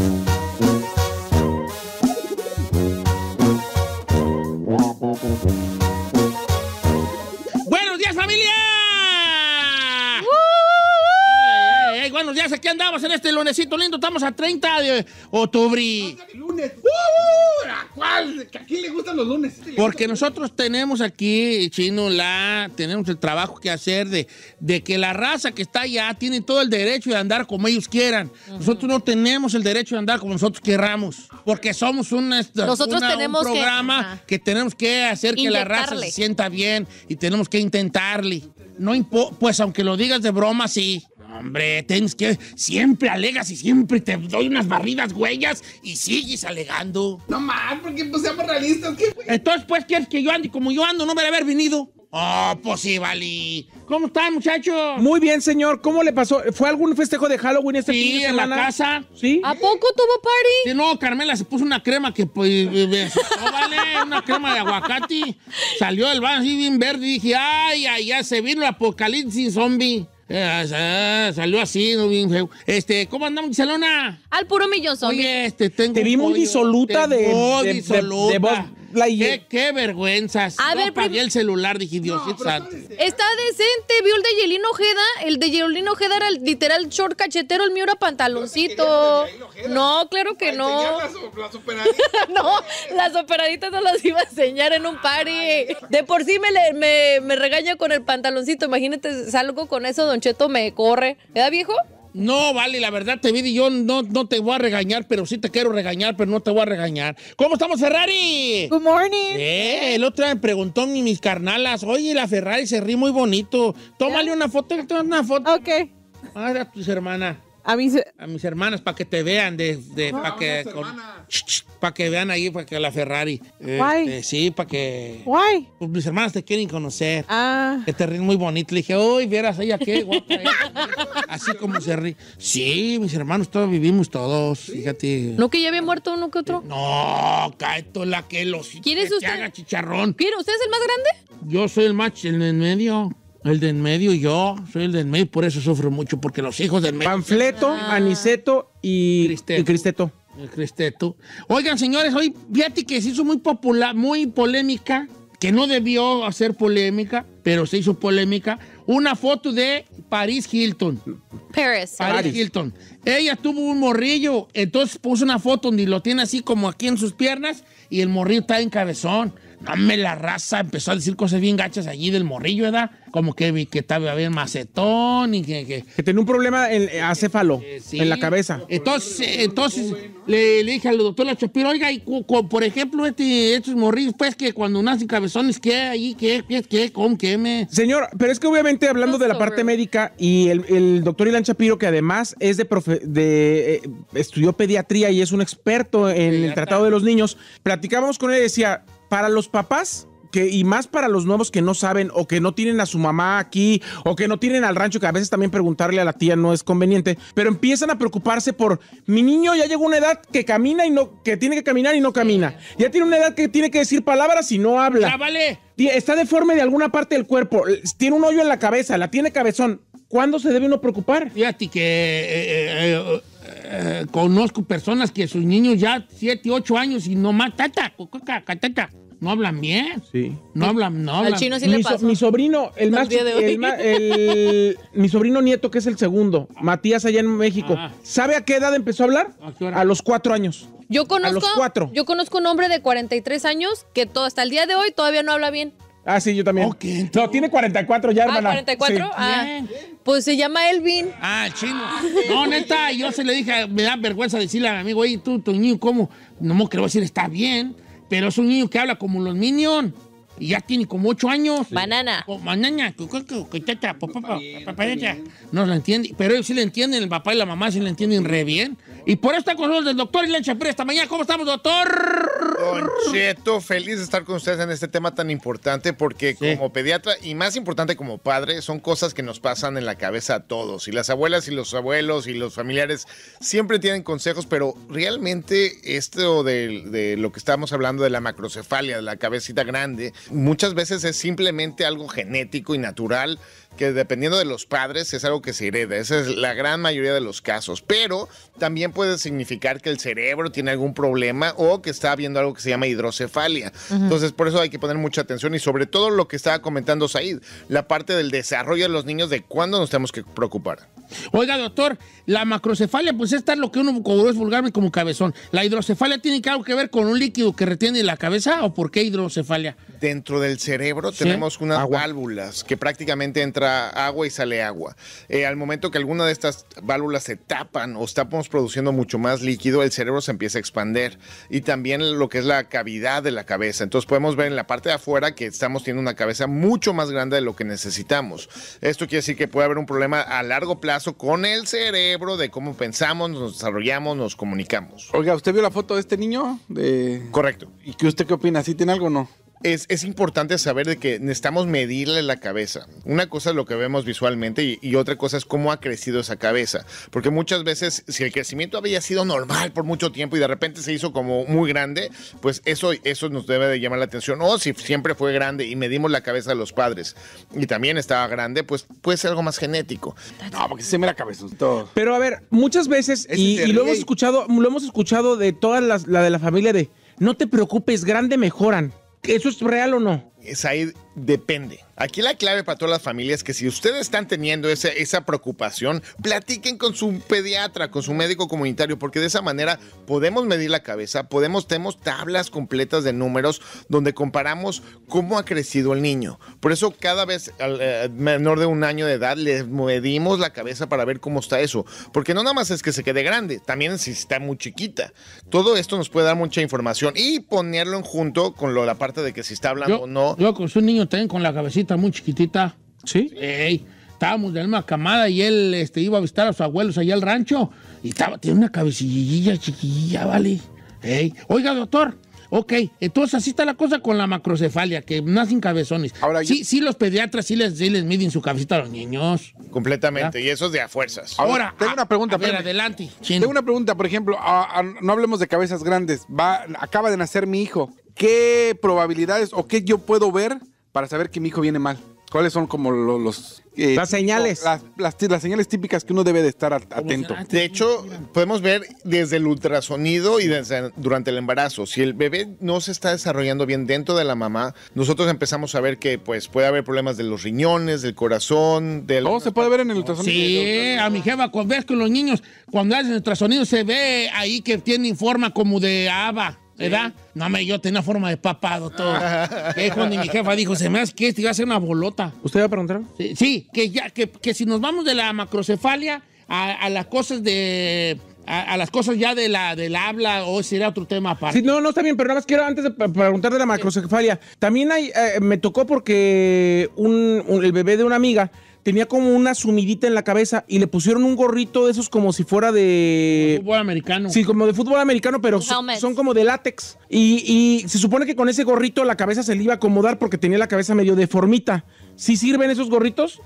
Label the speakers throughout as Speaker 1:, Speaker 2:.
Speaker 1: Thank you.
Speaker 2: ¡Vamos a 30 de octubre. lunes. ¡Uh!
Speaker 3: cuál? ¿A quién le gustan los lunes? Este
Speaker 2: porque nosotros tenemos aquí, Chino, la, tenemos el trabajo que hacer de, de que la raza que está allá tiene todo el derecho de andar como ellos quieran. Nosotros no tenemos el derecho de andar como nosotros querramos. Porque somos una, nosotros tenemos un programa que, tenemos que hacer que la raza se sienta bien y tenemos que intentarle. No pues aunque lo digas de broma, sí. Hombre, tienes que siempre alegas y siempre te doy unas barridas huellas y sigues alegando. No más,
Speaker 4: porque pues seamos realistas. ¿qué?
Speaker 2: Entonces, pues, ¿quieres que yo ande como yo ando? No me debe haber venido. Oh, pues sí, vale. ¿Cómo están, muchachos?
Speaker 4: Muy bien, señor. ¿Cómo le pasó? ¿Fue algún festejo de Halloween este sí, en la casa. ¿Sí? ¿A poco tuvo party? no, Carmela se puso una crema que
Speaker 2: pues... Eh, eh, eh, vale, una crema de aguacate. Salió el van así bien verde y dije, ay, ay, ya se vino el apocalipsis zombie. Eh, salió así, no bien feo. Este, ¿cómo andamos, Giselona?
Speaker 5: Al puro millón Oye, este, tengo. Te vi muy disoluta de,
Speaker 2: de, de, de qué, vergüenzas? vergüenza. A no el celular, dije, Dios,
Speaker 1: santo.
Speaker 5: Está decente, vio el de Yelino Ojeda. El de Yelino Ojeda era el, literal short cachetero, el mío era pantaloncito. No, claro que no.
Speaker 3: Las,
Speaker 5: no, las operaditas no las iba a enseñar en un party. De por sí me, me, regaña con el pantaloncito. Imagínate, salgo con eso, Don Cheto me corre. ¿Edad viejo?
Speaker 2: No, vale, la verdad te vi y yo no, no te voy a regañar, pero sí te quiero regañar, pero no te voy a regañar. ¿Cómo estamos, Ferrari? Good morning. Eh, el otro día me preguntó mis carnalas, oye, la Ferrari se ríe muy bonito. Tómale una foto, una foto. Ok. Ah, a tus hermanas. A mis, hermanas, para que te vean, de, para que, para que vean ahí, para que la Ferrari. Eh, eh, sí, para que. Pues mis hermanas te quieren conocer. Ah. Que te ríen muy bonito. Le dije, uy, vieras ella qué guapa. Así como se ríe. Sí, mis hermanos, todos vivimos todos. Fíjate.
Speaker 5: ¿No que ya había muerto uno que otro? Eh,
Speaker 2: no,
Speaker 5: caeto la que los. ¿Quién es que haga chicharrón. ¿Quién? ¿Usted es el más grande?
Speaker 2: Yo soy el más en el medio. El de en medio, yo soy el de en medio, por eso sufro mucho, porque los hijos del medio. Panfleto, ah. Aniceto y Cristeto. El Cristeto. Oigan, señores, hoy fíjate que se hizo muy popular, muy polémica, que no debió hacer polémica, pero se hizo polémica. Una foto de Paris Hilton. Paris. Paris Hilton. Ella tuvo un morrillo, entonces puso una foto donde lo tiene así como aquí en sus piernas y el morrillo está en cabezón. Dame la raza, empezó a decir cosas bien gachas allí del morrillo, ¿verdad? Como que, que estaba bien macetón y que...
Speaker 4: Que, tenía un problema en, eh, acéfalo, eh, en la
Speaker 2: cabeza. Entonces, entonces le, dije al doctor La Chapiro, oiga, por ejemplo, este, estos morrillos, pues, que cuando nacen cabezones, ¿qué ahí? ¿Qué? ¿Qué? ¿Qué? ¿Con qué
Speaker 4: me...? Señor, pero es que obviamente hablando de la parte médica y el, doctor Ilan Chapiro, que además es de, profe, de eh, estudió pediatría y es un experto en el tratado de los niños, platicábamos con él y decía para los papás, que, y más para los nuevos que no saben o que no tienen a su mamá aquí o que no tienen al rancho, que a veces también preguntarle a la tía no es conveniente, pero empiezan a preocuparse por mi niño ya llegó a una edad que camina y no que tiene que caminar y no camina. Ya tiene una edad que tiene que decir palabras y no habla. vale. Está deforme de alguna parte del cuerpo, tiene un hoyo en la cabeza, la tiene cabezón. ¿Cuándo se debe uno preocupar? Fíjate que
Speaker 2: eh, eh, eh, eh, conozco personas que sus niños ya 7, 8 años y nomás tata, no hablan bien. No hablan, no hablan. sí mi, sobrino,
Speaker 4: el más, el, mi sobrino nieto, que es el segundo, Matías allá en México, ah. ¿sabe a qué edad empezó a hablar? A, los cuatro años. Yo conozco,
Speaker 5: Yo conozco un hombre de 43 años que todo, hasta el día de hoy todavía no habla bien.
Speaker 4: Ah, sí, yo también. tiene 44 ya,
Speaker 2: ah, hermana. Ah, 44. Ah,
Speaker 5: pues se llama Elvin.
Speaker 4: Ah, chino.
Speaker 5: No,
Speaker 2: neta, yo se le dije, me da vergüenza decirle al amigo, oye, tú, tu niño, ¿cómo? No me creo decir, está bien, pero es un niño que habla como los Minions. Y ya tiene como ocho años. Banana. papá banana. No la entiende. Pero ellos sí la entienden, el papá
Speaker 6: y la mamá sí la entienden re bien. Y por esta con nosotros del doctor Ilan Presta... esta mañana. ¿Cómo estamos, doctor? ...concheto... feliz de estar con ustedes en este tema tan importante porque como pediatra y más importante como padre, son cosas que nos pasan en la cabeza a todos. Y las abuelas y los abuelos y los familiares siempre tienen consejos, pero realmente esto de, lo que estábamos hablando de la macrocefalia, de la cabecita grande, Muchas veces es simplemente algo genético y natural que dependiendo de los padres es algo que se hereda. Esa es la gran mayoría de los casos. Pero también puede significar que el cerebro tiene algún problema o que está habiendo algo que se llama hidrocefalia. Entonces, por eso hay que poner mucha atención y sobre todo lo que estaba comentando Said, la parte del desarrollo de los niños de cuándo nos tenemos que preocupar.
Speaker 2: Oiga, doctor, la macrocefalia, pues esta es lo que uno cobró es vulgarmente como cabezón. ¿La hidrocefalia tiene algo que ver con un líquido que retiene la cabeza o por qué hidrocefalia?
Speaker 6: Dentro del cerebro tenemos unas válvulas que prácticamente entra agua y sale agua. Eh, al momento que alguna de estas válvulas se tapan o estamos produciendo mucho más líquido, el cerebro se empieza a expander y también lo que es la cavidad de la cabeza. Entonces podemos ver en la parte de afuera que estamos teniendo una cabeza mucho más grande de lo que necesitamos. Esto quiere decir que puede haber un problema a largo plazo con el cerebro de cómo pensamos, nos desarrollamos, nos comunicamos.
Speaker 3: Oiga, ¿usted vio la foto de este niño? De...
Speaker 6: Correcto. ¿Y qué usted qué opina? ¿Sí tiene algo o no? es, importante saber de que necesitamos medirle la cabeza. Una cosa es lo que vemos visualmente y, otra cosa es cómo ha crecido esa cabeza. Porque muchas veces, si el crecimiento había sido normal por mucho tiempo y de repente se hizo como muy grande, pues eso, eso nos debe de llamar la atención. O si siempre fue grande y medimos la cabeza de los padres y también estaba grande, pues puede ser algo más genético. No, porque se me la cabeza todo. Pero a ver,
Speaker 4: muchas veces, y, lo hemos escuchado, lo hemos escuchado de todas las, la de la familia de no te preocupes, grande mejoran.
Speaker 6: ¿Eso es real o no? Es ahí, depende. Aquí la clave para todas las familias es que si ustedes están teniendo esa, esa preocupación, platiquen con su pediatra, con su médico comunitario, porque de esa manera podemos medir la cabeza, podemos, tenemos tablas completas de números donde comparamos cómo ha crecido el niño. Por eso cada vez al eh, menor de un año de edad le medimos la cabeza para ver cómo está eso, porque no nada más es que se quede grande, también si está muy chiquita. Todo esto nos puede dar mucha información y ponerlo en junto con lo, la parte de que si está hablando o no.
Speaker 2: Yo, con un niño también con la cabecita muy chiquitita. ¿Sí? estábamos de la misma camada y él este, iba a visitar a sus abuelos allá al rancho y estaba, tiene una cabecillilla chiquilla, vale. oiga, doctor. Ok, entonces así está la cosa con la macrocefalia, que nacen cabezones. sí, sí, los pediatras
Speaker 3: sí les, miden su cabecita a los niños. Completamente, y eso es de a
Speaker 2: fuerzas. Ahora, ah, tengo una pregunta. A adelante.
Speaker 3: Tengo una pregunta, por ejemplo, no hablemos de cabezas grandes. acaba de nacer mi hijo. ¿Qué probabilidades o qué yo puedo ver para saber que mi hijo viene mal? ¿Cuáles son como los... Eh, las señales. Las, señales típicas que uno debe de estar atento.
Speaker 6: De hecho, podemos ver desde el ultrasonido y durante el embarazo. Si el bebé no se está desarrollando bien dentro de la mamá, nosotros empezamos a ver que pues puede haber problemas de los riñones, del corazón, del... Oh, se puede ver en el ultrasonido. Sí, a mi jefa, cuando ves que los
Speaker 2: niños, cuando hacen ultrasonido, se ve ahí que tienen forma como de haba. ¿Verdad? No, me, yo tenía forma de papado todo. cuando mi jefa dijo, se me hace que esto iba a ser una bolota. ¿Usted iba a preguntar? Sí, que, ya, que, si nos vamos de la macrocefalia a, las cosas de... A, las cosas ya de la, del habla o será otro tema aparte. Sí,
Speaker 4: no, no está bien, pero nada más quiero antes de preguntar de la macrocefalia. También hay, eh, me tocó porque un, el bebé de una amiga tenía como una sumidita en la cabeza y le pusieron un gorrito de esos como si fuera de... fútbol americano. Sí, como de fútbol americano, pero son, como de látex. Y, y se supone que con ese gorrito la cabeza se le iba a acomodar porque tenía la cabeza medio deformita.
Speaker 6: ¿Sí sirven esos gorritos?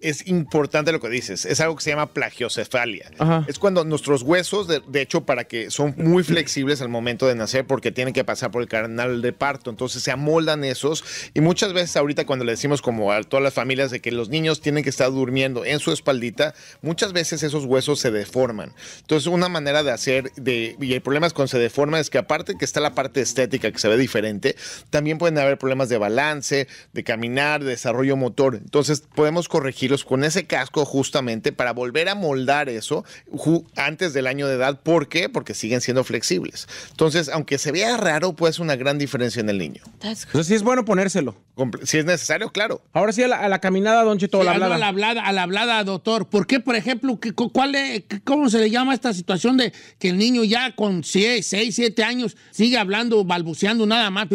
Speaker 6: es importante lo que dices. Es algo que se llama plagiocefalia. Es cuando nuestros huesos, de, hecho, para que son muy flexibles al momento de nacer porque tienen que pasar por el canal de parto. Entonces se amoldan esos. Y muchas veces ahorita cuando le decimos como a todas las familias de que los niños tienen que estar durmiendo en su espaldita, muchas veces esos huesos se deforman. Entonces una manera de hacer, de, y hay problemas con cuando se deforma es que aparte que está la parte estética que se ve diferente, también pueden haber problemas de balance, de caminar, de desarrollo motor. Entonces podemos corregirlos con ese casco justamente para volver a moldar eso antes del año de edad. ¿Por qué? Porque siguen siendo flexibles. Entonces, aunque se vea raro, pues una gran diferencia en el niño. Entonces sí es bueno ponérselo. Si es necesario, claro. Ahora sí a la, caminada, don Chito, a, la hablada.
Speaker 2: a la hablada. doctor. ¿Por qué, por ejemplo, cuál cómo se le llama esta situación de que el niño ya con 6, 6 7 años sigue hablando, balbuceando nada más?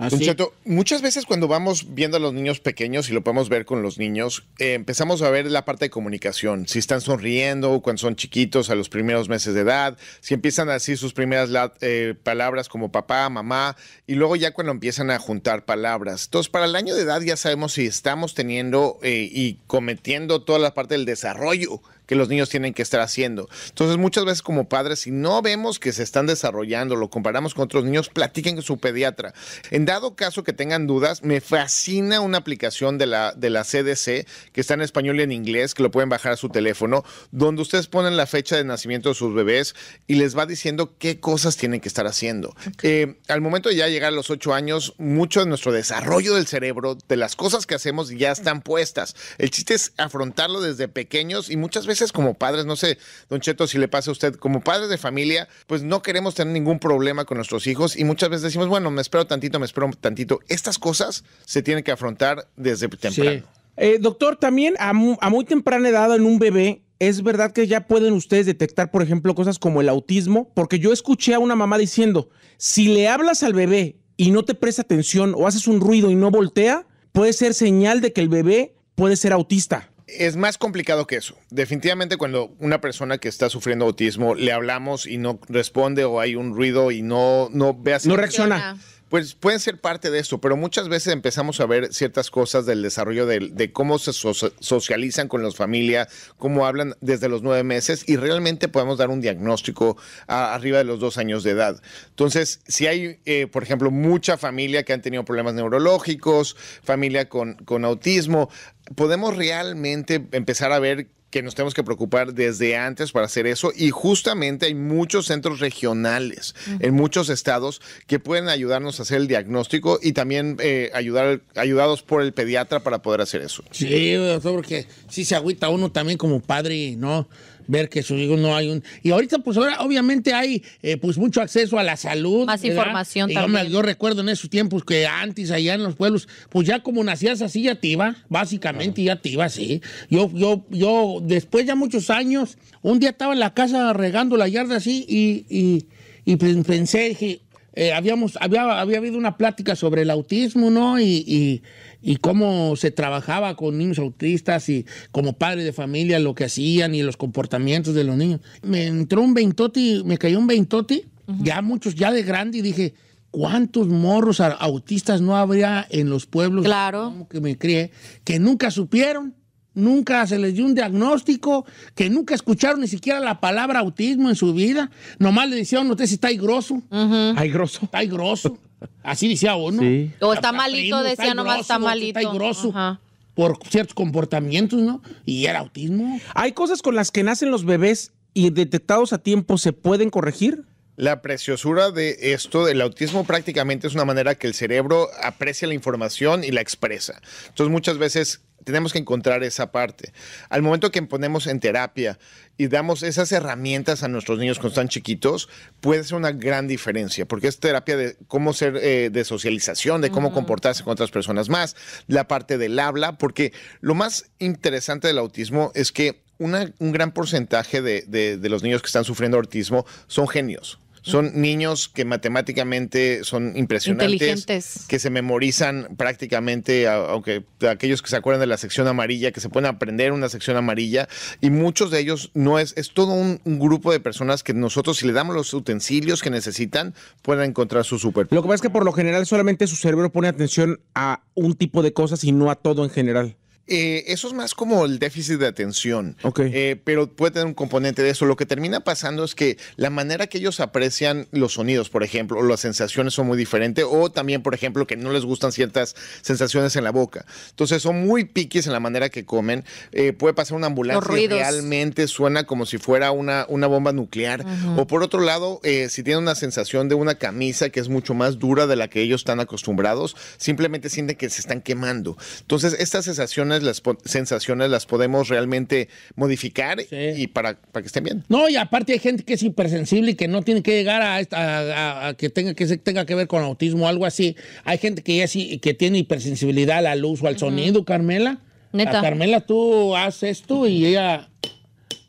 Speaker 2: Así.
Speaker 6: Muchas veces cuando vamos viendo a los niños pequeños y lo podemos ver con los niños, eh, empezamos a ver la parte de comunicación, si están sonriendo cuando son chiquitos a los primeros meses de edad, si empiezan a decir sus primeras eh, palabras como papá, mamá, y luego ya cuando empiezan a juntar palabras. Entonces, para el año de edad ya sabemos si estamos teniendo eh, y cometiendo toda la parte del desarrollo que los niños tienen que estar haciendo. Entonces, muchas veces como padres, si no vemos que se están desarrollando, lo comparamos con otros niños, platiquen con su pediatra. En dado caso que tengan dudas, me fascina una aplicación de la, de la CDC que está en español y en inglés, que lo pueden bajar a su teléfono, donde ustedes ponen la fecha de nacimiento de sus bebés y les va diciendo qué cosas tienen que estar haciendo. Eh, al momento de ya llegar a los ocho años, mucho de nuestro desarrollo del cerebro, de las cosas que hacemos, ya están puestas. El chiste es afrontarlo desde pequeños y muchas veces como padres, no sé, don Cheto, si le pasa a usted, como padres de familia, pues no queremos tener ningún problema con nuestros hijos y muchas veces decimos, bueno, me espero tantito, me espero tantito. Estas cosas se tienen que afrontar desde temprano.
Speaker 4: Eh, doctor, también a muy temprana edad en un bebé ¿es verdad que ya pueden ustedes detectar, por ejemplo, cosas como el autismo? Porque yo escuché a una mamá diciendo, si le hablas al bebé y no te presta atención o haces un ruido y no voltea, puede ser señal de que el bebé puede ser autista
Speaker 6: es más complicado que eso. Definitivamente cuando una persona que está sufriendo autismo le hablamos y no responde o hay un ruido y no, no ve No reacciona. Pues pueden ser parte de esto, pero muchas veces empezamos a ver ciertas cosas del desarrollo de, cómo se socializan con las familias, cómo hablan desde los nueve meses y realmente podemos dar un diagnóstico arriba de los dos años de edad. Entonces, si hay, eh, por ejemplo, mucha familia que han tenido problemas neurológicos, familia con, con autismo, podemos realmente empezar a ver que nos tenemos que preocupar desde antes para hacer eso y justamente hay muchos centros regionales en muchos estados que pueden ayudarnos a hacer el diagnóstico y también eh, ayudar ayudados por el pediatra para poder hacer eso. Sí,
Speaker 2: porque sí se agüita uno también como padre, ¿no? ver que su hijo no hay un... Y ahorita, pues ahora obviamente hay eh, pues mucho acceso a la salud. Más información también. Yo, recuerdo en esos tiempos que antes allá en los pueblos, pues ya como nacías así ya te iba, básicamente ya te iba así. Yo, yo, yo, después ya muchos años, un día estaba en la casa regando la yarda así y, y, pensé, que eh, habíamos, había, había habido una plática sobre el autismo, ¿no? Y, y, y cómo se trabajaba con niños autistas y como padre de familia lo que hacían y los comportamientos de los niños. Me entró un veintoti, me cayó un veintoti, ya muchos, ya de grande, y dije, ¿cuántos morros autistas no habría en los pueblos claro. que me crié que nunca supieron? Nunca se les dio un diagnóstico, que nunca escucharon ni siquiera la palabra autismo en su vida. Nomás le decían, sé si está grosso. Uh grosso. Está grosso. Así decía uno.
Speaker 5: O está, malito, decía nomás está malito. Está
Speaker 4: por ciertos comportamientos, ¿no? Y el autismo. ¿Hay cosas con las que nacen los bebés y detectados a tiempo se pueden corregir?
Speaker 6: La preciosura de esto del autismo prácticamente es una manera que el cerebro aprecia la información y la expresa. Entonces muchas veces tenemos que encontrar esa parte. Al momento que ponemos en terapia y damos esas herramientas a nuestros niños cuando están chiquitos, puede ser una gran diferencia, porque es terapia de cómo ser, eh, de socialización, de cómo comportarse con otras personas más, la parte del habla, porque lo más interesante del autismo es que un gran porcentaje de los niños que están sufriendo autismo son genios, son niños que matemáticamente son impresionantes, Inteligentes. que se memorizan prácticamente, aunque aquellos que se acuerdan de la sección amarilla, que se pueden aprender una sección amarilla, y muchos de ellos no es, es todo un, grupo de personas que nosotros, si le damos los utensilios que necesitan, pueden encontrar su super. Lo que pasa es que por lo general solamente su cerebro pone atención a
Speaker 4: un tipo de cosas y no a todo en general.
Speaker 6: Eh, eso es más como el déficit de atención, eh, pero puede tener un componente de eso. Lo que termina pasando es que la manera que ellos aprecian los sonidos, por ejemplo, o las sensaciones son muy diferentes, o también, por ejemplo, que no les gustan ciertas sensaciones en la boca. Entonces son muy piques en la manera que comen. Eh, puede pasar una ambulancia que realmente suena como si fuera una, bomba nuclear. O por otro lado, si tienen una sensación de una camisa que es mucho más dura de la que ellos están acostumbrados, simplemente sienten que se están quemando. Entonces, estas sensaciones las sensaciones las podemos realmente modificar y para, para, que estén bien.
Speaker 2: No, y aparte hay gente que es hipersensible y que no tiene que llegar a, a, que tenga que tenga que ver con autismo o algo así. Hay gente que ya que tiene hipersensibilidad a la luz o al sonido, Carmela. Neta. Carmela tú haces esto y ella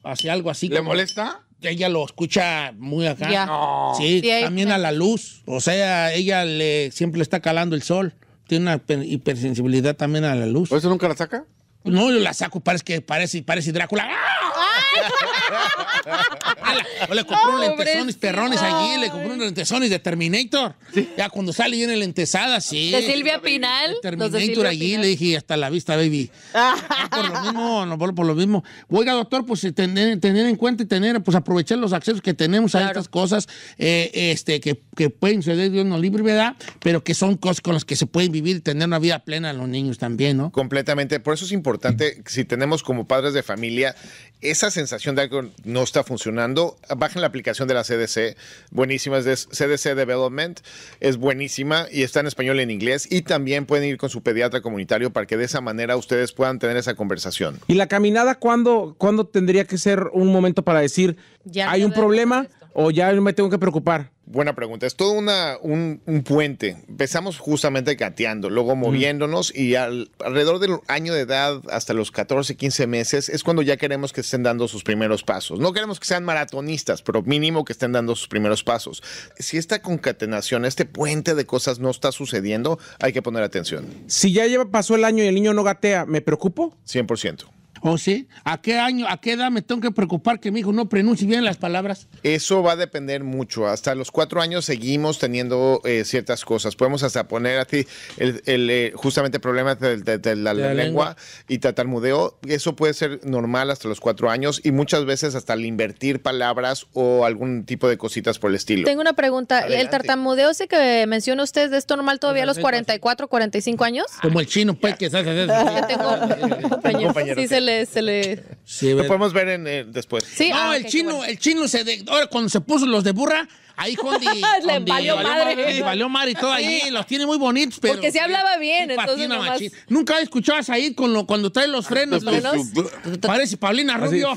Speaker 2: hace algo así. ¿Le molesta? ella lo escucha muy acá. Sí, también a la luz. O sea, ella le siempre le está calando el sol tiene una hipersensibilidad también a la luz. ¿Eso nunca la saca? No, yo la saco, parece que parece, parece Drácula. ¡Ah!
Speaker 1: le compré un lentesonis perrones allí, le compré
Speaker 2: unos lentezones de Terminator. Ya cuando sale viene lentesada sí. De Silvia
Speaker 5: Pinal. Terminator allí, le
Speaker 2: dije, hasta la vista, baby. por lo mismo, no por lo mismo. Oiga, doctor, pues tener, tener en cuenta y tener, pues aprovechar los accesos que tenemos a estas cosas eh, este, que, pueden suceder, Dios una libre, ¿verdad? Pero que son cosas con las que se pueden vivir y tener una vida
Speaker 6: plena los niños también, ¿no? Completamente. Por eso es importante importante, si tenemos como padres de familia esa sensación de algo no está funcionando, bajen la aplicación de la CDC, buenísima, es CDC Development, es buenísima y está en español y en inglés, y también pueden ir con su pediatra comunitario para que de esa manera ustedes puedan tener esa conversación.
Speaker 4: ¿Y la caminada cuándo, cuándo tendría que ser un momento para decir, ya hay un problema o ya me tengo que preocupar?
Speaker 6: Buena pregunta. Es todo una, un, puente. Empezamos justamente gateando, luego moviéndonos y alrededor del año de edad, hasta los 14, 15 meses, es cuando ya queremos que estén dando sus primeros pasos. No queremos que sean maratonistas, pero mínimo que estén dando sus primeros pasos. Si esta concatenación, este puente de cosas no está sucediendo, hay que poner atención.
Speaker 4: Si ya lleva, pasó el año y el niño no gatea, ¿me preocupo? 100%. ¿O sí?
Speaker 2: ¿A qué año, a qué edad me tengo que preocupar que mi hijo no pronuncie bien las palabras?
Speaker 6: Eso va a depender mucho. Hasta los cuatro años seguimos teniendo eh, ciertas cosas. Podemos hasta poner a ti el, eh, justamente problemas de, de, la, lengua, y tartamudeo. Eso puede ser normal hasta los cuatro años y muchas veces hasta el invertir palabras o algún tipo de cositas por el estilo. Tengo
Speaker 5: una pregunta. ¿El tartamudeo ese que menciona usted es normal todavía a los 44, pues, 45 años?
Speaker 2: Como el chino, pues, que se Yo tengo compañeros, se le... lo podemos ver en, eh, después. no, ah, el chino, el chino se ahora cuando se puso los de burra, Ahí Condi. Le valió madre. le valió madre y todo ahí. Los tiene muy bonitos, pero. Porque se hablaba bien, entonces. Nunca escuchabas ahí con lo, cuando trae los frenos. Los frenos. Parece Paulina Rubio.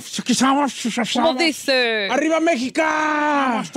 Speaker 3: ¿Cómo
Speaker 5: dice? ¡Arriba México!
Speaker 3: Estamos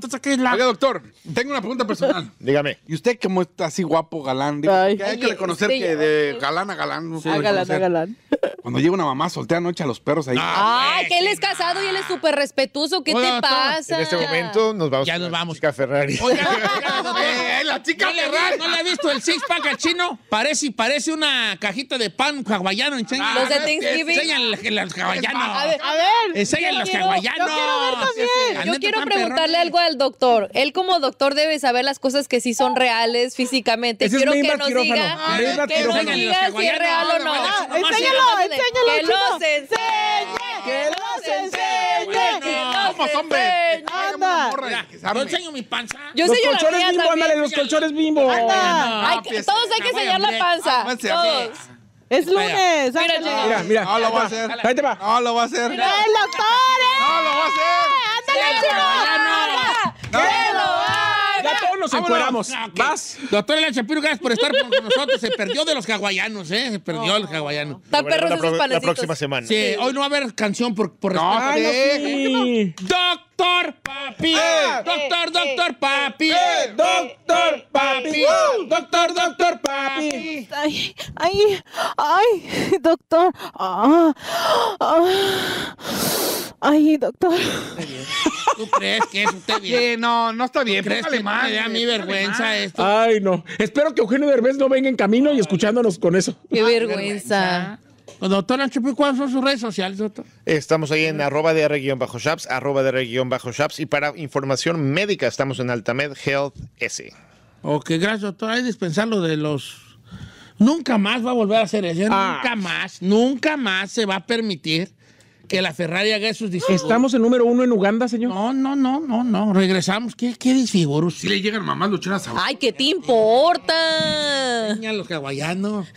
Speaker 3: todos aquí. Oiga, doctor, tengo una pregunta personal. Dígame. ¿Y usted, como está así guapo, galán? hay que reconocer que de galán a galán. a ah, galán a galán. Cuando llega una mamá soltea anoche a los perros ahí.
Speaker 5: Ah, ¡Ay, que él es casado y él es súper respetuoso! ¿Qué te pasa? En este
Speaker 3: momento nos vamos. Ya nos
Speaker 2: vamos. Chica Ferrari. Oiga,
Speaker 5: eh, eh, la
Speaker 2: chica ¿No Ferrari. ¿No le ha visto el six pack al chino? Parece, parece una cajita de pan hawaiano. Ah, los de Thanksgiving. Enseñan A ver,
Speaker 5: a los hawaianos Yo quiero ver también. Yo quiero preguntarle algo al doctor. Él como doctor debe saber las cosas que sí son reales físicamente. quiero es que nos diga, que nos diga si es real ah, o no. enséñalo, enséñalo. Que los enseñe.
Speaker 7: Que los enseñe. Que los enseñe yo
Speaker 5: enseño mi panza. los colchones
Speaker 4: bimbo, ándale, los colchones bimbo. todos
Speaker 5: hay que enseñar la panza. Ah, pues, todos.
Speaker 3: Es
Speaker 7: lunes.
Speaker 5: Mira, mira, mira, No ah, ah, lo va a hacer.
Speaker 3: Ahí te No lo va a hacer. ¡El doctor!
Speaker 7: Eh. ¡No lo va a hacer! ¡Ándale, chicos!
Speaker 1: todos nos encueramos.
Speaker 2: Ah, Vas. Doctor Elan Shapiro, gracias por estar con nosotros. Se perdió de los hawaianos, ¿eh? Se perdió el hawaiano. la, próxima semana. Sí, hoy no va a haber canción por, por no, eh, Doctor Papi. Eh, doctor, eh,
Speaker 7: doctor Papi. doctor Papi. Doctor, doctor Papi. Ay, ay, ay, doctor. Ah, ah. Ay, doctor.
Speaker 2: ¿Tú crees que estoy bien? Sí, no, no está bien. ¿Tú ¿Crees que mal, mi vergüenza esto?
Speaker 4: Ay, no. Espero que Eugenio Derbez no venga en camino y escuchándonos con eso.
Speaker 2: Qué vergüenza. Doctora pues, doctor ¿cuáles son sus redes sociales, doctor?
Speaker 6: Estamos ahí en arroba arroba bajo shaps arroba bajo shaps Y para información médica estamos en Altamed Health
Speaker 2: S. Ok, gracias, doctor. Hay que dispensarlo de los... Nunca más va a volver a hacer eso. Ah. Nunca más, nunca más se va a permitir que la Ferrari haga sus disfiguros. ¿Estamos
Speaker 4: en número uno en Uganda, señor? No, no, no, no, no. Regresamos. ¿Qué,
Speaker 2: qué disfiguros? Si le llegan mamás lucheras a...
Speaker 5: ¡Ay, qué te importa! lo los hawaianos.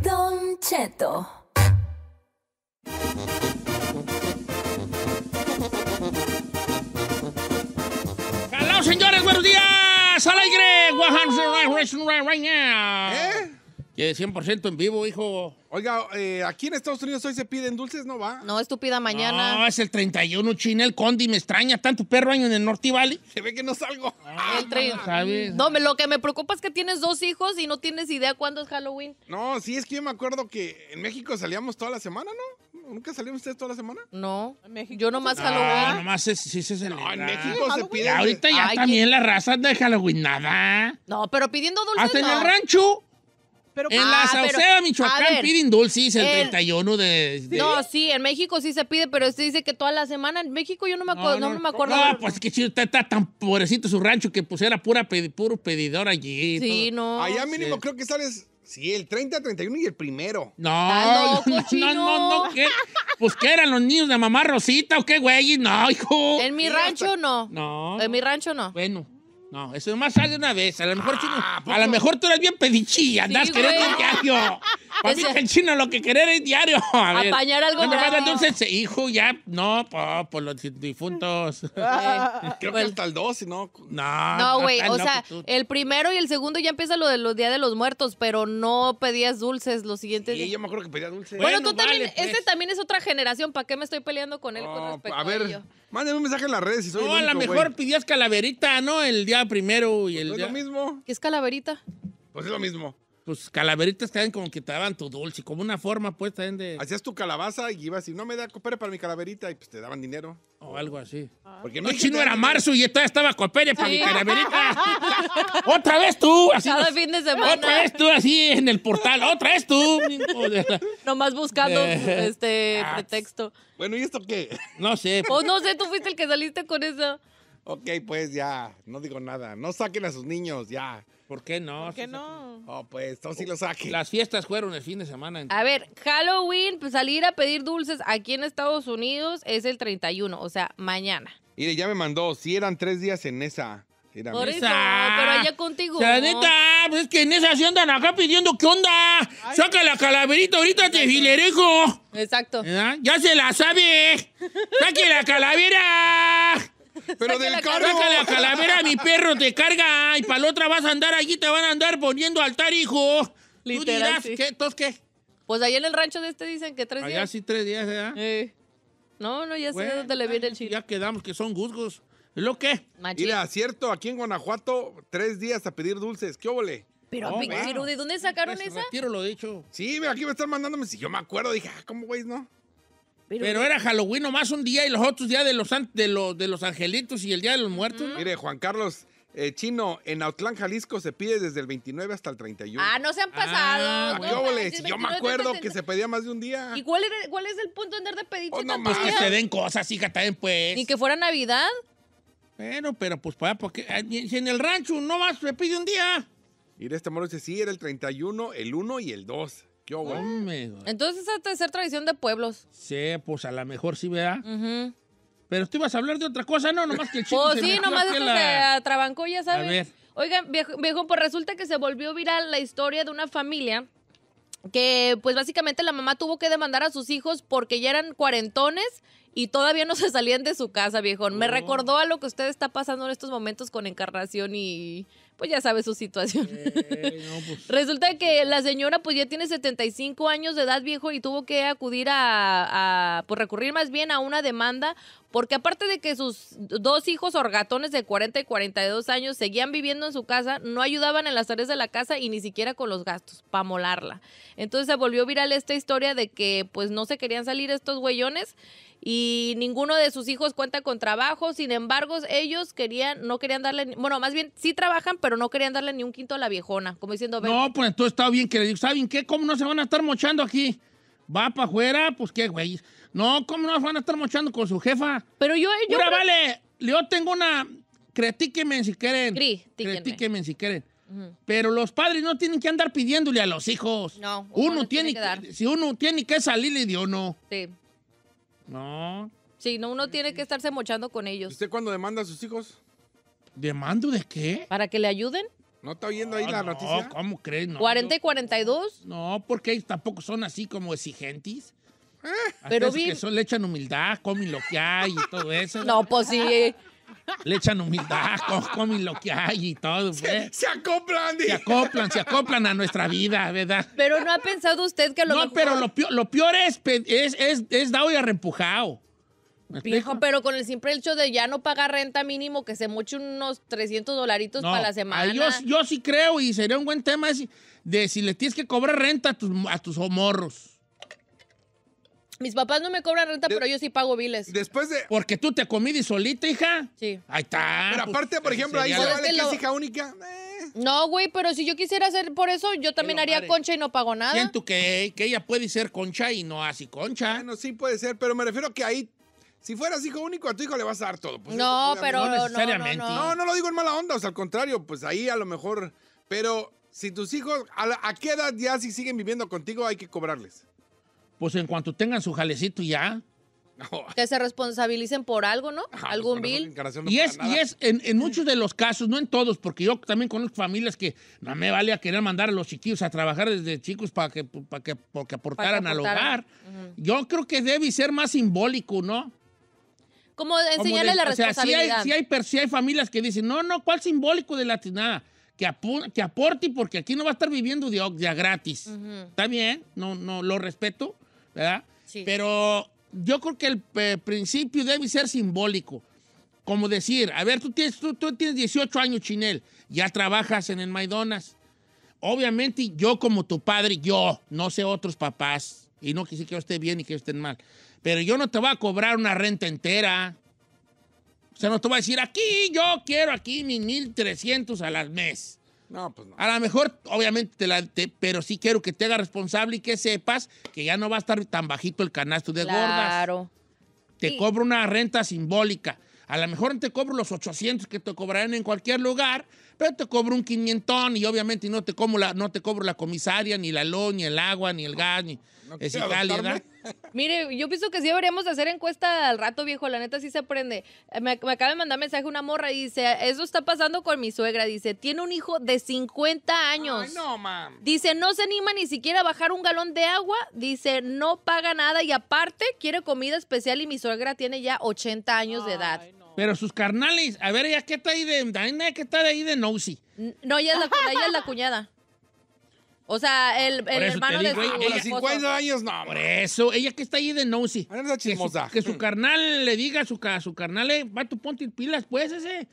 Speaker 5: Don Cheto.
Speaker 3: estás alegre! Right now. ¿Eh? 100% en vivo, hijo. Oiga, eh, aquí en Estados Unidos hoy se piden dulces, ¿no va? No, estúpida mañana. No, es el
Speaker 2: 31, chinel, el Condi, me extraña. Tanto perro año en el Norte Valley.
Speaker 3: Se ve que no salgo. Ah, no,
Speaker 5: ¿sabes? no, lo que me preocupa es que tienes dos hijos y no tienes idea cuándo es Halloween. No, sí, es que
Speaker 3: yo me acuerdo que en México salíamos toda la semana, ¿no?
Speaker 5: ¿Nunca salieron ustedes toda la semana? No. Yo nomás ah, Halloween. No,
Speaker 2: nomás sí se celebra. No, en México se pide. ahorita ya también las razas de Halloween nada.
Speaker 5: No, pero pidiendo dulces Hasta en el
Speaker 2: rancho.
Speaker 5: Pero, En la Ah, Sauceda, Michoacán, piden dulces el,
Speaker 2: 31 de... No,
Speaker 5: sí, en México sí se pide, pero usted dice que toda la semana. En México yo no me, acuerdo, no, me acuerdo. No,
Speaker 2: pues que si está, está tan pobrecito su rancho que pues era pura puro pedidor allí. sí, no. Allá mínimo
Speaker 5: creo que sales
Speaker 3: Sí, el 30, 31 y el primero.
Speaker 2: No, no, no, no, no, ¿qué? Pues que eran los niños de mamá Rosita o qué, güey. No, hijo. En mi rancho no. No. En mi rancho no. Bueno. No, eso más sale una vez. A lo mejor, ah, a lo mejor tú eres bien pedichilla, andás queriendo un es que en chino lo que querer es diario. A ver, apañar algo no me hijo, ya, no, por, los difuntos. Eh, Creo que pues hasta el 2, ¿no? No, no, güey, o
Speaker 5: sea, el primero y el segundo ya empieza lo de los Días de los Muertos, pero no pedías dulces los siguientes sí, yo
Speaker 3: me acuerdo que pedía dulces.
Speaker 5: Bueno, tú también, este también es otra generación, ¿para qué me estoy peleando con él con oh, respecto a
Speaker 2: ver, a ello? Mándame un mensaje en las redes si soy No, a lo mejor pedías pidías calaverita, ¿no? El día primero
Speaker 3: y pues el día... lo
Speaker 5: mismo? ¿Qué es calaverita?
Speaker 3: Pues es lo mismo pues calaveritas dan como que te daban tu dulce, como una forma pues también de... Hacías tu calabaza y ibas y no me da copere para mi calaverita y pues te daban dinero.
Speaker 2: O algo así. Ah. Porque no, si no era marzo y todavía estaba copere para mi calaverita. ¡Otra vez tú! Así Cada fin de semana. ¡Otra vez tú! Así en el portal. ¡Otra vez tú!
Speaker 5: Nomás buscando este ah. pretexto.
Speaker 3: Bueno, ¿y esto qué? No sé. Pues
Speaker 5: no sé, tú fuiste el que saliste con eso.
Speaker 3: Ok, pues ya, no digo nada. No saquen a sus niños, ya. ¿Por qué no? ¿Por qué no? Oh, pues, todo sí lo saque. Las fiestas fueron el fin
Speaker 5: de semana. A ver, Halloween, pues salir a pedir dulces aquí en Estados Unidos es el 31, o sea, mañana.
Speaker 3: Mire, ya me mandó, si eran tres días en esa. Por pero
Speaker 2: allá contigo. La
Speaker 3: pues es que en esa se andan acá pidiendo qué onda. Saca la
Speaker 2: calaverita ahorita, te filerejo.
Speaker 5: Exacto. Ya se la sabe. Saque la calavera.
Speaker 2: Pero del carro. Saca la calavera, mi perro, te carga. Y para la otra vas a andar allí, te van a andar poniendo altar, hijo. Literal, ¿Tú
Speaker 5: dirás, ¿qué? Pues ahí en el rancho de este dicen que tres Allá días. sí
Speaker 2: tres días, ¿verdad? Eh.
Speaker 5: No, no, ya sé de
Speaker 2: dónde le viene el chile. Ya quedamos que son guzgos. ¿Lo qué? Mira,
Speaker 3: cierto, aquí en Guanajuato, tres días a pedir dulces. ¿Qué óvole? Pero,
Speaker 5: ¿de dónde sacaron pues, esa? lo dicho.
Speaker 3: Sí, aquí me están mandándome. Si yo me acuerdo, dije, ah,
Speaker 5: ¿cómo, güey, no?
Speaker 3: Pero, era Halloween nomás un día y los otros días de los, de los, de los angelitos y el Día de los Muertos. Mire, Juan Carlos eh, Chino, en Autlán, Jalisco se pide desde el 29 hasta el 31. Ah,
Speaker 5: no se han pasado. Ah, yo, me acuerdo que
Speaker 3: se pedía más de un día.
Speaker 5: ¿Y cuál, cuál es el punto de andar de pedir no, más pues
Speaker 3: que te den cosas, hija, también pues. Ni
Speaker 5: que fuera Navidad.
Speaker 3: Bueno, pero pues para, porque en el rancho no más se pide un día. Mire, este moro dice, sí, era el 31, el 1 y el 2.
Speaker 5: Entonces esa debe ser tradición de pueblos.
Speaker 3: Sí, pues a lo mejor sí, vea.
Speaker 2: Pero tú ibas a hablar de otra cosa, ¿no? Nomás que el chico oh, Pues sí, nomás esto
Speaker 5: se ya sabes. Oigan, viejo, viejo, pues resulta que se volvió viral la historia de una familia que, pues básicamente la mamá tuvo que demandar a sus hijos porque ya eran cuarentones y todavía no se salían de su casa, viejo. Me oh. recordó a lo que usted está pasando en estos momentos con Encarnación y, pues ya sabe su situación. Pues, Resulta pues, que la señora pues ya tiene 75 años de edad viejo y tuvo que acudir a, a pues recurrir más bien a una demanda porque aparte de que sus dos hijos orgatones de 40 y 42 años seguían viviendo en su casa, no ayudaban en las tareas de la casa y ni siquiera con los gastos, para molarla. Entonces se volvió viral esta historia de que pues no se querían salir estos güeyones y ninguno de sus hijos cuenta con trabajo. Sin embargo, ellos querían, no querían darle, bueno, más bien sí trabajan, pero no querían darle ni un quinto a la viejona, como diciendo. No,
Speaker 2: pues entonces está bien que le digo, ¿saben qué? ¿Cómo no se van a estar mochando aquí? Va para afuera, pues qué, güey. No, ¿cómo no se van a estar mochando con su jefa? Pero yo. yo vale, yo tengo una. Critíquenme si quieren. Critíquenme. si quieren. Pero los padres no tienen que andar pidiéndole a los hijos.
Speaker 5: No. Uno, tiene, que, salir,
Speaker 2: si uno tiene que Sí. No.
Speaker 5: Sí, no, uno tiene que estarse mochando con ellos. ¿Usted cuando demanda a sus hijos?
Speaker 2: ¿Demando de qué?
Speaker 5: ¿Para que le ayuden?
Speaker 2: ¿No está oyendo ahí la no, noticia? ¿cómo crees? ¿40 y
Speaker 5: 42?
Speaker 2: No, porque ellos tampoco son así como exigentes.
Speaker 5: ¿Eh? Pero bien. Que son,
Speaker 2: le echan humildad, comen lo que hay y todo eso. No, pues sí le echan humildad, comen lo que hay y todo. Se, pues. se, acoplan. Se acoplan, se acoplan a nuestra vida, ¿verdad?
Speaker 5: Pero no ha pensado
Speaker 2: usted que lo No, pero lo peor, es, es, es, dado y arrempujado.
Speaker 5: pero con el simple hecho de ya no pagar renta mínimo, que se moche unos 300 dolaritos para la semana.
Speaker 2: Yo, sí creo, y sería un buen tema de si le tienes que cobrar renta a tus, a tus homorros.
Speaker 5: Mis papás no me cobran renta, pero yo sí pago biles. Después de. Porque tú te comí solita, hija. Sí.
Speaker 2: Ahí está. Pero aparte, por ejemplo, ahí se vale que es
Speaker 5: hija única. Eh. No, güey, pero si yo quisiera ser por eso, yo también haría concha y no pago nada. Siento
Speaker 2: que,
Speaker 3: que ella puede ser concha y no así concha. Bueno, sí puede ser, pero me refiero que ahí si fueras hijo único, a tu hijo le vas a dar todo. Pues, no, pero no, No, no, lo digo en mala onda, o sea, al contrario, pues ahí a lo mejor. Pero si tus hijos, a, a, qué edad ya si siguen viviendo contigo, hay que cobrarles?
Speaker 2: pues en cuanto tengan su jalecito ya.
Speaker 5: Que se responsabilicen por algo, ¿no? Algún bill.
Speaker 2: y es, y es en, muchos de los casos, no en todos, porque yo también conozco familias que no me vale a querer mandar a los chiquillos a trabajar desde chicos para que, para que, aportaran, al hogar. Yo creo que debe ser más simbólico, ¿no?
Speaker 5: Como enseñarle la responsabilidad. O sea, sí hay,
Speaker 2: hay, familias que dicen, no, no, ¿cuál simbólico de la Que, que aporte porque aquí no va a estar viviendo de, ya gratis. ¿Está bien? No, no, lo respeto
Speaker 1: Sí. Pero
Speaker 2: yo creo que el eh, principio debe ser simbólico. Como decir, a ver, tú tienes, tú, tú tienes 18 años, Chinel, ya trabajas en el Maidonas. Obviamente, yo como tu padre, yo, no sé otros papás, y no quise que yo esté bien y que yo estén mal, pero yo no te voy a cobrar una renta entera. O sea, no te voy a decir, aquí yo quiero aquí mis 1.300 a las mes. No, pues no. A lo mejor, obviamente, pero sí quiero que te hagas responsable y que sepas que ya no va a estar tan bajito el canasto de gordas. Claro. Te cobro una renta simbólica. A lo mejor te cobro los 800 que te cobrarán en cualquier lugar, pero te cobro un quinientón y obviamente no te, como la, no te cobro la comisaria, ni la loña, ni el agua, ni el gas, ni no es Italia,
Speaker 5: Mire, yo pienso que sí deberíamos hacer encuesta al rato, viejo. La neta sí se aprende. Eh, me, acaba de mandar mensaje una morra y dice: Eso está pasando con mi suegra. Dice: Tiene un hijo de 50 años. Ay, no, mam. Dice: No se anima ni siquiera a bajar un galón de agua. Dice: No paga nada y aparte quiere comida especial y mi suegra tiene ya 80 años de edad.
Speaker 2: Pero sus carnales, a ver, ¿ella qué está ahí de. que está ahí de Nosy.
Speaker 5: No, ella es, la, cuñada. O sea, el, hermano de su ella, 50 no. Por
Speaker 2: eso, ella que está ahí de Nosy. Que su, que su carnal le diga a su, carnal, eh, va tu ponte pilas, pues ese.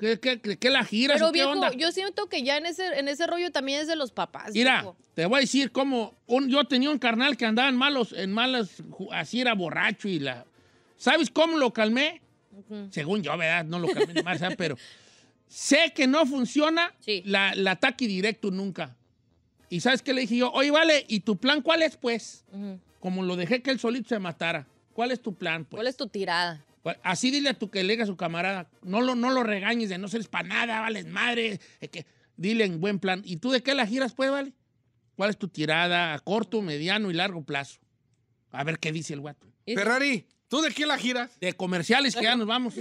Speaker 2: Que, la gira, Pero viejo, yo
Speaker 5: siento que ya en ese, en ese rollo también es de los papás. Mira,
Speaker 2: te voy a decir cómo. yo tenía un carnal que andaba en malos, en malas, así era borracho y la. ¿Sabes cómo lo calmé? Según yo, ¿verdad? No lo cambié más, pero sé que no funciona la, el ataque directo nunca. Y ¿sabes qué le dije yo? Oye, vale, ¿y tu plan cuál es, pues? Como lo dejé que él solito se matara. ¿Cuál es tu plan, pues?
Speaker 5: ¿Cuál es tu tirada?
Speaker 2: Pues, así dile a tu que a su camarada, no lo, no lo regañes de no seres para nada, vales madre. que, dile en buen plan. ¿Y tú de qué la giras, pues, vale? ¿Cuál es tu tirada a corto, mediano y largo plazo? A ver qué dice el guato. Ferrari, ¿Tú de qué la giras? De comerciales que ya nos vamos.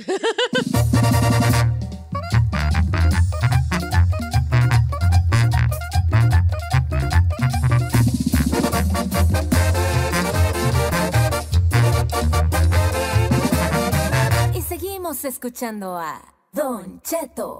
Speaker 5: Y seguimos escuchando a Don Cheto.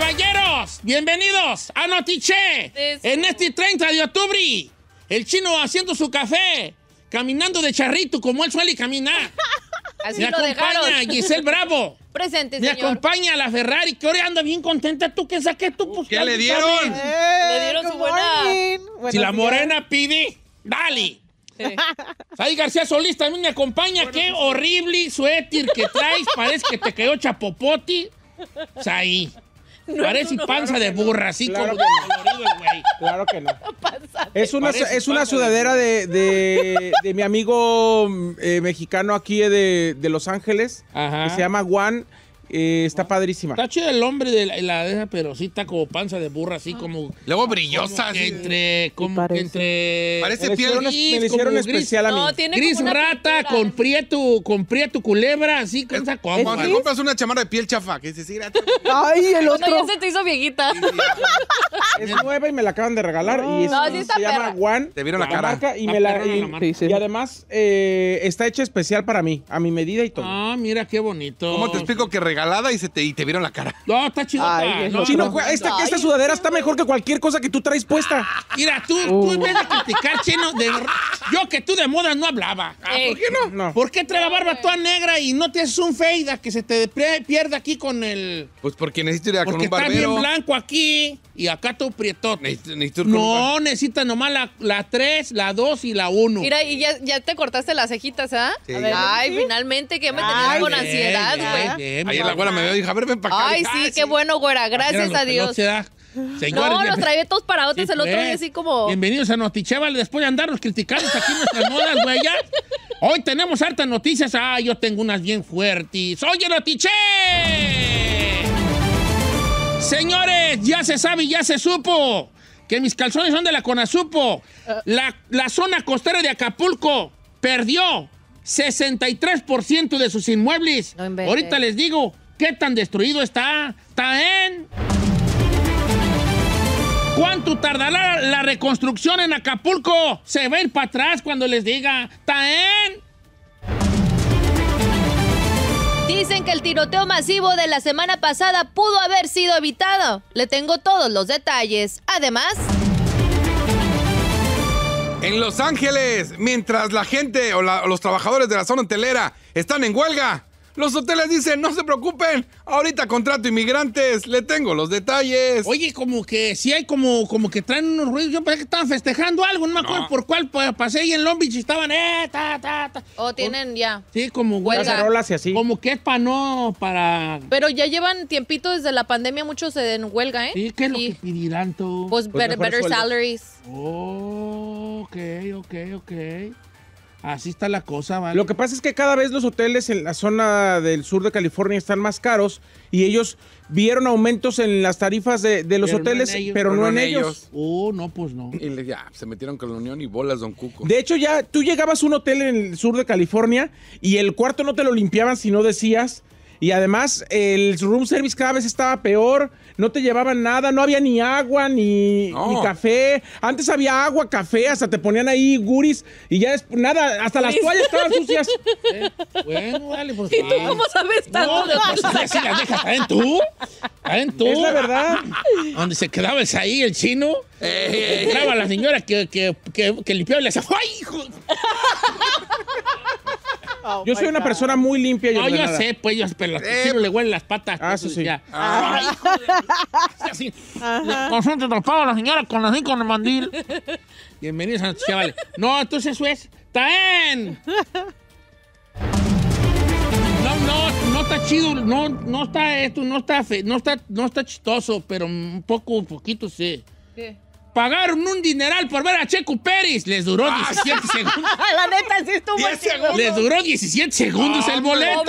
Speaker 2: Caballeros, bienvenidos a Notiche. En este 30 de octubre, el chino haciendo su café, caminando de charrito como él suele caminar.
Speaker 5: Así Me lo acompaña Giselle Bravo. Presente, Me acompaña la Ferrari,
Speaker 2: que ahora anda bien contenta. ¿Tú que saqué tú? Uh, pues, ¿Qué le dieron?
Speaker 5: Eh, le dieron su buena...
Speaker 2: si la morena pide, dale. Sí. García Solís también me acompaña. Qué horrible suéter que traes. Parece que te quedó chapopoti.
Speaker 4: Pues ahí. Parece panza de burra, así claro como de güey. Claro que no.
Speaker 1: Es una, es una sudadera de, de,
Speaker 4: mi amigo eh, mexicano aquí eh, de, de Los Ángeles, Ajá. que se llama Juan. Eh, está padrísima. Está
Speaker 2: chida el hombre de la, de esa, pero sí está como panza de burra, así como. Luego brillosa, Entre. Como parece. entre. Parece piel Me hicieron especial a mí. No, tiene gris rata Compría tu prieto, con culebra, así con esa como. te compras una chamarra de piel chafa, que se gratis.
Speaker 5: Ay, el otro. No, ya se te hizo viejita. es
Speaker 4: nueva y me la acaban de regalar. y es, se llama One.
Speaker 3: Te vieron la, cara. y, me la, y,
Speaker 4: y además eh, está hecha especial para mí, a mi medida y todo.
Speaker 3: Ah, mira qué bonito. ¿Cómo te explico que regalé? y, se te, y te vieron la cara. No, está chido. chino, esta, esta
Speaker 4: sudadera está mejor que cualquier cosa que tú traes puesta.
Speaker 2: Mira, tú, tú uh. en vez de criticar, chino, de, yo que tú de moda no hablaba. Ah, ¿Por qué no? ¿Por qué trae la barba toda negra y no te haces un feida que se te pierda aquí con el. Pues porque necesito ir a con un barbero. Porque está bien blanco aquí y acá todo prietote. no, necesitas nomás la, la 3, la 2 y la 1.
Speaker 5: Mira, y ya, ya te cortaste las cejitas, ¿ah? A ver. Ay, finalmente, que ya me tenías con ansiedad,
Speaker 3: güey. Ayer la güera me dijo a ver, ven para acá. Ay,
Speaker 5: sí, qué bueno, güera, gracias a Dios. no, los traía todos para sí, el otro día, pues. así como.
Speaker 2: Bienvenidos a vale. después de andarnos criticando aquí nuestras modas, güey. Hoy tenemos hartas noticias. Ah, yo tengo unas bien fuertes. ¡Oye, Notiche! Señores, ya se sabe, y ya se supo que mis calzones son de la Conazupo. Eh. La, la zona costera de Acapulco perdió 63% de sus inmuebles. Ahorita les digo qué tan destruido está. Está ¿Cuánto tardará la reconstrucción en Acapulco? Se va para atrás cuando les diga. Está en...
Speaker 5: Dicen que el tiroteo masivo de la semana pasada pudo haber sido evitado. Le tengo todos los detalles. Además...
Speaker 3: En Los Ángeles, mientras la gente o, los trabajadores de la zona hotelera están en huelga, los hoteles dicen, no se preocupen, ahorita contrato inmigrantes, le tengo los detalles. Oye, como que sí hay como, como que traen unos ruidos, yo pensé que
Speaker 2: estaban festejando algo, no me acuerdo por cuál pasé y en Long Beach estaban, eh, ta, ta, ta.
Speaker 5: O tienen ya.
Speaker 2: Sí, como huelga. y así. Como que es para no, para...
Speaker 5: Pero ya llevan tiempito desde la pandemia, muchos se den huelga, ¿eh? Sí, ¿qué lo que pedirán todo? Pues, pues, better, better salaries.
Speaker 2: Oh, ok, ok, ok. Así está la cosa, ¿vale? Lo que
Speaker 4: pasa es que cada vez los hoteles en la zona del sur de California están más caros y ellos vieron aumentos en las tarifas de, los hoteles, pero, no, en, ellos.
Speaker 3: Oh, no, pues no. Y le, ya, se metieron con la Unión y bolas, don Cuco.
Speaker 4: De hecho, ya tú llegabas a un hotel en el sur de California y el cuarto no te lo limpiaban si no decías y además, el room service cada vez estaba peor. No te llevaban nada, no había ni agua ni, café. Antes había agua, café, hasta te ponían ahí guris y ya es, nada, hasta las toallas estaban sucias.
Speaker 1: Eh,
Speaker 2: bueno, dale, pues. ¿Y tú cómo sabes tanto no, de pues, pues cosas? las dejas, en tú? tú? Es la verdad. Donde se quedaba el ahí el chino. Entraba la señora que, que, que, que limpiaba y le decía, ¡ay, hijo!
Speaker 1: Oh yo soy una persona
Speaker 4: muy limpia
Speaker 2: y
Speaker 1: No, yo sé,
Speaker 4: pues, yo, pero eh, que le huelen las patas. Ah, pues, eso sí. Ya. Ah. Ay, Concentra la señora con las cinco con el mandil.
Speaker 2: Bienvenidos a nuestros chavales. No, entonces eso es. ¡Taen! No, no, no está chido, no, no está esto, no está no está, no está chistoso, pero un poco, un poquito sí. ¿Qué? Pagaron un dineral por ver a Checo Pérez. Les duró 17 ah, segundos.
Speaker 8: La neta, sí estuvo Les duró 17 segundos el boleto.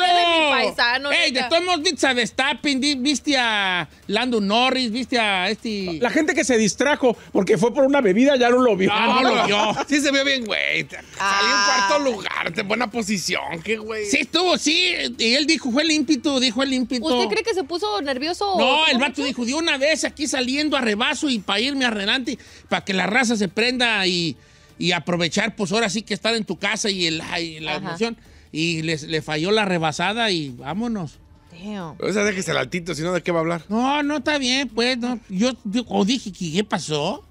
Speaker 8: paisano, Ey, de todos
Speaker 2: modos, viste a Verstappen, viste a Lando Norris, viste a este... La
Speaker 3: gente que se distrajo
Speaker 4: porque fue por una
Speaker 2: bebida
Speaker 3: ya no lo vio. No, no lo vio. Sí se vio bien, güey. Salió en ah. cuarto lugar, de buena posición. Qué
Speaker 2: güey. Sí estuvo, sí. Y él dijo, fue el dijo el límpito. ¿Usted cree
Speaker 5: que se puso nervioso? No, el vato
Speaker 2: dijo, de una vez aquí saliendo a rebaso y para irme a Renante para que la raza se prenda y, aprovechar, pues ahora sí que estar en tu casa y, el, la emoción. Y le falló la rebasada y vámonos. Damn. O sea, déjese el altito, si no, ¿de qué va a hablar? No, no está bien, pues. No. Yo, yo dije, ¿qué pasó?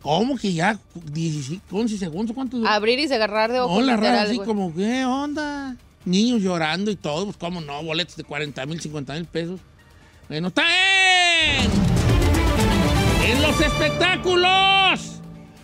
Speaker 2: ¿Cómo que ya? 11
Speaker 5: segundos, ¿cuánto? Abrir y agarrar de ojos. No, la rara, así como, ¿qué onda?
Speaker 2: Niños llorando y todo, pues cómo no, boletos de 40 mil, 50 mil pesos. Bueno, está ¡En los espectáculos!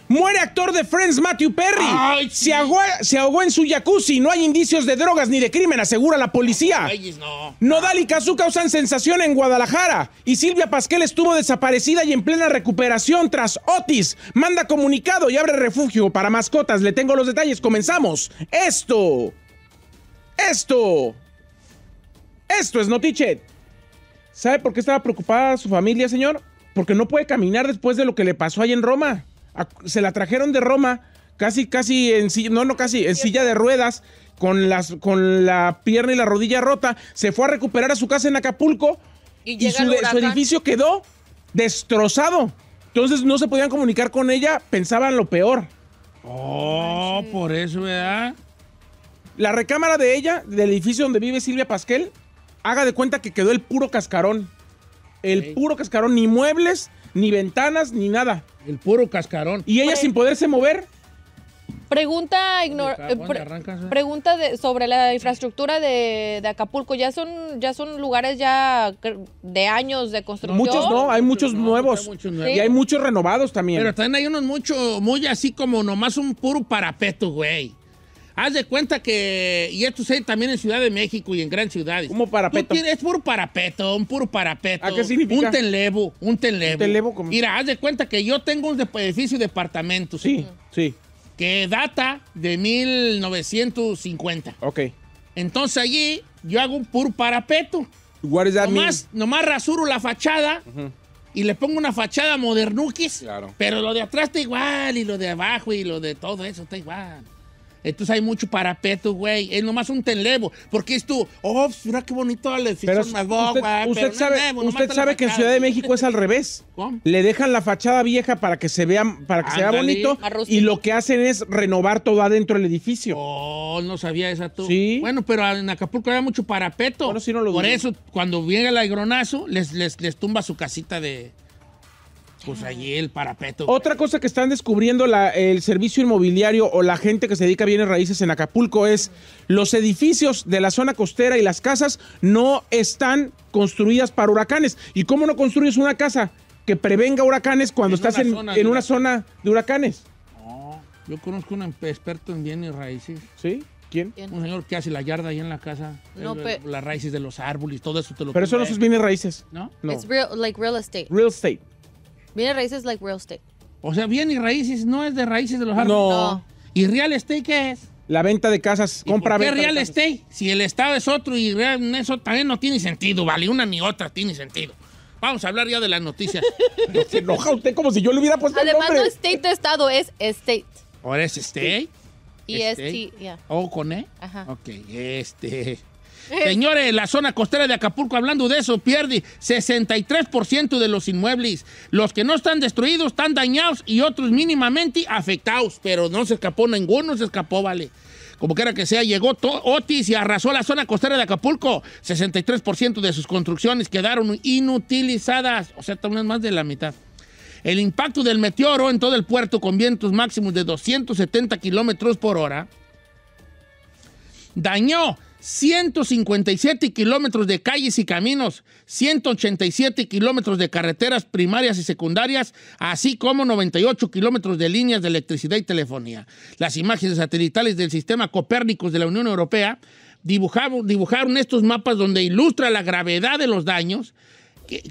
Speaker 4: Muere actor de Friends Matthew Perry. se, ahogó, en su jacuzzi. No hay indicios de drogas ni de crimen, asegura la policía. no. Nodal y Kazu causan sensación en Guadalajara. Y Silvia Pasquel estuvo desaparecida y en plena recuperación tras Otis. Manda comunicado y abre refugio para mascotas. Le tengo los detalles. Comenzamos. Esto. Esto. Esto es Notichet. ¿Sabe por qué estaba preocupada su familia, señor? porque no puede caminar después de lo que le pasó ahí en Roma. Se la trajeron de Roma, casi, casi en silla, no, no, casi, en silla de ruedas, con, las, con la pierna y la rodilla rota. Se fue a recuperar a su casa en Acapulco
Speaker 1: y, su, edificio
Speaker 4: quedó destrozado. Entonces no se podían comunicar con ella, pensaban lo peor. Oh, por eso, ¿verdad? La recámara de ella, del edificio donde vive Silvia Pasquel, haga de cuenta que quedó el puro cascarón. El puro cascarón, ni muebles, ni ventanas, ni nada. El puro cascarón. Y ella sin poderse mover.
Speaker 5: Pregunta, eh, pregunta sobre la infraestructura de, Acapulco. Ya son, ya son lugares ya de años de construcción. Muchos no, hay
Speaker 4: muchos, nuevos, Y hay muchos renovados también. Pero también hay unos
Speaker 2: mucho, muy así como nomás un puro parapeto, güey. Haz de cuenta que. Y esto se también en Ciudad de México y en grandes ciudades. Como parapeto. es puro parapeto, un puro parapeto. ¿A qué significa? Un tenlevo, un tenlevo. ¿Un tenlevo como... Mira, haz de cuenta que yo tengo un edificio de apartamentos. Sí, ¿eh? sí. Que data de 1950. Ok. Entonces allí yo hago un puro parapeto. What es that nomás, nomás rasuro la fachada. y le pongo una fachada modernuquis.
Speaker 3: Claro. Pero lo de
Speaker 2: atrás está igual, y lo de abajo, y lo de todo eso está igual. Entonces hay mucho parapeto, güey. Es nomás un tenlevo. Porque es tú, oh, pues, mira qué bonito el edificio. Usted, sabe,
Speaker 4: que en Ciudad de México es al revés. ¿Cómo? Le dejan la fachada vieja para que se vea, para que bonito. Y lo que hacen es renovar todo adentro del edificio.
Speaker 2: Oh, no sabía eso tú. Sí. Bueno, pero en Acapulco había mucho parapeto. Por eso, cuando viene el agronazo, les tumba su casita de pues allí el parapeto.
Speaker 4: Otra cosa que están descubriendo el servicio inmobiliario o la gente que se dedica a bienes raíces en Acapulco es los edificios de la zona costera y las casas no están construidas para huracanes. ¿Y cómo no construyes una casa que prevenga huracanes cuando estás en, una zona de huracanes?
Speaker 2: No, yo conozco un experto en bienes raíces. ¿Sí? ¿Quién? Un señor que hace la yarda ahí en la casa. No, las raíces de los árboles, todo eso te lo Pero eso no es
Speaker 4: bienes raíces. ¿No?
Speaker 2: No. It's
Speaker 5: real, like real estate. Real estate. Viene raíces like real estate.
Speaker 4: O sea, viene y raíces no es de raíces de los árboles. No. ¿Y real estate qué es? La venta de casas, compra ¿por qué real
Speaker 2: estate? Si el Estado es otro y real, eso también no tiene sentido, vale. Una ni otra tiene sentido. Vamos a hablar ya de las noticias.
Speaker 1: se
Speaker 4: enoja usted como si yo le hubiera puesto Además, el nombre.
Speaker 5: no state Estado, es state.
Speaker 2: ¿Ahora es state?
Speaker 5: Y este, ya. ¿O con E? Ajá.
Speaker 2: Ok, este. Señores, la zona costera de Acapulco, hablando de eso, pierde 63% de los inmuebles. Los que no están destruidos están dañados y otros mínimamente afectados, pero no se escapó ninguno, se escapó, vale. Como quiera que sea, llegó Otis y arrasó la zona costera de Acapulco. 63% de sus construcciones quedaron inutilizadas, o sea, también. más de la mitad. El impacto del meteoro en todo el puerto con vientos máximos de 270 kilómetros por hora dañó 157 kilómetros de calles y caminos, 187 kilómetros de carreteras primarias y secundarias, así como 98 kilómetros de líneas de electricidad y telefonía. Las imágenes satelitales del sistema copérnicos de la Unión Europea dibujaron estos mapas donde ilustra la gravedad de los daños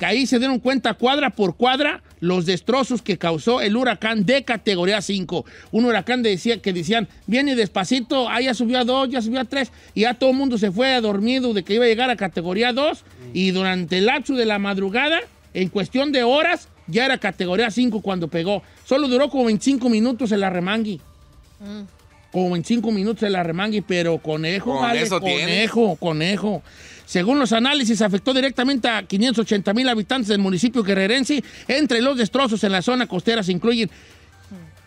Speaker 2: ahí se dieron cuenta cuadra por cuadra los destrozos que causó el huracán de categoría 5. Un huracán decía, que decían, viene despacito, ahí ya subió a 2, ya subió a 3, y ya todo el mundo se fue dormido de que iba a llegar a categoría 2, y durante el lapso de la madrugada, en cuestión de horas, ya era categoría 5 cuando pegó. Solo duró como 25 minutos el arremangui. Mm. Como Como 25 minutos el arremangui, pero conejo, ¿Con conejo, conejo. Según los análisis, afectó directamente a 580 mil habitantes del municipio guerrerense. Entre los destrozos en la zona costera se incluyen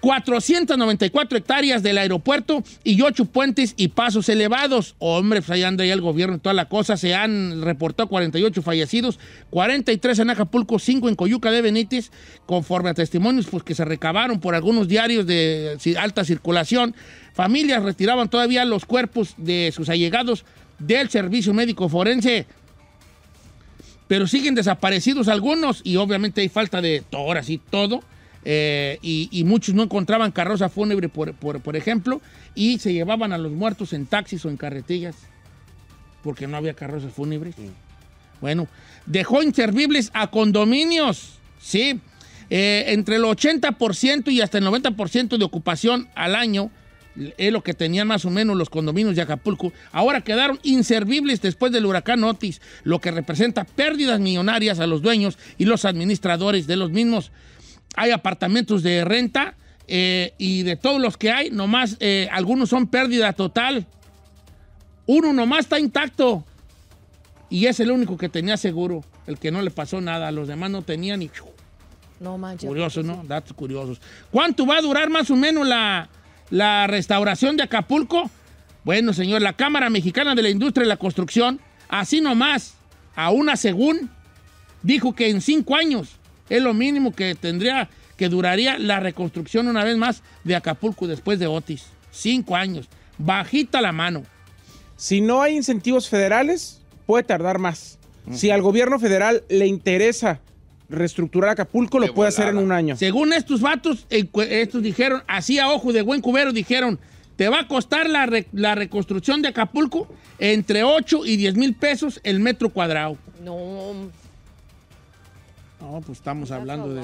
Speaker 2: 494 hectáreas del aeropuerto y 8 puentes y pasos elevados. Hombre, pues ahí anda ya el gobierno y toda la cosa. Se han reportado 48 fallecidos, 43 en Acapulco, 5 en Coyuca de Benítez, conforme a testimonios pues, que se recabaron por algunos diarios de eh, alta circulación. Familias retiraban todavía los cuerpos de sus allegados del Servicio Médico Forense. Pero siguen desaparecidos algunos y obviamente hay falta de toras y todo. Eh, y, muchos no encontraban carroza fúnebre, por, ejemplo, y se llevaban a los muertos en taxis o en carretillas, porque no había carrozas fúnebres. Bueno, dejó inservibles a condominios, ¿sí? Eh, entre el 80% y hasta el 90% de ocupación al año es lo que tenían más o menos los condominios de Acapulco, ahora quedaron inservibles después del huracán Otis, lo que representa pérdidas millonarias a los dueños y los administradores de los mismos. Hay apartamentos de renta eh, y de todos los que hay, nomás eh, algunos son pérdida total. Uno nomás está intacto y es el único que tenía seguro, el que no le pasó nada, los demás no tenían ni
Speaker 5: No manches. Curiosos, ¿no?
Speaker 2: Datos curiosos. ¿Cuánto va a durar más o menos la, la restauración de Acapulco. Bueno, señor, la Cámara Mexicana de la Industria y la Construcción, así nomás, a una según, dijo que en cinco años es lo mínimo que tendría, que duraría la reconstrucción una vez más de Acapulco después de Otis. Cinco años. Bajita la mano.
Speaker 4: Si no hay incentivos federales, puede tardar más. Si al gobierno federal le interesa reestructurar Acapulco lo puede hacer en un año.
Speaker 2: Según estos vatos, estos dijeron, así a ojo de buen cubero, dijeron, te va a costar la, reconstrucción de Acapulco entre 8 y 10 mil pesos el metro cuadrado.
Speaker 5: No.
Speaker 2: No, pues estamos hablando de...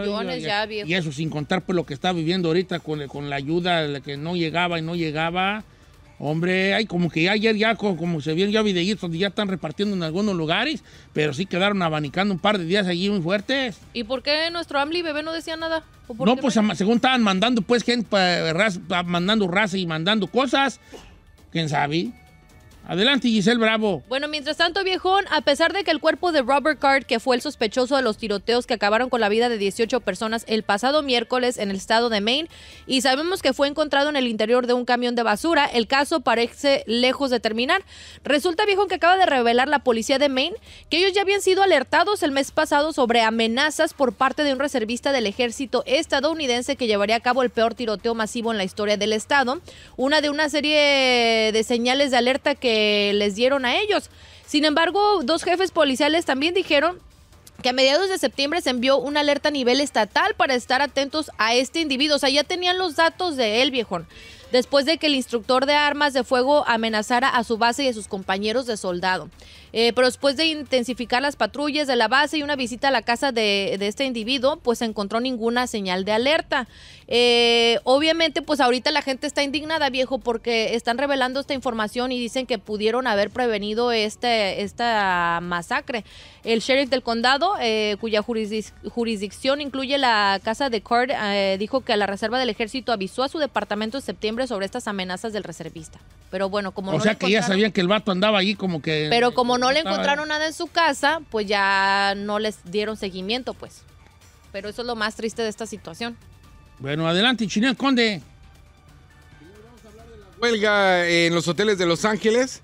Speaker 2: Millones ya, Y eso sin contar por pues, lo que está viviendo ahorita con, la ayuda que no llegaba y no llegaba. Hombre, hay como que ayer ya, como, se vieron ya videitos, ya están repartiendo en algunos lugares, pero sí quedaron abanicando un par de días allí muy fuertes.
Speaker 5: ¿Y por qué nuestro Amli bebé no decía nada? no, pues según
Speaker 2: estaban mandando, pues, gente, mandando raza y mandando cosas, quién sabe. Adelante, Giselle Bravo.
Speaker 5: Bueno, mientras tanto, viejón, a pesar de que el cuerpo de Robert Card, que fue el sospechoso de los tiroteos que acabaron con la vida de 18 personas el pasado miércoles en el estado de Maine, y sabemos que fue encontrado en el interior de un camión de basura, el caso parece lejos de terminar. Resulta, viejón, que acaba de revelar la policía de Maine que ellos ya habían sido alertados el mes pasado sobre amenazas por parte de un reservista del ejército estadounidense que llevaría a cabo el peor tiroteo masivo en la historia del estado. Una de una serie de señales de alerta que les dieron a ellos. Sin embargo, dos jefes policiales también dijeron que a mediados de septiembre se envió una alerta a nivel estatal para estar atentos a este individuo. O sea, ya tenían los datos de él, viejón. Después de que el instructor de armas de fuego amenazara a su base y a sus compañeros de soldado. Eh, pero después de intensificar las patrullas de la base y una visita a la casa de, de este individuo, pues se encontró ninguna señal de alerta. Eh, obviamente, pues ahorita la gente está indignada, viejo, porque están revelando esta información y dicen que pudieron haber prevenido este, esta masacre. El sheriff del condado, eh, cuya jurisdicción incluye la casa de Card, eh, dijo que la reserva del ejército avisó a su departamento en septiembre sobre estas amenazas del reservista. Pero bueno, como que ya
Speaker 2: sabían que el vato andaba ahí como que... Pero como no le encontraron
Speaker 5: nada en su casa, pues ya no les dieron seguimiento, pues. Pero eso es lo más triste de esta situación.
Speaker 2: Bueno, adelante, Chinel Conde.
Speaker 3: Vamos a hablar de la huelga en los hoteles de Los Ángeles.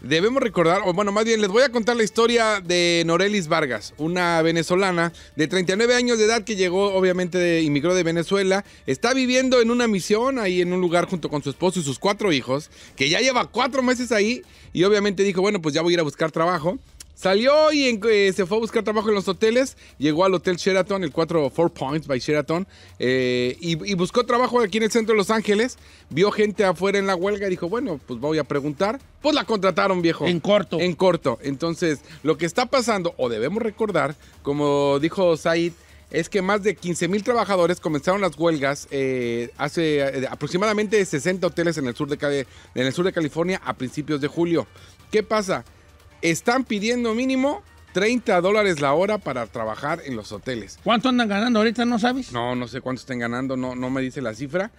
Speaker 3: Debemos recordar, o bueno, más bien les voy a contar la historia de Norelis Vargas, una venezolana de 39 años de edad que llegó, obviamente, inmigró de Venezuela. Está viviendo en una misión ahí en un lugar junto con su esposo y sus cuatro hijos, que ya lleva cuatro meses ahí y obviamente dijo, bueno, pues ya voy a ir a buscar trabajo. Salió y eh, se fue a buscar trabajo en los hoteles. Llegó al Hotel Sheraton, el 4 Points by Sheraton. Eh, y, buscó trabajo aquí en el centro de Los Ángeles. Vio gente afuera en la huelga y dijo, bueno, pues voy a preguntar. Pues la contrataron, viejo. En corto. En corto. Entonces, lo que está pasando, o debemos recordar, como dijo Said, es que más de 15 mil trabajadores comenzaron las huelgas eh, hace aproximadamente 60 hoteles en el, sur de, en el sur de California a principios de julio. ¿Qué pasa? están pidiendo mínimo 30 dólares la hora para trabajar en los hoteles. ¿Cuánto andan ganando ahorita? ¿No sabes? No, no sé cuánto estén ganando, no, no me dice la cifra.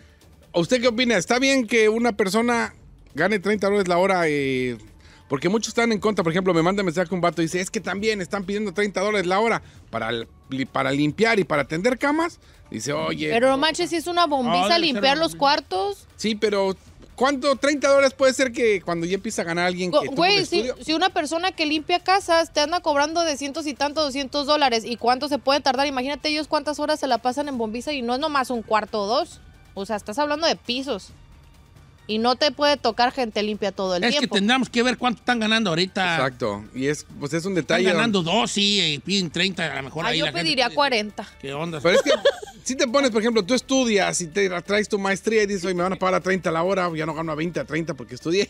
Speaker 3: usted qué opina? ¿Está bien que una persona gane 30 dólares la hora? Eh, porque muchos están en contra. Por ejemplo, me manda mensaje un vato y dice, es que también están pidiendo 30 dólares la hora para, para limpiar y para atender camas. Dice, oye. Pero
Speaker 5: no manches, si es una bombiza ah, limpiar los cuartos.
Speaker 3: Sí, pero ¿Cuánto? ¿30 dólares puede ser que cuando ya empieza a ganar alguien que Güey, si,
Speaker 5: si una persona que limpia casas te anda cobrando de cientos y tantos, 200 dólares, ¿y cuánto se puede tardar? Imagínate ellos cuántas horas se la pasan en bombiza y no es nomás un cuarto o dos. O sea, estás hablando de pisos y no te puede tocar gente limpia todo el es tiempo. Es que
Speaker 3: tendríamos que ver cuánto están ganando ahorita. Exacto. Y es, pues es un detalle. Están ganando dos, sí, y eh, piden
Speaker 2: 30, a lo mejor
Speaker 3: ah, Yo pediría
Speaker 5: 40.
Speaker 2: ¿Qué onda?
Speaker 3: Pero es que si te pones, por ejemplo, tú estudias y te traes tu maestría y dices, oye, me van a pagar a 30 la hora, ya no gano a 20, a 30 porque estudié.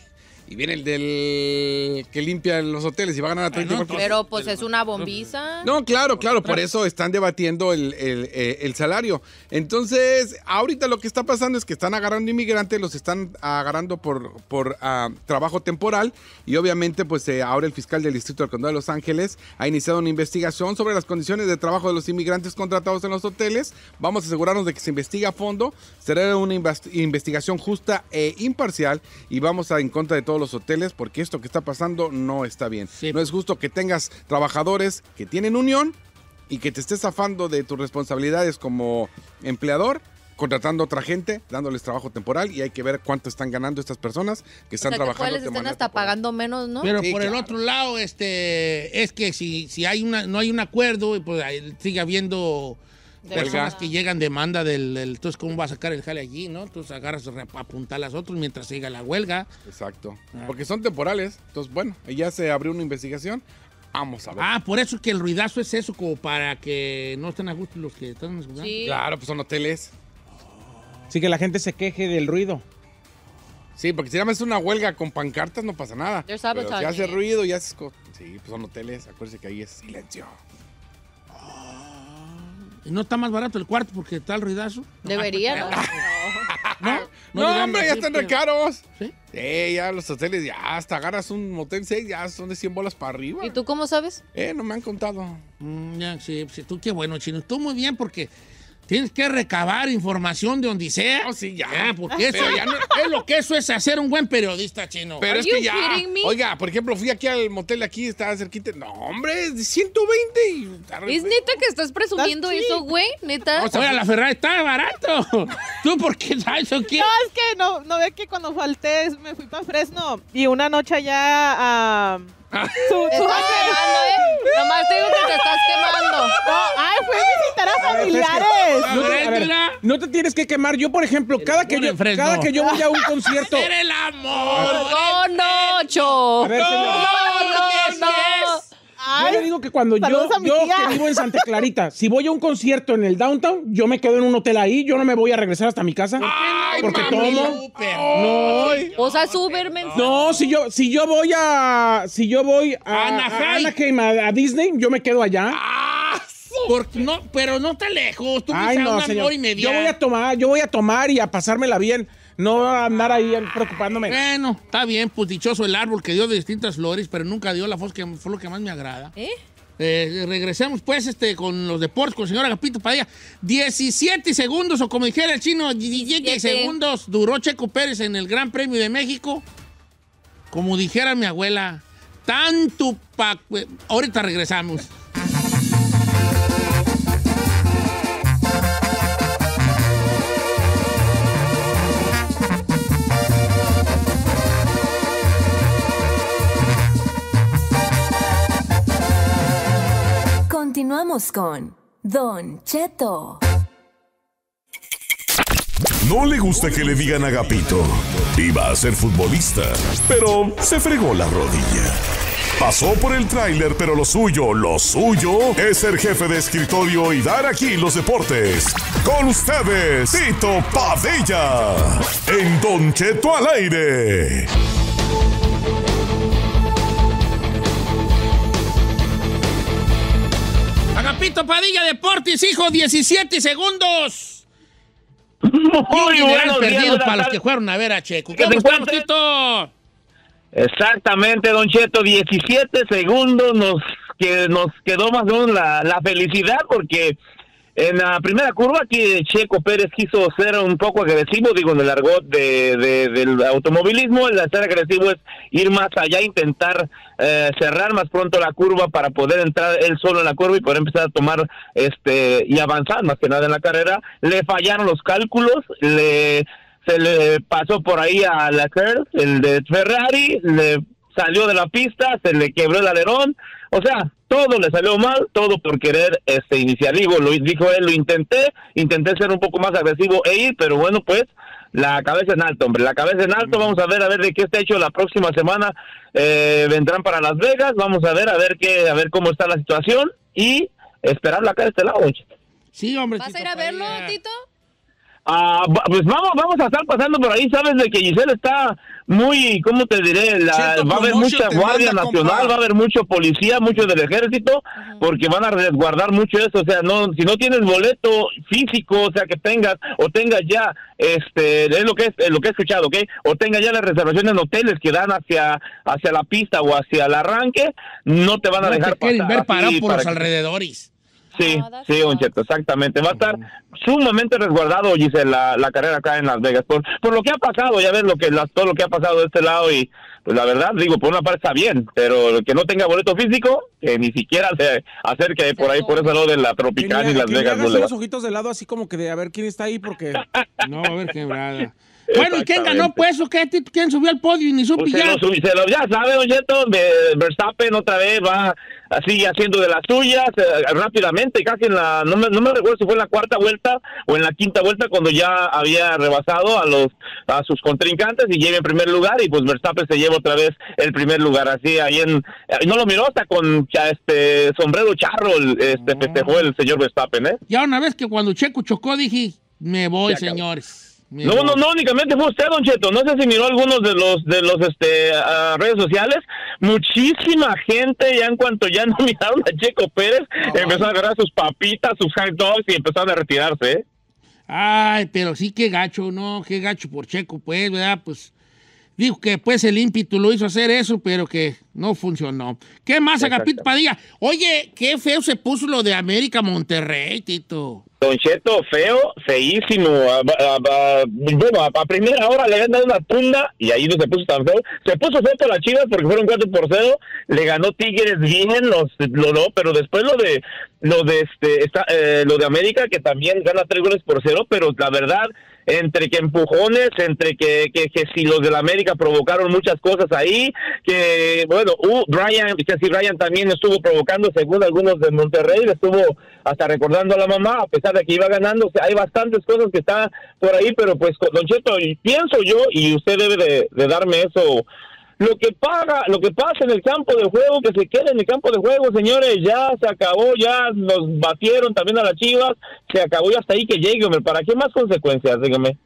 Speaker 3: Y viene el del que limpia los hoteles y va a ganar a 30%. Ah,
Speaker 5: Pero pues es una bombiza.
Speaker 3: No, claro, claro, por eso están debatiendo eh, el, salario. Entonces, ahorita lo que está pasando es que están agarrando inmigrantes, los están agarrando por, por ah, trabajo temporal y obviamente pues eh, ahora el fiscal del Distrito del Condado de Los Ángeles ha iniciado una investigación sobre las condiciones de trabajo de los inmigrantes contratados en los hoteles. Vamos a asegurarnos de que se investiga a fondo, será una investigación justa e imparcial y vamos a en contra de todos los hoteles porque esto que está pasando no está bien. No es justo que tengas trabajadores que tienen unión y que te estés zafando de tus responsabilidades como empleador contratando otra gente, dándoles trabajo temporal y hay que ver cuánto están ganando estas personas que están trabajando. Que están
Speaker 5: hasta pagando menos, ¿no? Pero por el
Speaker 3: otro lado, este, es que si, si hay una, no hay un
Speaker 2: acuerdo, y pues sigue habiendo personas que llegan demanda del, Entonces, ¿cómo va a sacar el jale allí, no? Entonces agarras a apuntar las otros mientras siga la huelga.
Speaker 3: Exacto. Ah. Porque son temporales. Entonces, bueno, ya se abrió una investigación. Vamos a
Speaker 2: ver. Ah, por eso que el ruidazo
Speaker 3: es eso, como para que no estén a gusto los que están escuchando. Sí. Claro, pues son hoteles. Sí, que la gente se queje del ruido. Sí, porque si llamas una huelga con pancartas no pasa nada. Pero si hace ruido, ya haces... Sí, pues son hoteles, acuérdense que ahí es silencio. ¿No está más barato el cuarto porque está el ruidazo? Debería, ¿no? ¿No? hombre, ya están
Speaker 5: recaros.
Speaker 3: ¿Sí? Sí, ya los hoteles, ya hasta agarras un motel 6, ya son de 100 bolas para arriba. ¿Y tú cómo sabes? Eh, no me han contado.
Speaker 2: Mm, ya, sí, sí, tú qué bueno, chino. Tú muy bien porque Tienes que recabar información
Speaker 3: de donde sea. No, sí, ya. Ah, porque eso, ya no, es lo que eso es hacer un buen periodista chino. Pero es que ya. Me? Oiga, por ejemplo, fui aquí al motel, aquí estaba cerquita. No, hombre,
Speaker 5: es 120. Y... ¿Es neta que estás presumiendo eso, güey? Neta. sea, sea, la Ferrari
Speaker 3: está barato.
Speaker 2: ¿Tú por qué sabes o qué? No,
Speaker 7: es que no, no ve que cuando falté me fui para Fresno y una noche allá a. Te estás quemando, ¿eh?
Speaker 1: Nomás te digo que te estás quemando. No, ay, fue visitar a familiares. No te,
Speaker 7: no te tienes que
Speaker 4: quemar. Yo, por ejemplo, cada que yo, cada que yo voy a un concierto. ¡Eres el
Speaker 5: amor! ¡No, no, yo le digo
Speaker 4: que cuando yo, yo que vivo en Santa Clarita, si voy a un concierto en el downtown, yo me quedo en un hotel ahí, yo no me voy a regresar hasta mi casa. Ay, porque
Speaker 5: No. o sea, Superman. No, si
Speaker 4: yo, si yo voy a. Si yo voy a Anaheim, a, a, Disney, yo me quedo allá. Ah,
Speaker 2: porque no, pero no te lejos. Tú Ay, no, señor. Yo voy a
Speaker 4: tomar, yo voy a tomar y a pasármela bien no andar ahí preocupándome. Bueno, está bien, pues dichoso
Speaker 2: el árbol que dio de distintas flores, pero nunca dio la voz que fue lo que más me agrada. ¿Eh? ¿Eh? regresemos pues este, con los deportes, con el señor Agapito Padilla. 17 segundos, o como dijera el chino, 17 segundos duró Checo Pérez en el Gran Premio de México. Como dijera mi abuela, tanto pa... Eh, ahorita regresamos.
Speaker 9: Continuamos con Don Cheto.
Speaker 8: No le gusta que le digan agapito. Iba a ser futbolista, pero se fregó la rodilla. Pasó por el tráiler, pero lo suyo, lo suyo, es ser jefe de escritorio y dar aquí los deportes. Con ustedes, Tito Padilla, en Don Cheto al aire.
Speaker 2: Pepito Padilla Deportes, hijo, 17 segundos. Muy buenos perdido para los que jugaron, a ver a Checo.
Speaker 9: Exactamente, Don Cheto, 17 segundos nos que nos quedó más o menos la, la felicidad porque en la primera curva aquí Checo Pérez quiso ser un poco agresivo, digo, en el argot del automovilismo, el ser agresivo es ir más allá, intentar eh, cerrar más pronto la curva para poder entrar él solo en la curva y poder empezar a tomar este y avanzar más que nada en la carrera. Le fallaron los cálculos, le se le pasó por ahí a la Leclerc, el de Ferrari, le salió de la pista, se le quebró el alerón, o sea, todo le salió mal, todo por querer este iniciar. Digo, lo dijo él, lo intenté, intenté ser un poco más agresivo e ir, pero bueno, pues la cabeza en alto, hombre, la cabeza en alto. Vamos a ver, a ver de qué está hecho la próxima semana. Eh, vendrán para Las Vegas, vamos a ver, a ver qué, a ver cómo está la situación y esperarlo acá de este lado. Sí, hombre. ¿Vas
Speaker 5: a ir a verlo, Tito?
Speaker 9: Ah, pues vamos, vamos a estar pasando por ahí, sabes de que Giselle está muy, ¿cómo te diré? va a haber mucha guardia nacional, va a haber mucho policía, mucho del ejército, porque van a resguardar mucho eso, o sea, no, si no tienes boleto físico, o sea, que tengas, o tengas ya, este, es lo que es, lo que he escuchado, ¿ok? O tengas ya las reservaciones en hoteles que dan hacia, hacia la pista o hacia el arranque, no te van a no dejar te pasar. ver por los
Speaker 2: alrededores.
Speaker 9: Sí, sí, cierto, exactamente. Va a estar sumamente resguardado, Gisela la, carrera acá en Las Vegas. Por, por lo que ha pasado, ya ves lo que, la, todo lo que ha pasado de este lado y pues la verdad, digo, por una parte está bien, pero el que no tenga boleto físico, que ni siquiera se acerque por ahí, por eso lo de la Tropical y Las Vegas. Le no los
Speaker 4: ojitos de lado así como que de a ver quién está ahí porque
Speaker 9: no va a haber quebrada. Bueno, ¿y quién ganó
Speaker 2: pues ¿Quién subió al podio y ni supe ya?
Speaker 9: Se ya sabe, don Verstappen otra vez va así haciendo de las suyas eh, rápidamente, casi en la, no me, no me recuerdo si fue en la cuarta vuelta o en la quinta vuelta cuando ya había rebasado a los a sus contrincantes y llega en primer lugar y pues Verstappen se lleva otra vez el primer lugar así ahí en eh, no lo miró hasta con este sombrero charro este festejó el señor Verstappen, ¿eh?
Speaker 2: Ya una vez que cuando Checo chocó dije, me voy, señores.
Speaker 9: No, no, no, únicamente fue usted, Don Cheto. No sé si miró algunos de los de los este redes sociales. Muchísima gente ya en cuanto ya no miraron a Checo Pérez, empezó a agarrar sus papitas, sus hot dogs y empezaron a retirarse. ¿eh? Ay, pero sí
Speaker 2: qué gacho, no, qué gacho por Checo, pues, ¿verdad? Pues dijo que pues el ímpetu lo hizo hacer eso, pero que no funcionó. ¿Qué más, Agapito Padilla? Oye, qué feo se puso lo de América Monterrey, Tito.
Speaker 9: Don Cheto, feo, feísimo. A, bueno, a, primera hora le han dado una tunda y ahí no se puso tan feo. Se puso feo por la chivas porque fueron 4 por 0. Le ganó Tigres bien, los, lo, no, pero después lo de lo de este eh, lo de América, que también gana 3 goles por 0. Pero la verdad, entre que empujones, entre que, que, si los de la América provocaron muchas cosas ahí, que bueno, uh, Ryan que si Brian también estuvo provocando, según algunos de Monterrey, estuvo hasta recordando a la mamá, a pesar de que iba ganando, hay bastantes cosas que están por ahí, pero pues, Don Cheto, pienso yo, y usted debe de darme eso lo que paga, lo que pasa en el campo de juego, que se quede en el campo de juego, señores, ya se acabó, ya nos batieron también a las Chivas, se acabó y hasta ahí que llegue, hombre. ¿Para qué más consecuencias? Dígame.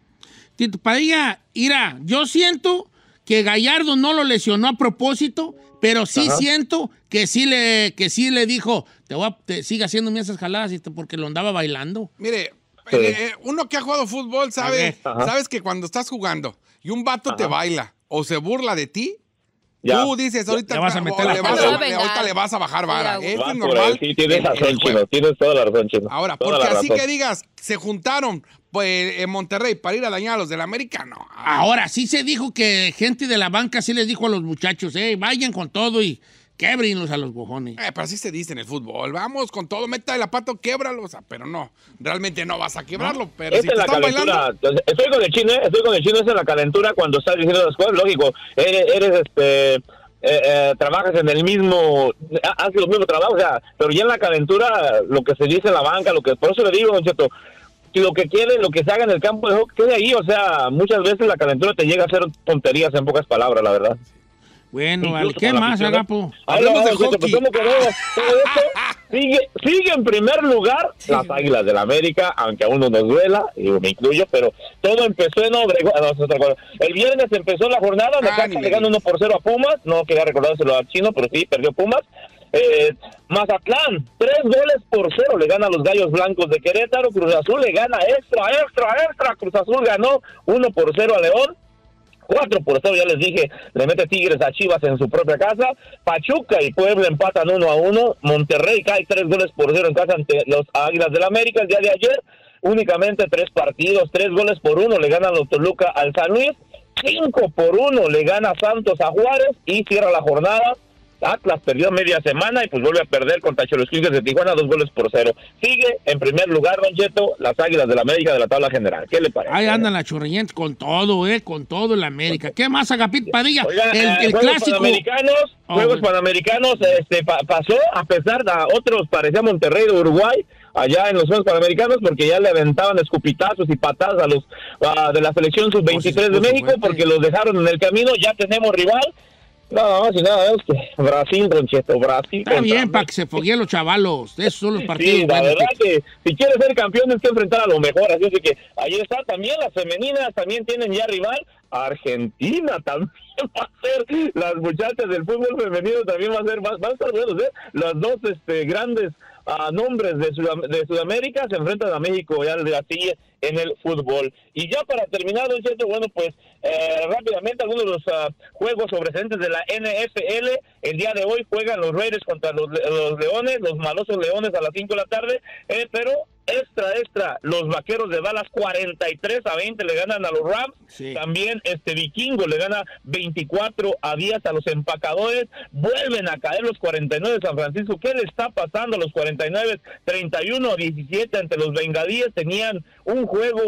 Speaker 9: Tito Padilla,
Speaker 2: mira, yo siento que Gallardo no lo lesionó a
Speaker 3: propósito,
Speaker 2: pero sí siento que sí le, que sí le dijo, te voy a, te, sigue
Speaker 3: haciendo esas jaladas porque
Speaker 2: lo andaba bailando. Mire, eh, eh,
Speaker 3: uno que ha jugado fútbol sabe, sabes que cuando estás jugando y un vato te baila o se burla de ti Tú dices, ahorita, le vas a meter le vas a, ahorita le vas a bajar vara. ¿eh? Es ah, normal. Sí, tienes razón,
Speaker 10: chino. Tienes toda la razón, chino. Ahora,
Speaker 9: porque así que
Speaker 3: digas, se juntaron pues, en Monterrey para ir a dañar a los del América, no. Ahora,
Speaker 2: sí se dijo que gente de la banca sí les dijo a los muchachos,
Speaker 3: eh, vayan con todo y Québrinos a los bojones. Eh, pero así se dice en el fútbol. Vamos con todo, meta el pato, québralos. O ah, pero no, realmente no vas a quebrarlo. Pero bailando.
Speaker 9: Estoy con el chino, eh, estoy con el chino, en la calentura cuando estás diciendo las cosas. Lógico, eres, este. Eh, eh, trabajas en el mismo, haces los mismos trabajos, o sea, pero ya en la calentura, lo que se dice en la banca, lo que, por eso le digo, don Cheto, lo que quieren, lo que se haga en el campo de hockey, quede ahí. O sea, muchas veces la calentura te llega a hacer tonterías en pocas palabras, la verdad. Bueno, ¿al ¿qué más, Agapo? Hablemos de Sigue, sigue en primer lugar las Águilas del América, aunque a uno nos duela, y me incluyo, pero todo empezó en Obregón. Ah, el viernes empezó la jornada, ah, Necaxa le gana 1 por 0 a Pumas, no quería recordárselo al chino, pero sí, perdió Pumas. Eh, Mazatlán, tres goles por cero le gana a los Gallos Blancos de Querétaro, Cruz Azul le gana extra, extra, extra, Cruz Azul ganó 1 por 0 a León, Cuatro, por 0, ya les dije, le mete Tigres a Chivas en su propia casa. Pachuca y Puebla empatan uno a uno, Monterrey cae tres goles por cero en casa ante los Águilas del América el día de ayer. Únicamente tres partidos, tres goles por uno le gana los Toluca al San Luis. cinco por uno le gana Santos a Juárez y cierra la jornada Atlas perdió media semana y pues vuelve a perder contra Cholos de Tijuana, dos goles por cero. Sigue en primer lugar, Don Cheto, las Águilas de la América de la tabla general. ¿Qué le parece?
Speaker 1: Ahí
Speaker 2: andan la churrientes con todo, eh, con todo la América. ¿Qué más, Agapit Padilla? el, eh, clásico.
Speaker 9: Panamericanos, juegos Panamericanos este, pasó, a pesar de otros, parecía Monterrey o Uruguay, allá en los Juegos Panamericanos porque ya le aventaban escupitazos y patadas a los de la selección sub-23 de México porque los dejaron en el camino. Ya tenemos rival Nada más y nada menos Brasil, Roncheto, Brasil. Está
Speaker 2: bien, para que se fogueen los chavalos. Esos son los partidos. Sí, la verdad
Speaker 9: que... si quieres ser campeón tienes que enfrentar a lo mejor. Así que ahí está también las femeninas, también tienen ya rival. Argentina también va a ser, las muchachas del fútbol femenino también va a ser, van, buenos, ¿eh? Las dos este, grandes a nombres de, Sudamérica se enfrentan a México y al Brasil en el fútbol. Y ya para terminar, bueno, pues eh, rápidamente algunos de los ah, juegos sobresalientes de la NFL. El día de hoy juegan los Raiders contra los, los Leones, los malosos Leones a las 5 de la tarde, eh, pero extra, extra, los vaqueros de balas, 43 a 20 le ganan a los Rams. También este Vikingo le gana 24 a 10 a los empacadores. Vuelven a caer los 49 de San Francisco. ¿Qué le está pasando a los 49? 31 a 17 ante los Bengadíes, Tenían un juego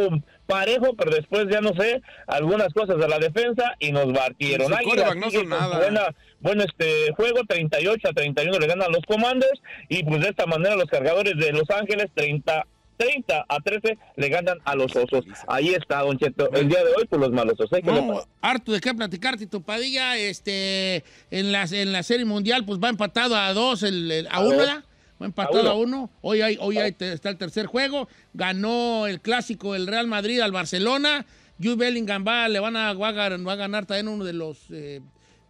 Speaker 9: parejo, pero después ya no sé, algunas cosas de la defensa y nos batieron. Ahí, no bueno, este juego 38 a 31 le ganan los comandos y pues de esta manera los cargadores de Los Ángeles 30 30 a 13 le ganan a los osos. Ahí está, Don Cheto. El día de hoy, por los malos osos. ¿eh?
Speaker 2: harto de qué platicarte Tito Padilla. Este, en, la, en la Serie Mundial, pues va empatado a dos, el, a, uno, empatado a uno. Hoy, hay, hoy está el tercer juego. Ganó el clásico el Real Madrid al Barcelona. Jude Bellingham va, le van a, ganar, va a ganar también uno de los eh,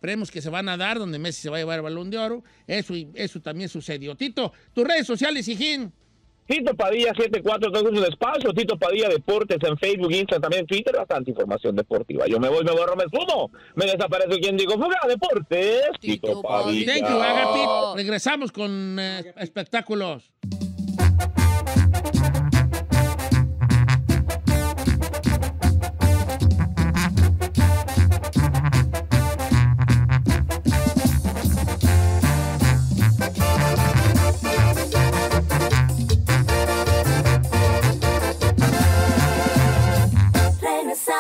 Speaker 2: premios que se van a dar, donde Messi se va a llevar el balón de oro. Eso, eso también sucedió. Tito,
Speaker 9: tus redes sociales, Hijín. Tito Padilla un espacio Tito Padilla Deportes en Facebook, Instagram, también Twitter, bastante información deportiva. Yo me voy, me borro, me sumo, me desaparece quien digo, fuga deportes,
Speaker 1: Tito, Padilla. Thank you,
Speaker 2: Regresamos con eh, espectáculos.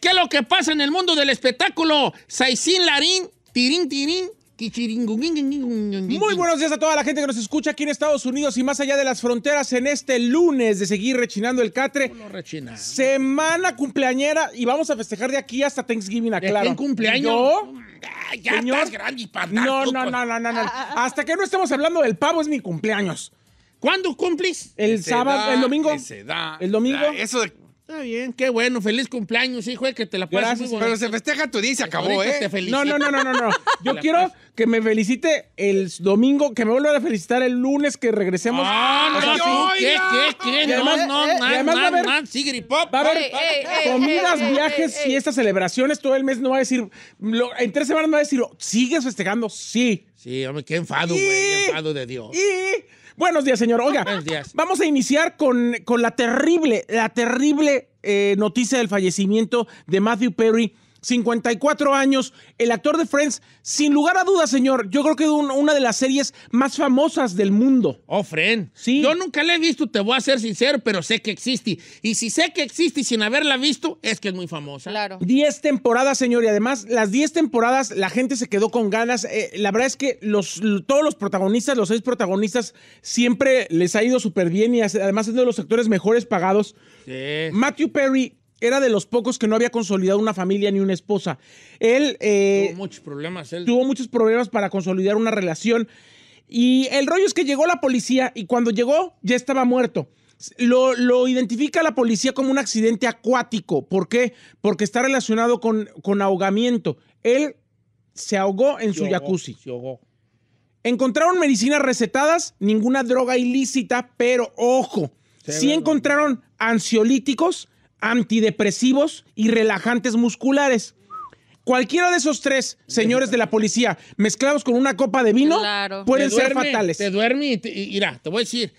Speaker 2: ¿qué es lo que pasa en el mundo del espectáculo? Saizín Larín,
Speaker 4: tirín, tirín. Muy buenos días a toda la gente que nos escucha aquí en Estados Unidos y más allá de las fronteras en este lunes de seguir rechinando el catre. Semana cumpleañera y vamos a festejar de aquí hasta Thanksgiving, aclaro. ¿En cumpleaños? Yo,
Speaker 8: ya estás grande
Speaker 4: para no, no, no, no, no, no. Ah, ah, ah. Hasta que no estemos hablando del pavo es mi cumpleaños. ¿Cuándo cumplís? El
Speaker 2: sábado, el domingo.
Speaker 3: Se da, el domingo. Eso de
Speaker 4: Está bien, qué bueno. Feliz
Speaker 3: cumpleaños, hijo, eh, que te la pases muy Pero se festeja tu día y se acabó, ¿eh? no, no, no, no, no, no. Yo quiero
Speaker 4: que me felicite el domingo, que me vuelvan a felicitar el lunes que regresemos. ¡Ah, no, no! ¿Qué, qué, qué? No, no, eh, man, man, man, Va a haber eh, comidas, viajes, fiestas, celebraciones. Todo el mes no va a decir... En tres semanas no va a decir, oh, ¿sigues festejando? Sí. Sí, hombre, qué enfado, güey. Qué enfado de Dios. Y... Buenos días, señor. Oiga, vamos a iniciar con, la terrible, la terrible eh, noticia del fallecimiento de Matthew Perry 54 años, el actor de Friends, sin lugar a dudas, señor, yo creo que es una de las series más famosas del mundo. Oh, Friend. Sí. Yo
Speaker 2: nunca la he visto, te voy a ser sincero, pero sé que existe. Y si sé que existe sin haberla visto, es que es muy famosa. Claro.
Speaker 4: 10 temporadas, señor, y además, las 10 temporadas, la gente se quedó con ganas. Eh, la verdad es que los, todos los protagonistas, los seis protagonistas, siempre les ha ido súper bien y además es uno de los actores mejores pagados.
Speaker 2: Sí. Matthew
Speaker 4: Perry era de los pocos que no había consolidado una familia ni una esposa. Él, eh, tuvo,
Speaker 2: muchos problemas, él. tuvo muchos
Speaker 4: problemas para consolidar una relación. Y el rollo es que llegó la policía y cuando llegó ya estaba muerto. Lo, identifica la policía como un accidente acuático. ¿Por qué? Porque está relacionado con, con ahogamiento. Él se ahogó en su jacuzzi. Se ahogó. Encontraron medicinas recetadas, ninguna droga ilícita, pero ojo, sí encontraron ansiolíticos, antidepresivos y relajantes musculares. Cualquiera de esos tres señores de la policía mezclados con una copa de vino pueden ser fatales.
Speaker 2: Te duerme y, te, te voy a decir.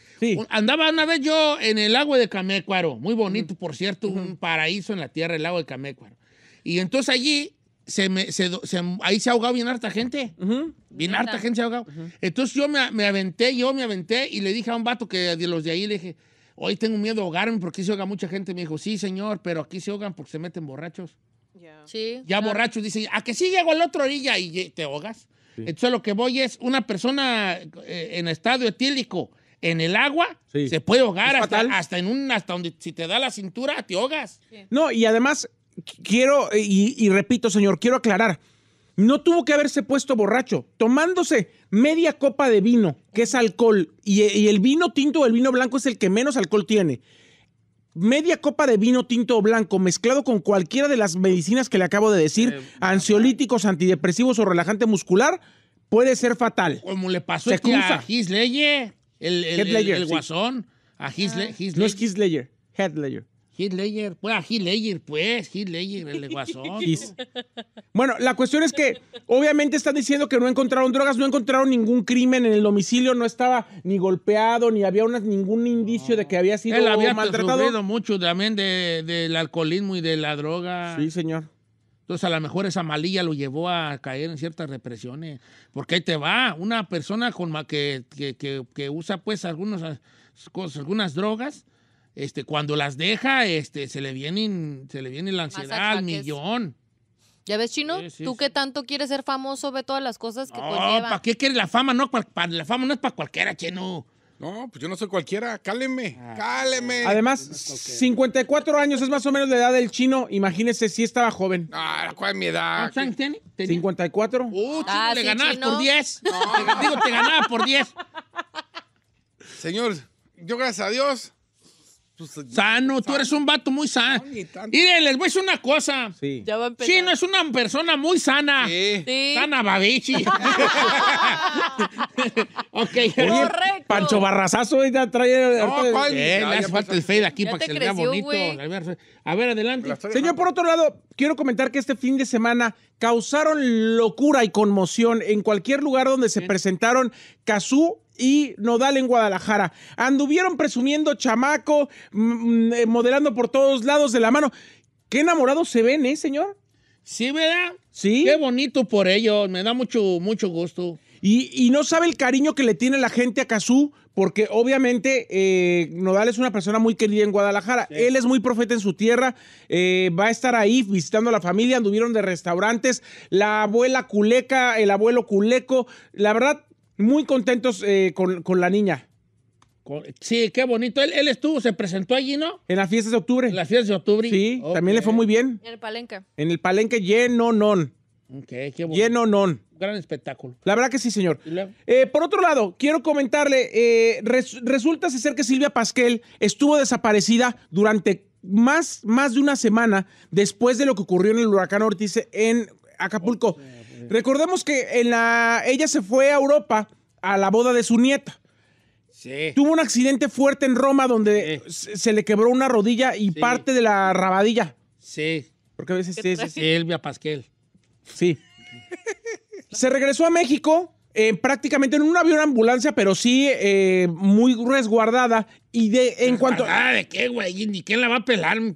Speaker 2: Andaba una vez yo en el agua de Camécuaro, muy bonito, por cierto, un paraíso en la tierra, el agua de Camécuaro. Y entonces allí se ahí se ha ahogado bien harta gente. Bien harta gente se ha ahogado. Entonces yo me, me, aventé, yo me aventé y le dije a un vato que de los de ahí le dije, hoy tengo miedo de ahogarme porque aquí se ahoga mucha gente. Me dijo, sí, señor, pero aquí se ahogan porque se meten borrachos. ya borrachos dicen, a que sí llego al la otra orilla y eh, te ahogas. Entonces lo que voy es una persona eh, en estado etílico en el agua se puede ahogar hasta, hasta, en un hasta donde si te da la cintura te ahogas.
Speaker 4: No, y además quiero y repito, señor, quiero aclarar no tuvo que haberse puesto borracho, tomándose media copa de vino, que es alcohol, y, eh, el vino tinto o el vino blanco es el que menos alcohol tiene. Media copa de vino tinto o blanco mezclado con cualquiera de las medicinas que le acabo de decir, eh, ansiolíticos, antidepresivos o relajante muscular, puede ser fatal. Como le pasó a Heath el, guasón, a No es
Speaker 2: Heath pues, pues, Hitler, pues, Heath el Guasón.
Speaker 4: bueno, la cuestión es que obviamente están diciendo que no encontraron drogas, no encontraron ningún crimen en el domicilio, no estaba ni golpeado, ni había ningún indicio de que había sido Él había maltratado.
Speaker 2: mucho también del alcoholismo y de la droga. Sí, señor. Entonces, a lo mejor esa malilla lo llevó a caer en ciertas represiones. Porque ahí te va, una persona con que, que, que, usa, pues, algunas ah, cosas, algunas drogas este, cuando las deja, este, se le se le viene la ansiedad al millón. ¿Ya ves, Chino? ¿Tú
Speaker 5: qué tanto quieres ser famoso? Ve todas las cosas que no, ¿Para
Speaker 2: qué quieres la fama? No, la fama no es para cualquiera, Chino. No, pues yo no soy cualquiera.
Speaker 3: Cáleme, ah. cáleme. Además,
Speaker 4: 54 años es más o menos la edad del chino. Imagínese si estaba joven.
Speaker 3: Ah, ¿cuál es mi edad? ¿Cuántos
Speaker 4: 54. Uh, chino, ah,
Speaker 3: le
Speaker 2: ganabas por 10.
Speaker 1: No. digo, te ganaba por 10.
Speaker 4: Señor,
Speaker 2: yo gracias a Dios pues, eh, sano, tú eres un vato muy sano. y Miren, les voy a decir una cosa. Sí. Chino es una persona muy sana. Sí. Sana babichi. ok. Correcto.
Speaker 4: Pancho Barrazazo eh, ya trae. No, ¿cuál? le hace falta el fade aquí para que se vea bonito.
Speaker 2: A ver, adelante. Señor,
Speaker 4: por otro lado, quiero comentar que este fin de semana causaron locura y conmoción en cualquier lugar donde se presentaron Cazú y Nodal en Guadalajara. Anduvieron presumiendo chamaco, eh, modelando por todos lados de la mano. Qué enamorados se ven, ¿eh, señor? Sí, ¿verdad? Sí. Qué
Speaker 2: bonito por ello. me da mucho, mucho gusto.
Speaker 4: Y, no sabe el cariño que le tiene la gente a Cazú, porque obviamente eh, Nodal es una persona muy querida en Guadalajara. Él es muy profeta en su tierra, eh, va a estar ahí visitando a la familia, anduvieron de restaurantes, la abuela culeca, el abuelo culeco. La verdad, muy contentos eh, con, la niña. Sí, qué bonito. Él, estuvo, se presentó allí, ¿no? En las fiestas de octubre. En las fiestas de octubre. Sí, también le fue muy bien. En el Palenque. En el Palenque lleno non. Ok, qué bonito. Lleno non. Gran espectáculo. La verdad que sí, señor. Eh, por otro lado, quiero comentarle, eh, resulta ser que Silvia Pasquel estuvo desaparecida durante más, más de una semana después de lo que ocurrió en el huracán Ortiz en Acapulco. Recordemos que en la, ella se fue a Europa a la boda de su nieta.
Speaker 11: Sí. Tuvo
Speaker 4: un accidente fuerte en Roma donde se, le quebró una rodilla y parte de la rabadilla.
Speaker 11: Sí.
Speaker 2: Porque a veces sí, elvia Silvia Pasquel.
Speaker 4: Sí. se regresó a México eh, prácticamente en un avión ambulancia, pero sí eh, muy resguardada y de, en cuanto. ¿Ah, de
Speaker 2: qué, güey? ¿Ni quién la va a pelar? Mi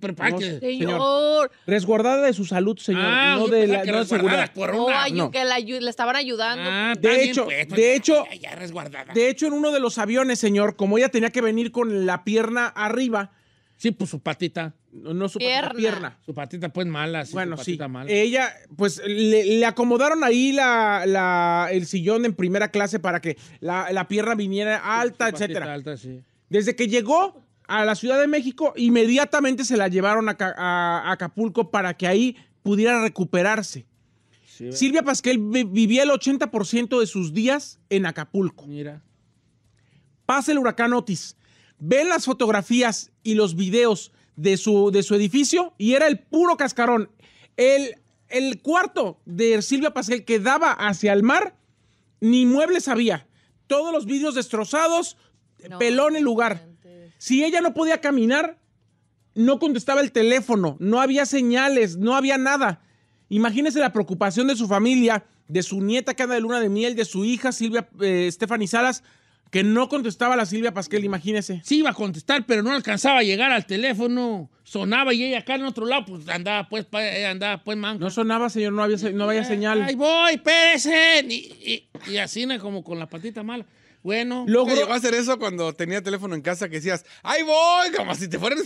Speaker 2: señor.
Speaker 4: Resguardada de su salud, señor. Ah, no de la no
Speaker 5: Por que la, le estaban ayudando. Ah, de hecho, pues, de hecho. Ya, resguardada.
Speaker 4: De hecho, en uno de los aviones, señor, como ella tenía que venir con la pierna arriba. Sí, pues su patita. No, su pierna. pierna. Su patita, pues mala. Sí, bueno, sí. Ella, pues le, acomodaron ahí la, la, el sillón en primera clase para que la, la pierna viniera pues, alta, etcétera. Alta, sí. Desde que llegó a la Ciudad de México, inmediatamente se la llevaron a, Acapulco para que ahí pudiera recuperarse. Silvia Pasquel vivía el 80% de sus días en Acapulco. Mira. Pasa el huracán Otis, ven las fotografías y los videos de su, de su edificio y era el puro cascarón. El, el cuarto de Silvia Pasquel que daba hacia el mar, ni muebles había. Todos los vidrios destrozados, pelón el lugar. Si ella no podía caminar, no contestaba el teléfono, no había señales, no había nada. Imagínese la preocupación de su familia, de su nieta que anda de luna de miel, de su hija Silvia eh, Stephanie Salas, que no contestaba a la Silvia Pasquel, imagínese. Sí iba a contestar, pero no alcanzaba a llegar al teléfono. Sonaba y ella acá en otro lado, pues andaba
Speaker 2: pues, eh, andaba pues No sonaba, señor, no había, no eh, señal. Ahí voy, pérese, Y,
Speaker 3: y, y así como con la patita mala. Bueno. Logró... Llegó a hacer eso cuando tenía teléfono en casa que decías, ay voy! Como si te fueras...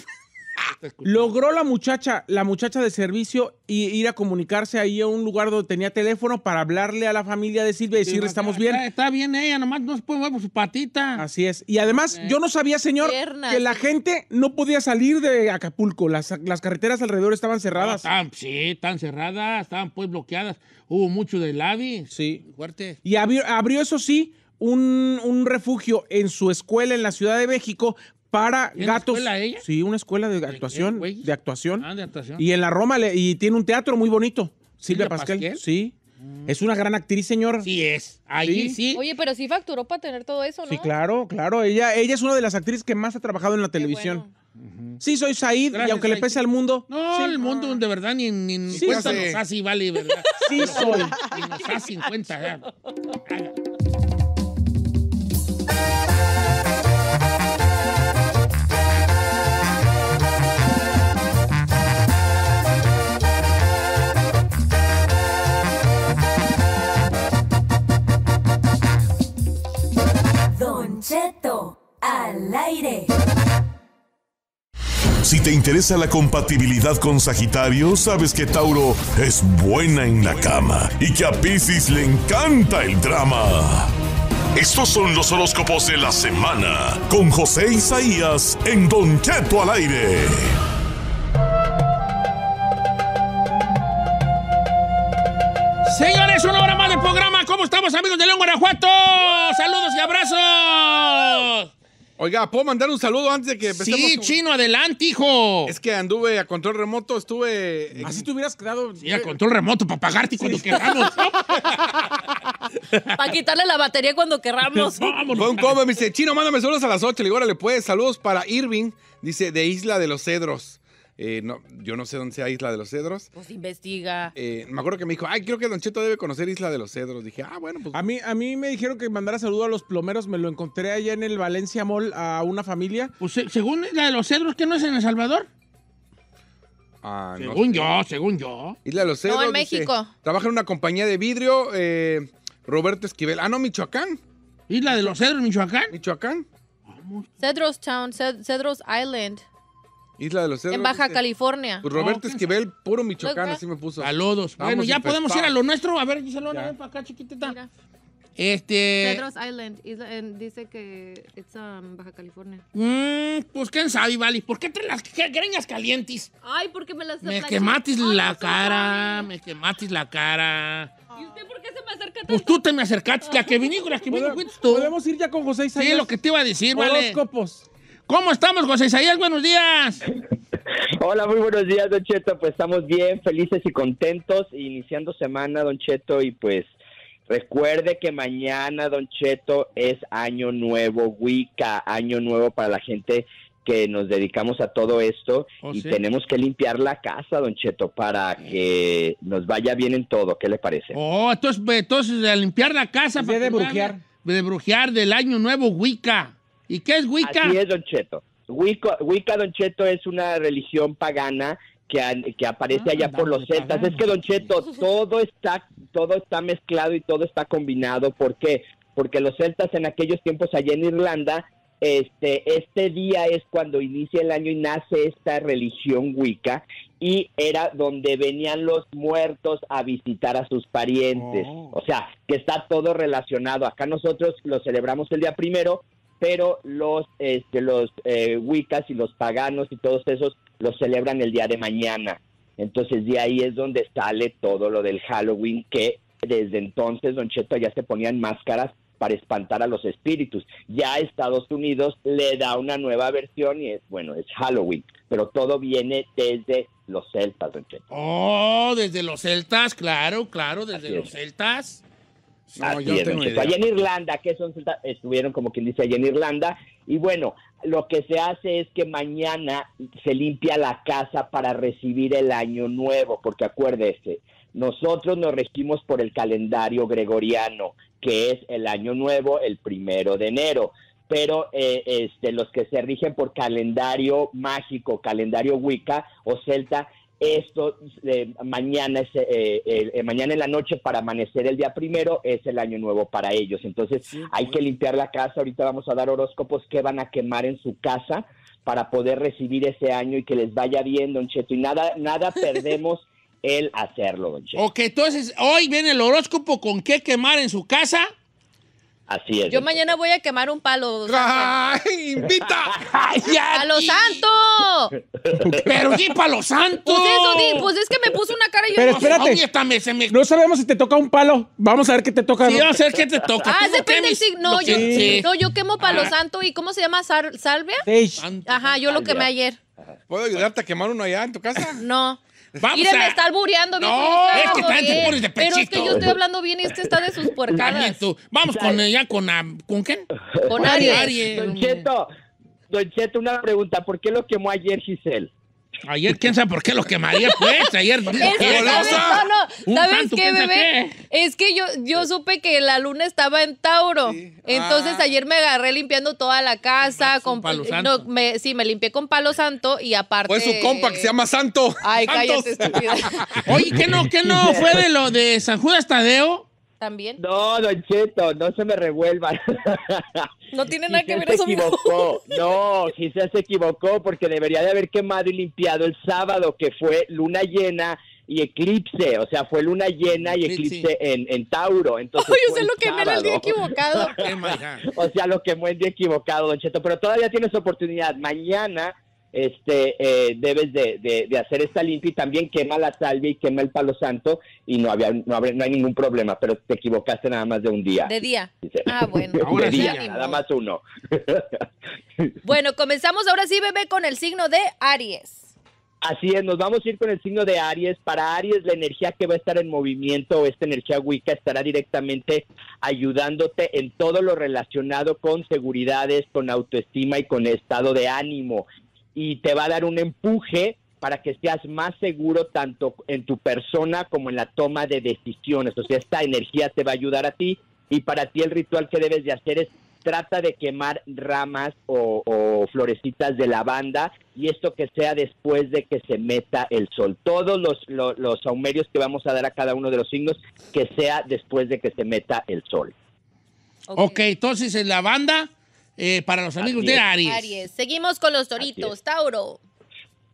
Speaker 4: Logró la muchacha, la muchacha de servicio, ir a comunicarse ahí a un lugar donde tenía teléfono para hablarle a la familia de Silvia y decirle estamos bien.
Speaker 2: Está bien ella, nomás no se puede mover por su patita. Así es. Y además, yo no sabía, señor, que la
Speaker 4: gente no podía salir de Acapulco. Las, carreteras alrededor estaban cerradas. Ah,
Speaker 2: tan, sí, están cerradas, estaban pues bloqueadas. Hubo mucho de lavi. Sí. Fuerte.
Speaker 4: Y abrió eso sí un, un refugio en su escuela en la Ciudad de México para gatos. Una escuela, ella? Sí, una escuela de actuación, ¿De, actuación. Ah, de actuación. Y en la Roma y tiene un teatro muy bonito. Silvia, Pascal. Sí. Mm. Es una gran actriz, señor. Sí es. Ahí sí.
Speaker 5: Oye, pero sí facturó para tener todo eso, ¿no? Sí,
Speaker 4: claro, claro. Ella, ella es una de las actrices que más ha trabajado en la televisión. Sí, soy Said, y aunque le pese al mundo.
Speaker 5: No, el mundo de
Speaker 4: verdad ni, ni,
Speaker 2: sí, cuenta nos vale, ¿verdad? Sí, soy. Ni nos hace
Speaker 8: Cheto al aire. Si te interesa la compatibilidad con Sagitario, sabes que Tauro es buena en la cama y que a Pisces le encanta el drama. Estos son los horóscopos de la semana con José Isaías en Don Cheto al aire.
Speaker 2: Señores, una hora más del programa. ¿Cómo estamos, amigos de León, Guanajuato? Saludos y abrazos.
Speaker 3: Oiga, ¿puedo mandar un saludo antes de que empecemos? Sí, chino, adelante, hijo. Es que anduve a control remoto, estuve... Así te
Speaker 5: hubieras quedado.
Speaker 3: Sí, a control remoto para pagarte cuando
Speaker 5: querramos. Para quitarle la batería cuando querramos. Vámonos.
Speaker 3: Fue un dice, Chino, mándame saludos a las 8. Le digo, órale, pues, saludos para Irving, dice, de Isla de los Cedros. Eh, no, yo no sé dónde sea Isla de los Cedros.
Speaker 5: Pues investiga.
Speaker 3: Eh, me acuerdo que me dijo, ay, creo que Don Cheto debe conocer Isla de los Cedros. Dije, ah, bueno, pues.
Speaker 4: A mí, a mí me dijeron que mandara saludo a los plomeros. Me lo encontré allá en el Valencia Mall a una familia.
Speaker 3: Pues según Isla de los Cedros, ¿qué no es en El Salvador? Ah, según no sé. yo, según yo. Isla de los Cedros. No, en México. Trabaja en una compañía de vidrio. Eh, Roberto Esquivel. Ah, no, Michoacán. Isla de los Cedros, Michoacán. Michoacán.
Speaker 5: Cedros Town, Cedros Island.
Speaker 3: Isla de los Cedros. En Baja California. Pues Roberto oh, Esquivel, puro michoacán, así me puso. Saludos. Bueno, ya podemos ir a lo
Speaker 2: nuestro. A ver,
Speaker 5: Giselona, a ven para acá, chiquitita.
Speaker 2: Este. Pedros
Speaker 5: Island. dice que es um, Baja California.
Speaker 2: Mm, pues quién sabe, Vali. ¿Por qué te las
Speaker 5: greñas calientes? Ay, qué me las Me aplaqué? quematis la cara, me
Speaker 2: quematis la cara.
Speaker 5: ¿Y usted por qué se me acerca
Speaker 2: Pues tú te me acercaste, la que viniste, la que viniste, tú. ¿Podemos ir ya con José Isaías? Sí, lo que te iba a decir, Vale. copos. ¿Cómo estamos, José Isaías? Buenos días.
Speaker 12: Hola, muy buenos días, Don Cheto. Pues estamos bien, felices y contentos, iniciando semana, Don Cheto, y pues recuerde que mañana, Don Cheto, es Año Nuevo Wicca, Año Nuevo para la gente que nos dedicamos a todo esto oh, y tenemos que limpiar la casa, don Cheto, para que nos vaya bien en todo. ¿Qué le parece?
Speaker 2: Oh, entonces, pues, entonces limpiar la casa. Pues para de brujear.
Speaker 12: De brujear del año
Speaker 2: nuevo Wicca. ¿Y qué es Wicca? Así es,
Speaker 12: Don Cheto. Wicca, Don Cheto, es una religión pagana que, que aparece ah, allá por los celtas. Es que, Don Cheto, todo está, todo está mezclado y todo está combinado. ¿Por qué? Porque los celtas en aquellos tiempos allá en Irlanda, este, este día es cuando inicia el año y nace esta religión Wicca y era donde venían los muertos a visitar a sus parientes. Oh. O sea, que está todo relacionado. Acá nosotros lo celebramos el día primero, pero los, este, los eh, wiccas y los paganos y todos esos los celebran el día de mañana. Entonces de ahí es donde sale todo lo del Halloween, que desde entonces, don Cheto, ya se ponían máscaras para espantar a los espíritus. Ya Estados Unidos le da una nueva versión y es, bueno, es Halloween, pero todo viene desde los celtas, don Cheto.
Speaker 2: Oh, desde los celtas, claro, claro, desde los celtas. No, ah, en
Speaker 12: Irlanda, que son, estuvieron como quien dice allá en Irlanda. Y bueno, lo que se hace es que mañana se limpia la casa para recibir el año nuevo, porque acuérdese, nosotros nos regimos por el calendario gregoriano, que es el año nuevo, el primero de enero. Pero eh, este, los que se rigen por calendario mágico, calendario Wicca o Celta, esto de eh, mañana es eh, eh, mañana en la noche para amanecer el día primero es el año nuevo para ellos. Entonces hay que limpiar la casa. Ahorita vamos a dar horóscopos que van a quemar en su casa para poder recibir ese año y que les vaya bien, Don Cheto. Y nada nada perdemos el hacerlo, Don Cheto.
Speaker 2: Ok, entonces hoy viene el horóscopo con qué quemar en su casa. Así Yo
Speaker 5: mañana voy a quemar un palo. ¡Ay, invita! ¡Palo santo!
Speaker 4: ¡Pero sí, palo
Speaker 2: santo! Pues
Speaker 5: pues es que me puso una cara y yo... Pero espérate.
Speaker 4: me, No sabemos si te toca un palo. Vamos a ver qué te toca. Sí, a ver
Speaker 3: qué te toca. Ah, depende No, yo, no, yo
Speaker 5: quemo palo ah. santo. ¿Y cómo se llama? ¿Salvia?
Speaker 3: Ajá, yo lo quemé ayer. ¿Puedo ayudarte a quemar uno allá en tu casa? No. Vamos Miren, a... me está albureando No, es que están de pechito. Pero es que yo estoy
Speaker 5: hablando bien y este está de sus puercadas.
Speaker 2: Vamos con, ella, con... ¿Con quién? Con Aries. Don
Speaker 12: Cheto, Don Cheto, una pregunta. ¿Por qué lo quemó ayer Giselle? Ayer, quién sabe por qué lo quemaría, pues. Ayer,
Speaker 1: ¿qué ¿sabes,
Speaker 5: no, no. ¿Sabes qué, bebé? Es que yo, yo supe que la luna estaba en Tauro. Entonces, ah. ayer me agarré limpiando toda la casa. Con, palo eh, santo. sí, me limpié con palo santo y aparte. Fue pues su compa que se llama
Speaker 3: Santo. Ay, cállate, estúpida.
Speaker 5: Oye, ¿qué no, qué no fue de
Speaker 2: lo de San Judas
Speaker 12: Tadeo? también. No, Don Cheto, no se me revuelva.
Speaker 5: No tiene nada que ver se eso. equivocó.
Speaker 12: No, quizás se equivocó porque debería de haber quemado y limpiado el sábado, que fue luna llena y eclipse, o sea, fue luna llena y eclipse en, Tauro. Entonces, lo el
Speaker 5: equivocado.
Speaker 12: o sea, lo quemó el día equivocado, Don Cheto, pero todavía tienes oportunidad. Mañana este, eh, debes de, hacer esta limpia y también quema la salvia y quema el palo santo y no había, no, hay ningún problema, pero te equivocaste nada más de un día. De día. Ah, bueno. día, nada más uno.
Speaker 5: bueno, comenzamos ahora sí, bebé, con el signo de Aries.
Speaker 12: Así es, nos vamos a ir con el signo de Aries. Para Aries, la energía que va a estar en movimiento, esta energía Wicca, estará directamente ayudándote en todo lo relacionado con seguridades, con autoestima y con estado de ánimo y te va a dar un empuje para que seas más seguro tanto en tu persona como en la toma de decisiones. O sea, esta energía te va a ayudar a ti y para ti el ritual que debes de hacer es trata de quemar ramas o, florecitas de lavanda y esto que sea después de que se meta el sol. Todos los, los, aumerios que vamos a dar a cada uno de los signos, que sea después de que se meta el sol.
Speaker 2: Ok, entonces en
Speaker 12: lavanda eh, para los amigos de
Speaker 2: Aries.
Speaker 5: Seguimos con los toritos, Tauro.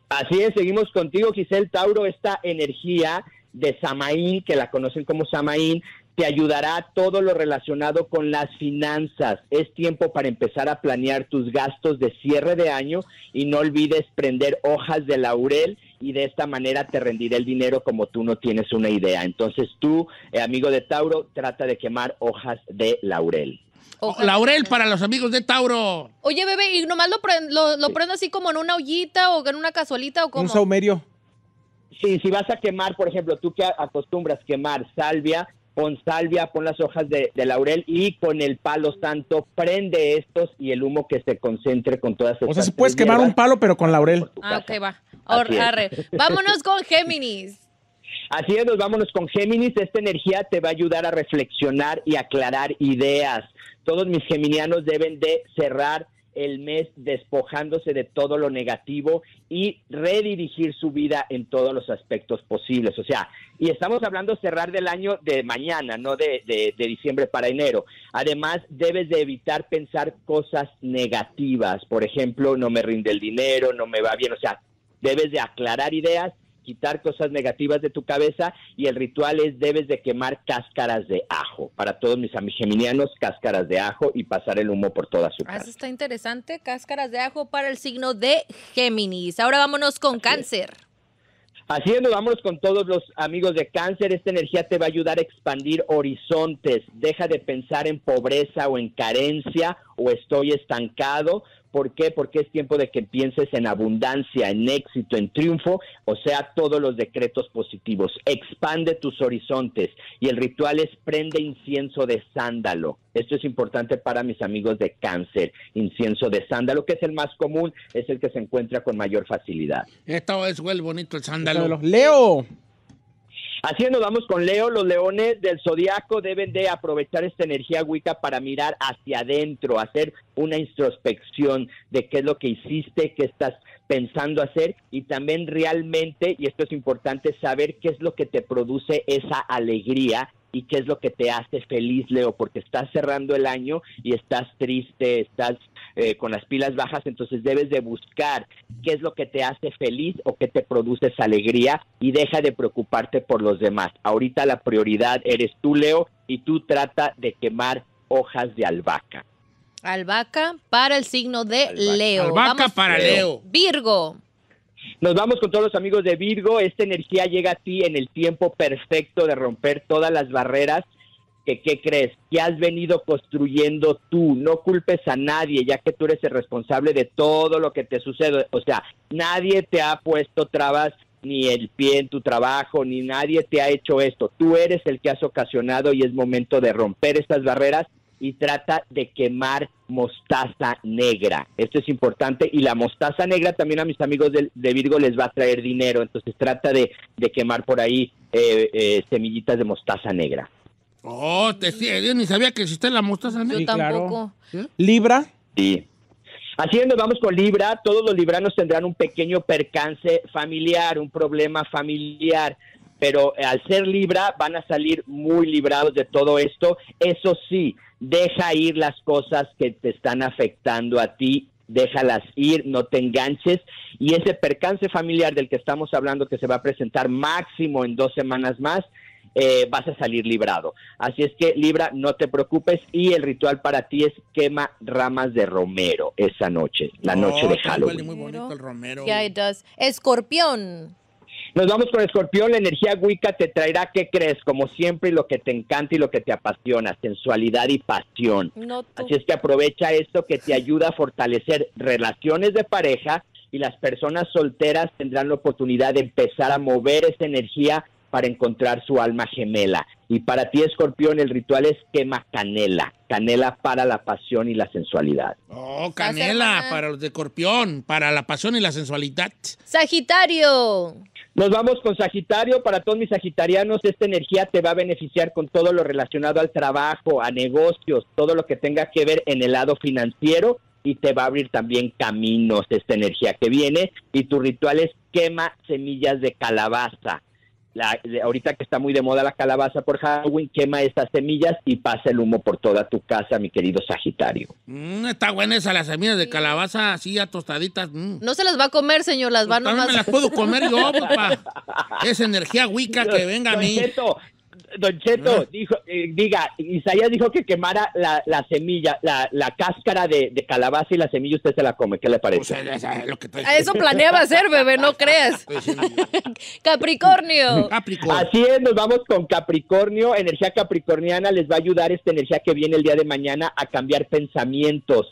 Speaker 12: Así es, seguimos contigo, Giselle Tauro. Esta energía de Samaín, que la conocen como Samaín, te ayudará a todo lo relacionado con las finanzas. Es tiempo para empezar a planear tus gastos de cierre de año y no olvides prender hojas de laurel y de esta manera te rendirá el dinero como tú no tienes una idea. Entonces tú, eh, amigo de Tauro, trata de quemar hojas de laurel.
Speaker 5: Laurel
Speaker 2: para los amigos de Tauro.
Speaker 5: Oye, bebé, ¿y nomás lo, prendo, lo, prendo así como en una ollita o en una cazuelita o como? Un saumerio.
Speaker 12: Sí, si vas a quemar, por ejemplo, tú que acostumbras quemar salvia, pon salvia, pon las hojas de, laurel y con el palo santo prende estos y el humo que se concentre con todas cosas. O sea, si puedes quemar un palo,
Speaker 4: pero con laurel.
Speaker 5: Ah, ok, va. Vámonos con Géminis.
Speaker 12: Así es, nos vámonos con Géminis. Esta energía te va a ayudar a reflexionar y aclarar ideas todos mis geminianos deben de cerrar el mes despojándose de todo lo negativo y redirigir su vida en todos los aspectos posibles. O sea, y estamos hablando cerrar del año de mañana, no de, de diciembre para enero. Además, debes de evitar pensar cosas negativas. Por ejemplo, no me rinde el dinero, no me va bien. O sea, debes de aclarar ideas quitar cosas negativas de tu cabeza y el ritual es debes de quemar cáscaras de ajo. Para todos mis geminianos, cáscaras de ajo y pasar el humo por toda su
Speaker 5: ah, casa. está interesante, cáscaras de ajo para el signo de Géminis. Ahora vámonos con cáncer.
Speaker 12: Así es, nos con todos los amigos de cáncer. Esta energía te va a ayudar a expandir horizontes. Deja de pensar en pobreza o en carencia o estoy estancado. ¿Por qué? Porque es tiempo de que pienses en abundancia, en éxito, en triunfo, o sea, todos los decretos positivos. Expande tus horizontes y el ritual es prende incienso de sándalo. Esto es importante para mis amigos de cáncer. Incienso de sándalo, que es el más común, es el que se encuentra con mayor facilidad. Esto es huele bonito el sándalo. Leo. Así nos vamos con Leo, los leones del zodiaco deben de aprovechar esta energía Wicca para mirar hacia adentro, hacer una introspección de qué es lo que hiciste, qué estás pensando hacer y también realmente, y esto es importante, saber qué es lo que te produce esa alegría qué es lo que te hace feliz, Leo, porque estás cerrando el año y estás triste, estás eh, con las pilas bajas, entonces debes de buscar qué es lo que te hace feliz o qué te produce alegría y deja de preocuparte por los demás. Ahorita la prioridad eres tú, Leo, y tú trata de quemar hojas de albahaca.
Speaker 5: Albahaca para el signo de Leo. Albahaca
Speaker 12: para Leo.
Speaker 5: Virgo.
Speaker 12: Nos vamos con todos los amigos de Virgo. Esta energía llega a ti en el tiempo perfecto de romper todas las barreras que, ¿qué crees? Que has venido construyendo tú. No culpes a nadie, ya que tú eres el responsable de todo lo que te sucede. O sea, nadie te ha puesto trabas ni el pie en tu trabajo, ni nadie te ha hecho esto. Tú eres el que has ocasionado y es momento de romper estas barreras y trata de quemar mostaza negra. Esto es importante y la mostaza negra también a mis amigos de, Virgo les va a traer dinero, entonces trata de, de quemar por ahí eh, eh, semillitas de mostaza negra.
Speaker 2: Oh, te, yo ni sabía que
Speaker 12: existía la mostaza negra. Yo tampoco. ¿Libra? Sí. Así nos vamos con Libra. Todos los libranos tendrán un pequeño percance familiar, un problema familiar pero al ser Libra van a salir muy librados de todo esto. Eso sí, deja ir las cosas que te están afectando a ti, déjalas ir, no te enganches. Y ese percance familiar del que estamos hablando, que se va a presentar máximo en dos semanas más, eh, vas a salir librado. Así es que Libra, no te preocupes y el ritual para ti es quema ramas de romero esa noche, la oh, noche de Halloween. Muy
Speaker 5: bonito el romero. Escorpión.
Speaker 12: Nos vamos con Escorpión, la energía Wicca te traerá ¿qué crees, como siempre, lo que te encanta y lo que te apasiona, sensualidad y pasión. Así es que aprovecha esto que te ayuda a fortalecer relaciones de pareja y las personas solteras tendrán la oportunidad de empezar a mover esta energía para encontrar su alma gemela. Y para ti, Escorpión, el ritual es quema canela. Canela para la pasión y la sensualidad.
Speaker 2: Oh,
Speaker 5: canela para
Speaker 2: los de Escorpión, para la pasión y la sensualidad.
Speaker 5: Sagitario.
Speaker 12: Nos vamos con Sagitario. Para todos mis sagitarianos, esta energía te va a beneficiar con todo lo relacionado al trabajo, a negocios, todo lo que tenga que ver en el lado financiero y te va a abrir también caminos esta energía que viene y tu ritual es quema semillas de calabaza ahorita que está muy de moda la calabaza por Halloween, quema estas semillas y pasa el humo por toda tu casa, mi querido Sagitario.
Speaker 2: Mm, está buena esa, las semillas de calabaza así a tostaditas. Mm.
Speaker 5: No se las va a comer, señor, las van a... No me las puedo comer yo, papá.
Speaker 2: Es energía
Speaker 12: wicca que venga a Don Cheto, dijo, eh, diga, Isaías dijo que quemara la, semilla, la, cáscara de, calabaza y la semilla usted se la come. ¿Qué le parece? Pues, ah, eso planeaba hacer,
Speaker 5: bebé, no creas. Capricornio.
Speaker 12: Capricornio. Así es, nos vamos con Capricornio. Energía capricorniana les va a ayudar esta energía que viene el día de mañana a cambiar pensamientos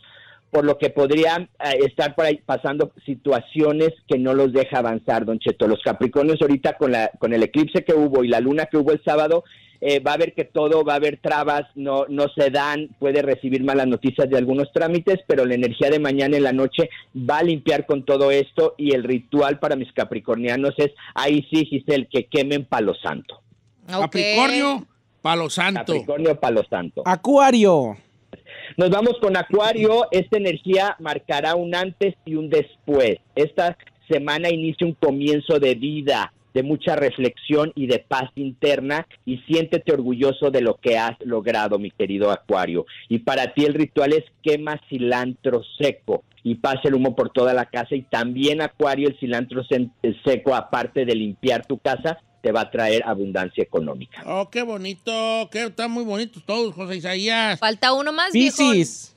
Speaker 12: por lo que podrían eh, estar pasando situaciones que no los deja avanzar, don Cheto. Los Capricornios ahorita con, la, con el eclipse que hubo y la luna que hubo el sábado, eh, va a ver que todo, va a haber trabas, no, no se dan, puede recibir malas noticias de algunos trámites, pero la energía de mañana en la noche va a limpiar con todo esto y el ritual para mis capricornianos es, ahí sí, Giselle, que quemen palo santo. Capricornio, palo santo. Capricornio, palo santo. Acuario. Nos vamos con Acuario. Esta energía marcará un antes y un después. Esta semana inicia un comienzo de vida de mucha reflexión y de paz interna y siéntete orgulloso de lo que has logrado, mi querido Acuario. Y para ti el ritual es quema cilantro seco y pase el humo por toda la casa y también Acuario el cilantro seco aparte de limpiar tu casa te va a traer abundancia económica.
Speaker 2: Oh, qué bonito, que están muy bonitos todos, José Isaías.
Speaker 5: Falta uno más, ¡Pisis!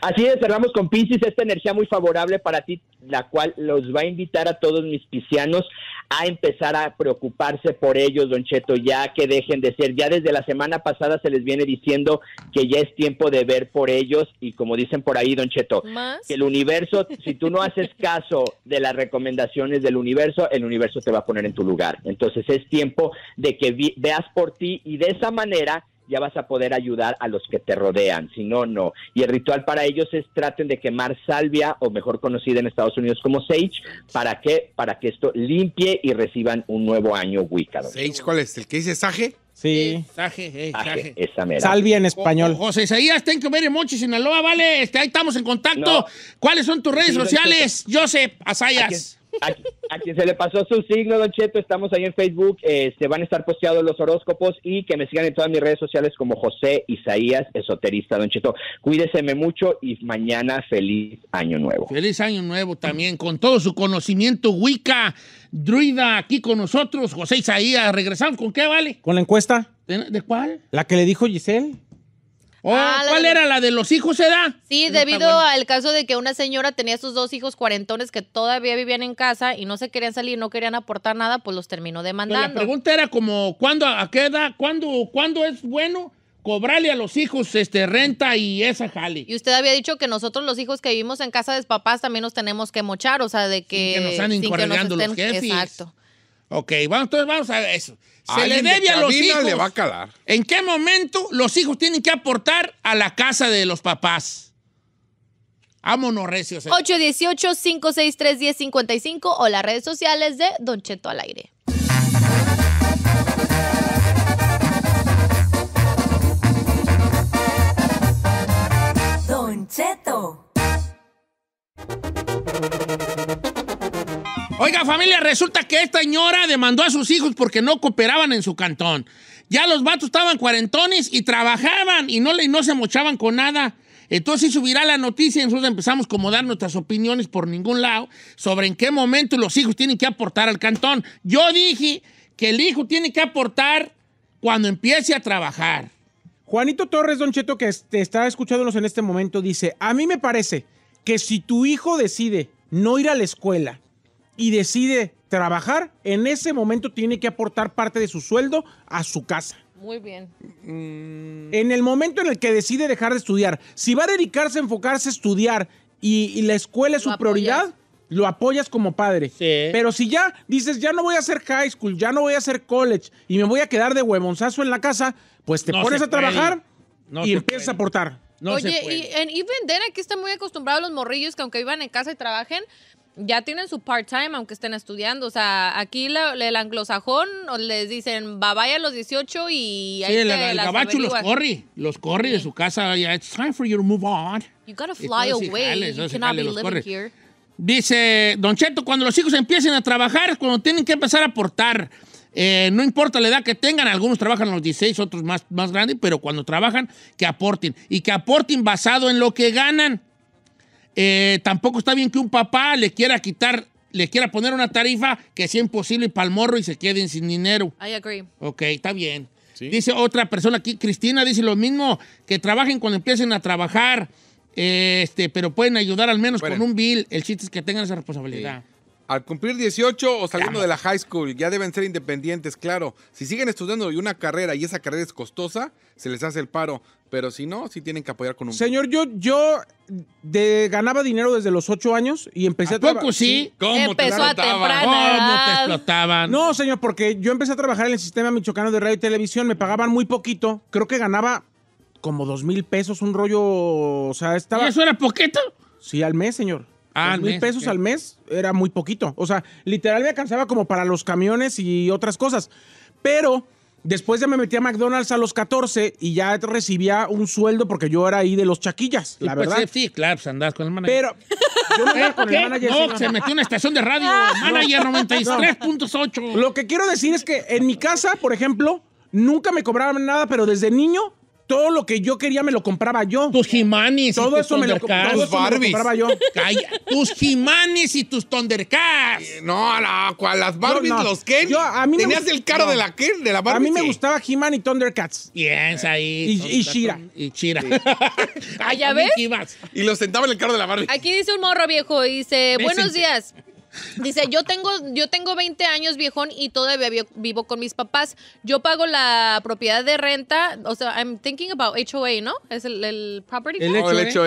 Speaker 12: Así es, cerramos con Pisces, esta energía muy favorable para ti, la cual los va a invitar a todos mis piscianos a empezar a preocuparse por ellos, don Cheto, ya que dejen de ser. Ya desde la semana pasada se les viene diciendo que ya es tiempo de ver por ellos y como dicen por ahí, don Cheto, que el universo, si tú no haces caso de las recomendaciones del universo, el universo te va a poner en tu lugar. Entonces es tiempo de que veas por ti y de esa manera ya vas a poder ayudar a los que te rodean, si no, no. Y el ritual para ellos es traten de quemar salvia, o mejor conocida en Estados Unidos como sage, ¿para qué? Para que esto limpie y reciban un nuevo año Wicca.
Speaker 3: ¿Sage cuál es? ¿El que dice sage? Sí. sage, eh, Esa mera. Salvia en español.
Speaker 2: José Isaías, ten que ver en Mochi, Sinaloa, vale. Este, ahí estamos en contacto. ¿Cuáles son tus redes sociales, Joseph Asayas?
Speaker 12: A, quien se le pasó su signo, Don Cheto, estamos ahí en Facebook. Eh, se van a estar posteados los horóscopos y que me sigan en todas mis redes sociales como José Isaías, esoterista, Don Cheto. Cuídeseme mucho y mañana feliz año nuevo.
Speaker 2: Feliz año nuevo también, con todo su conocimiento Wicca, druida, aquí con nosotros, José Isaías. ¿Regresamos con qué, vale?
Speaker 4: Con la encuesta.
Speaker 2: de cuál?
Speaker 4: La que le dijo Giselle.
Speaker 2: Oh, ah, ¿Cuál era la de los hijos, edad? Sí, debido
Speaker 5: al caso de que una señora tenía sus dos hijos cuarentones que todavía vivían en casa y no se querían salir, no querían aportar nada, pues los terminó pues, demandando. Pero la
Speaker 2: pregunta era como, ¿cuándo, a qué edad, cuándo, cuándo es bueno cobrarle a los hijos este, renta y esa jale. Y
Speaker 5: usted había dicho que nosotros los hijos que vivimos en casa de papás también nos tenemos que mochar, o sea, de que... que nos están incorregando los jefes. Exacto.
Speaker 2: Ok, vamos, entonces vamos a eso. Se le debe a los hijos. le va a calar. ¿En qué momento los hijos tienen que aportar a la casa de los papás? Vámonos, recios.
Speaker 5: 818-563-1055 o las redes sociales de Don Cheto al aire.
Speaker 11: Don Cheto.
Speaker 2: Oiga, familia, resulta que esta señora demandó a sus hijos porque no cooperaban en su cantón. Ya los vatos estaban cuarentones y trabajaban y no, le no se mochaban con nada. Entonces subirá la noticia y nosotros empezamos como dar nuestras opiniones por ningún lado sobre en qué momento los hijos tienen que aportar al cantón. Yo dije que el hijo tiene que aportar cuando empiece a trabajar.
Speaker 4: Juanito Torres, Don Cheto, que este, está escuchándonos en este momento, dice, a mí me parece que si tu hijo decide no ir a la escuela y decide trabajar, en ese momento tiene que aportar parte de su sueldo a su casa. Muy bien. Mm. En el momento en el que decide dejar de estudiar, si va a dedicarse a enfocarse a estudiar y, la escuela es su prioridad, lo apoyas como padre. Sí. Pero si ya dices, ya no voy a hacer high school, ya no voy a hacer college y me voy a quedar de huevonzazo en la casa, pues te pones a trabajar y empiezas a aportar. Oye, y,
Speaker 5: en, Even vender aquí están muy acostumbrados los morrillos que aunque iban en casa y trabajen, ya tienen su part-time aunque estén estudiando. O sea, aquí el anglosajón les dicen, va vaya a los 18 y ahí el, el gabacho los corre,
Speaker 2: los corre de su casa. ya it's time for you to move on.
Speaker 5: You gotta fly away. you cannot be living here.
Speaker 2: Dice Don Cheto, cuando los hijos empiecen a trabajar cuando tienen que empezar a aportar. Eh, no importa la edad que tengan, algunos trabajan a los 16, otros más, más grandes, pero cuando trabajan, que aporten. Y que aporten basado en lo que ganan. Eh, tampoco está bien que un papá le quiera quitar, le quiera poner una tarifa que sea imposible y palmorro morro y se queden sin dinero. I agree. Ok, está bien. Dice otra persona aquí, Cristina, dice lo mismo, que trabajen cuando empiecen a trabajar, eh, este, pero pueden ayudar al menos con un bill. El chiste es que tengan esa responsabilidad.
Speaker 3: Al cumplir 18 o saliendo de la high school, ya deben ser independientes, claro. Si siguen estudiando y una carrera y esa carrera es costosa, se les hace el paro. Pero si no, sí tienen que apoyar con un...
Speaker 4: Señor, yo, yo ganaba dinero desde los ocho años y empecé a, trabajar. poco sí? ¿Cómo te explotaban? ¿Cómo te explotaban? No, señor, porque yo empecé a trabajar en el sistema michoacano de radio y televisión. Me pagaban muy poquito. Creo que ganaba como dos mil pesos, un rollo... O sea, estaba... ¿Y eso era poquito? Sí, al mes, señor. Ah, mil pesos al mes era muy poquito. O sea, literal me alcanzaba como para los camiones y otras cosas. Pero Después ya me metí a McDonald's a los 14 y ya recibía un sueldo porque yo era ahí de los chaquillas, la pues, verdad.
Speaker 2: Sí, claro, pues, andás con el manager. Pero yo no con ¿Qué? el manager. No, se metió una estación de radio, manager 93.8. Lo
Speaker 4: que quiero decir es que en mi casa, por ejemplo, nunca me cobraban nada, pero desde niño todo lo que yo quería me lo compraba yo. Tus Jimanis. Todo, eso, me todo eso me lo, compraba yo. Calla. Tus
Speaker 2: Jimanis y tus Thundercats. Eh, no, no, cual las Barbies, los
Speaker 4: Ken. a mí Tenías
Speaker 2: el
Speaker 3: carro de la Ken, de la Barbie. A mí me gustaba
Speaker 4: He-Man y Thundercats. ahí. Y, y Shira.
Speaker 3: Y Shira.
Speaker 5: ¿Ah, ya ves.
Speaker 3: Y los sentaba en el carro de la Barbie.
Speaker 5: Aquí dice un morro viejo dice, buenos días. Dice, yo tengo, yo tengo 20 años viejón y todavía vivo con mis papás. Yo pago la propiedad de renta, o sea, I'm thinking about HOA, ¿no? Es el, property. El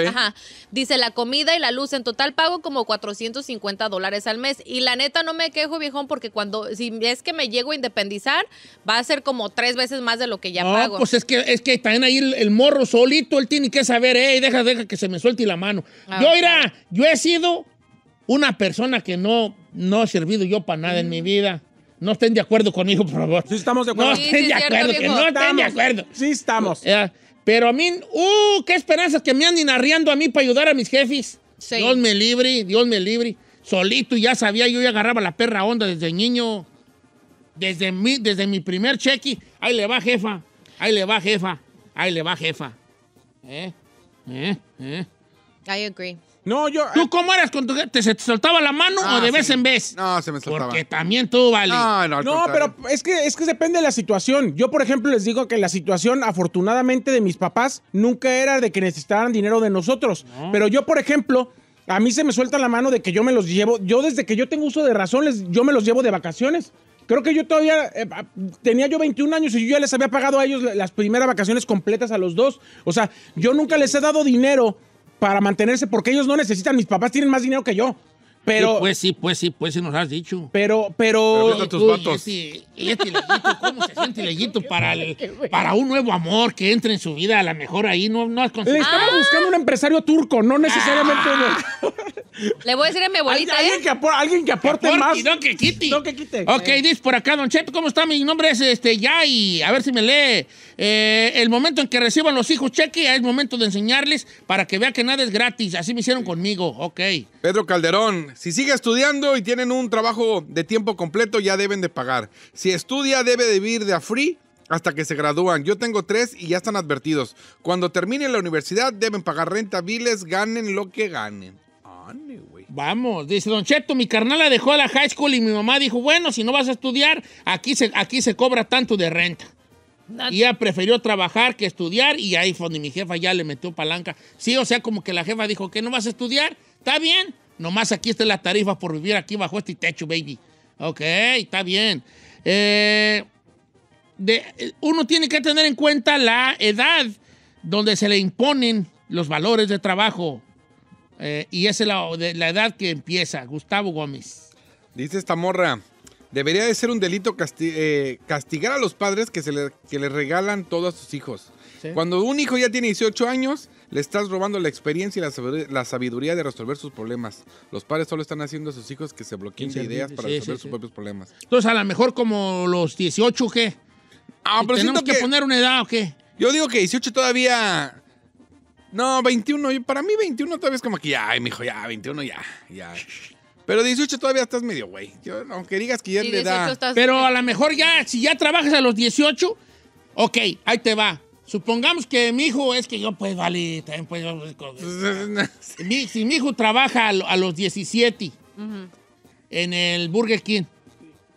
Speaker 5: Ajá. Dice, la comida y la luz. En total pago como 450 dólares al mes. Y la neta no me quejo, viejón, porque cuando, si es que me llego a independizar, va a ser como tres veces más de lo que ya pago. pues es
Speaker 2: que, es que también ahí el, morro solito, él tiene que saber, hey, deja, deja que se me suelte la mano. Ah, yo, mira, yo he sido una persona que no, no ha servido yo para nada en mi vida. No estén de acuerdo conmigo,
Speaker 4: por favor. Sí, estamos de
Speaker 2: acuerdo. No estén de acuerdo, no estamos. estén de acuerdo. Sí, estamos. pero a mí, ¡uh! ¡Qué esperanzas que me anden arriando a mí para ayudar a mis jefes! Dios me libre, Dios me libre. Solito ya sabía, yo ya agarraba la perra onda desde niño. Desde mi, desde mi primer cheque. Ahí le va, jefa. Ahí le va, jefa. Ahí le va, jefa. ¿Eh? ¿Eh? ¿Eh? I agree. No, yo. ¿Tú eh, cómo eras con tu gente? ¿Se te soltaba la mano o ah, de vez en vez? No, se me soltaba. Porque también tú, vale. Ah, no, pero
Speaker 4: es que, es que depende de la situación. Yo, por ejemplo, les digo que la situación, afortunadamente, de mis papás nunca era de que necesitaran dinero de nosotros. Pero yo, por ejemplo. A mí se me suelta la mano de que yo me los llevo. Yo desde que yo tengo uso de razones, yo me los llevo de vacaciones. Creo que yo todavía eh, ah, tenía yo 21 años y yo ya les había pagado a ellos las primeras vacaciones completas a los dos. O sea, yo nunca les he dado dinero para mantenerse, porque ellos no necesitan, mis papás tienen más dinero que yo. Pero,
Speaker 2: pues sí, pues sí, pues sí nos has dicho. Pero, pero. pero ¿cómo se siente leyito para, para un nuevo amor que entre en su vida? A lo mejor ahí no, no has conseguido. Le estaba ah. buscando un empresario turco, no necesariamente. Ah.
Speaker 5: Le voy a decir a mi abuelita. alguien,
Speaker 2: ¿eh? que aporte, más. No que quite. Ok, dice por acá, don Chepe, ¿cómo está? Mi nombre es este Yay. A ver si me lee. Eh, el momento en que reciban los hijos cheque es momento de enseñarles para que vean que nada es gratis. Así me hicieron conmigo. Ok.
Speaker 3: Pedro Calderón. Si sigue estudiando y tienen un trabajo de tiempo completo, ya deben de pagar. Si estudia, debe de vivir de a free hasta que se gradúan. Yo tengo tres y ya están advertidos. Cuando terminen la universidad, deben pagar renta, Viles, ganen lo que ganen. Vamos, dice Don Cheto, mi carnal la dejó a la high school y mi mamá dijo, bueno, si no vas a estudiar, aquí se,
Speaker 2: aquí se cobra tanto de renta. y ella prefirió trabajar que estudiar y ahí fue mi jefa ya le metió palanca. Sí, o sea, como que la jefa dijo que no vas a estudiar, está bien, Nomás aquí está la tarifa por vivir aquí bajo este techo, baby. Ok, está bien. Eh, uno tiene que tener en cuenta la edad donde se le imponen los valores de trabajo. Eh, y esa es la, edad que
Speaker 3: empieza, Gustavo Gómez. Dice esta morra, debería de ser un delito eh, castigar a los padres que, le, regalan todos a sus hijos. Cuando un hijo ya tiene 18 años, le estás robando la experiencia y la sabiduría de resolver sus problemas. Los padres solo están haciendo a sus hijos que se bloqueen ideas para resolver sus propios problemas.
Speaker 2: Entonces, a lo mejor como los
Speaker 3: 18, ¿qué? Ah, pero ¿Tenemos que, que, poner una edad o qué? Yo digo que 18 todavía... No, 21. Para mí 21 todavía es como que ya, hijo ya, 21 ya, ya. Pero 18 todavía estás medio güey. Aunque digas que ya le da. Pero a lo mejor ya,
Speaker 2: si ya trabajas a los 18, ok, ahí te va. Supongamos que mi hijo es que yo, pues, vale, también pues, pues si mi hijo trabaja a, los 17 en el Burger King